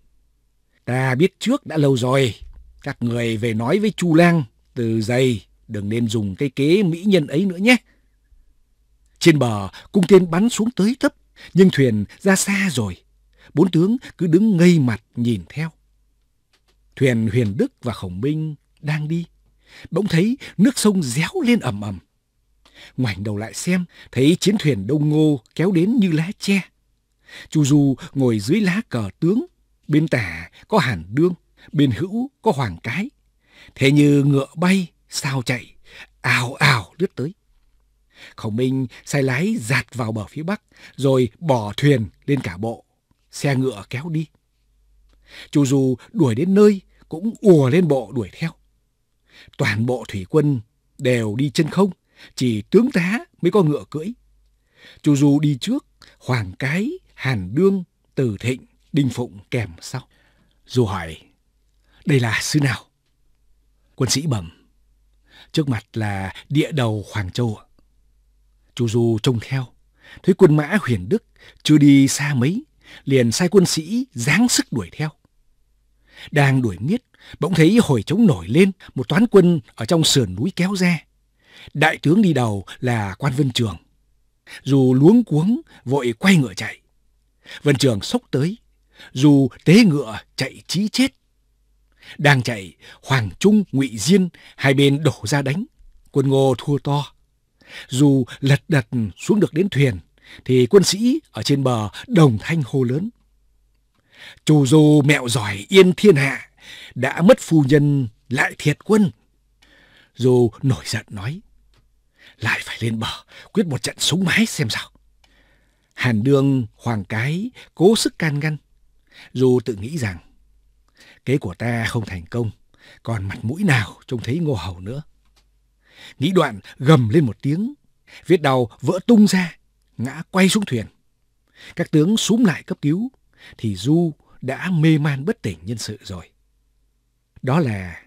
Ta biết trước đã lâu rồi, các người về nói với Chu Lang từ giày đừng nên dùng cái kế mỹ nhân ấy nữa nhé. Trên bờ, cung tên bắn xuống tới thấp, nhưng thuyền ra xa rồi. Bốn tướng cứ đứng ngây mặt nhìn theo. Thuyền Huyền Đức và Khổng Minh đang đi. Bỗng thấy nước sông réo lên ầm ầm. Ngoảnh đầu lại xem, thấy chiến thuyền Đông Ngô kéo đến như lá tre. Chu Du ngồi dưới lá cờ tướng, bên tả có Hàn Đương bên hữu có hoàng cái. Thế như ngựa bay, sao chạy, ào ào lướt tới. Khổng Minh sai lái giạt vào bờ phía bắc, rồi bỏ thuyền lên cả bộ. Xe ngựa kéo đi. Chu Du đuổi đến nơi, cũng ùa lên bộ đuổi theo. Toàn bộ thủy quân đều đi chân không, chỉ tướng tá mới có ngựa cưỡi. Chu Du đi trước, Hoàng Cái, Hàn Đương, Từ Thịnh, Đinh Phụng kèm sau. Du hỏi, đây là xứ nào? Quân sĩ bẩm, trước mặt là địa đầu Hoàng Châu. Chu Du trông theo, thấy quân mã huyền Đức chưa đi xa mấy, liền sai quân sĩ giáng sức đuổi theo. Đang đuổi miết, bỗng thấy hồi trống nổi lên, một toán quân ở trong sườn núi kéo ra. Đại tướng đi đầu là quan Vân Trường. Dù luống cuống, vội quay ngựa chạy. Vân Trường sốc tới, dù tế ngựa chạy chí chết đang chạy, Hoàng Trung, Ngụy Diên, hai bên đổ ra đánh. Quân Ngô thua to. Dù lật đật xuống được đến thuyền, thì quân sĩ ở trên bờ đồng thanh hô lớn. Chủ dù mẹo giỏi yên thiên hạ, đã mất phu nhân lại thiệt quân. Dù nổi giận nói, lại phải lên bờ, quyết một trận súng máy xem sao. Hàn Đương, Hoàng Cái cố sức can ngăn, dù tự nghĩ rằng Kế của ta không thành công, còn mặt mũi nào trông thấy ngô hầu nữa. Nghĩ đoạn gầm lên một tiếng, viết đầu vỡ tung ra, ngã quay xuống thuyền. Các tướng súm lại cấp cứu, thì Du đã mê man bất tỉnh nhân sự rồi. Đó là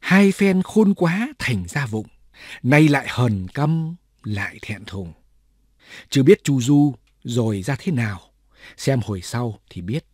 hai phen khôn quá thành ra vụng, nay lại hờn căm, lại thẹn thùng. Chưa biết Chu Du rồi ra thế nào, xem hồi sau thì biết.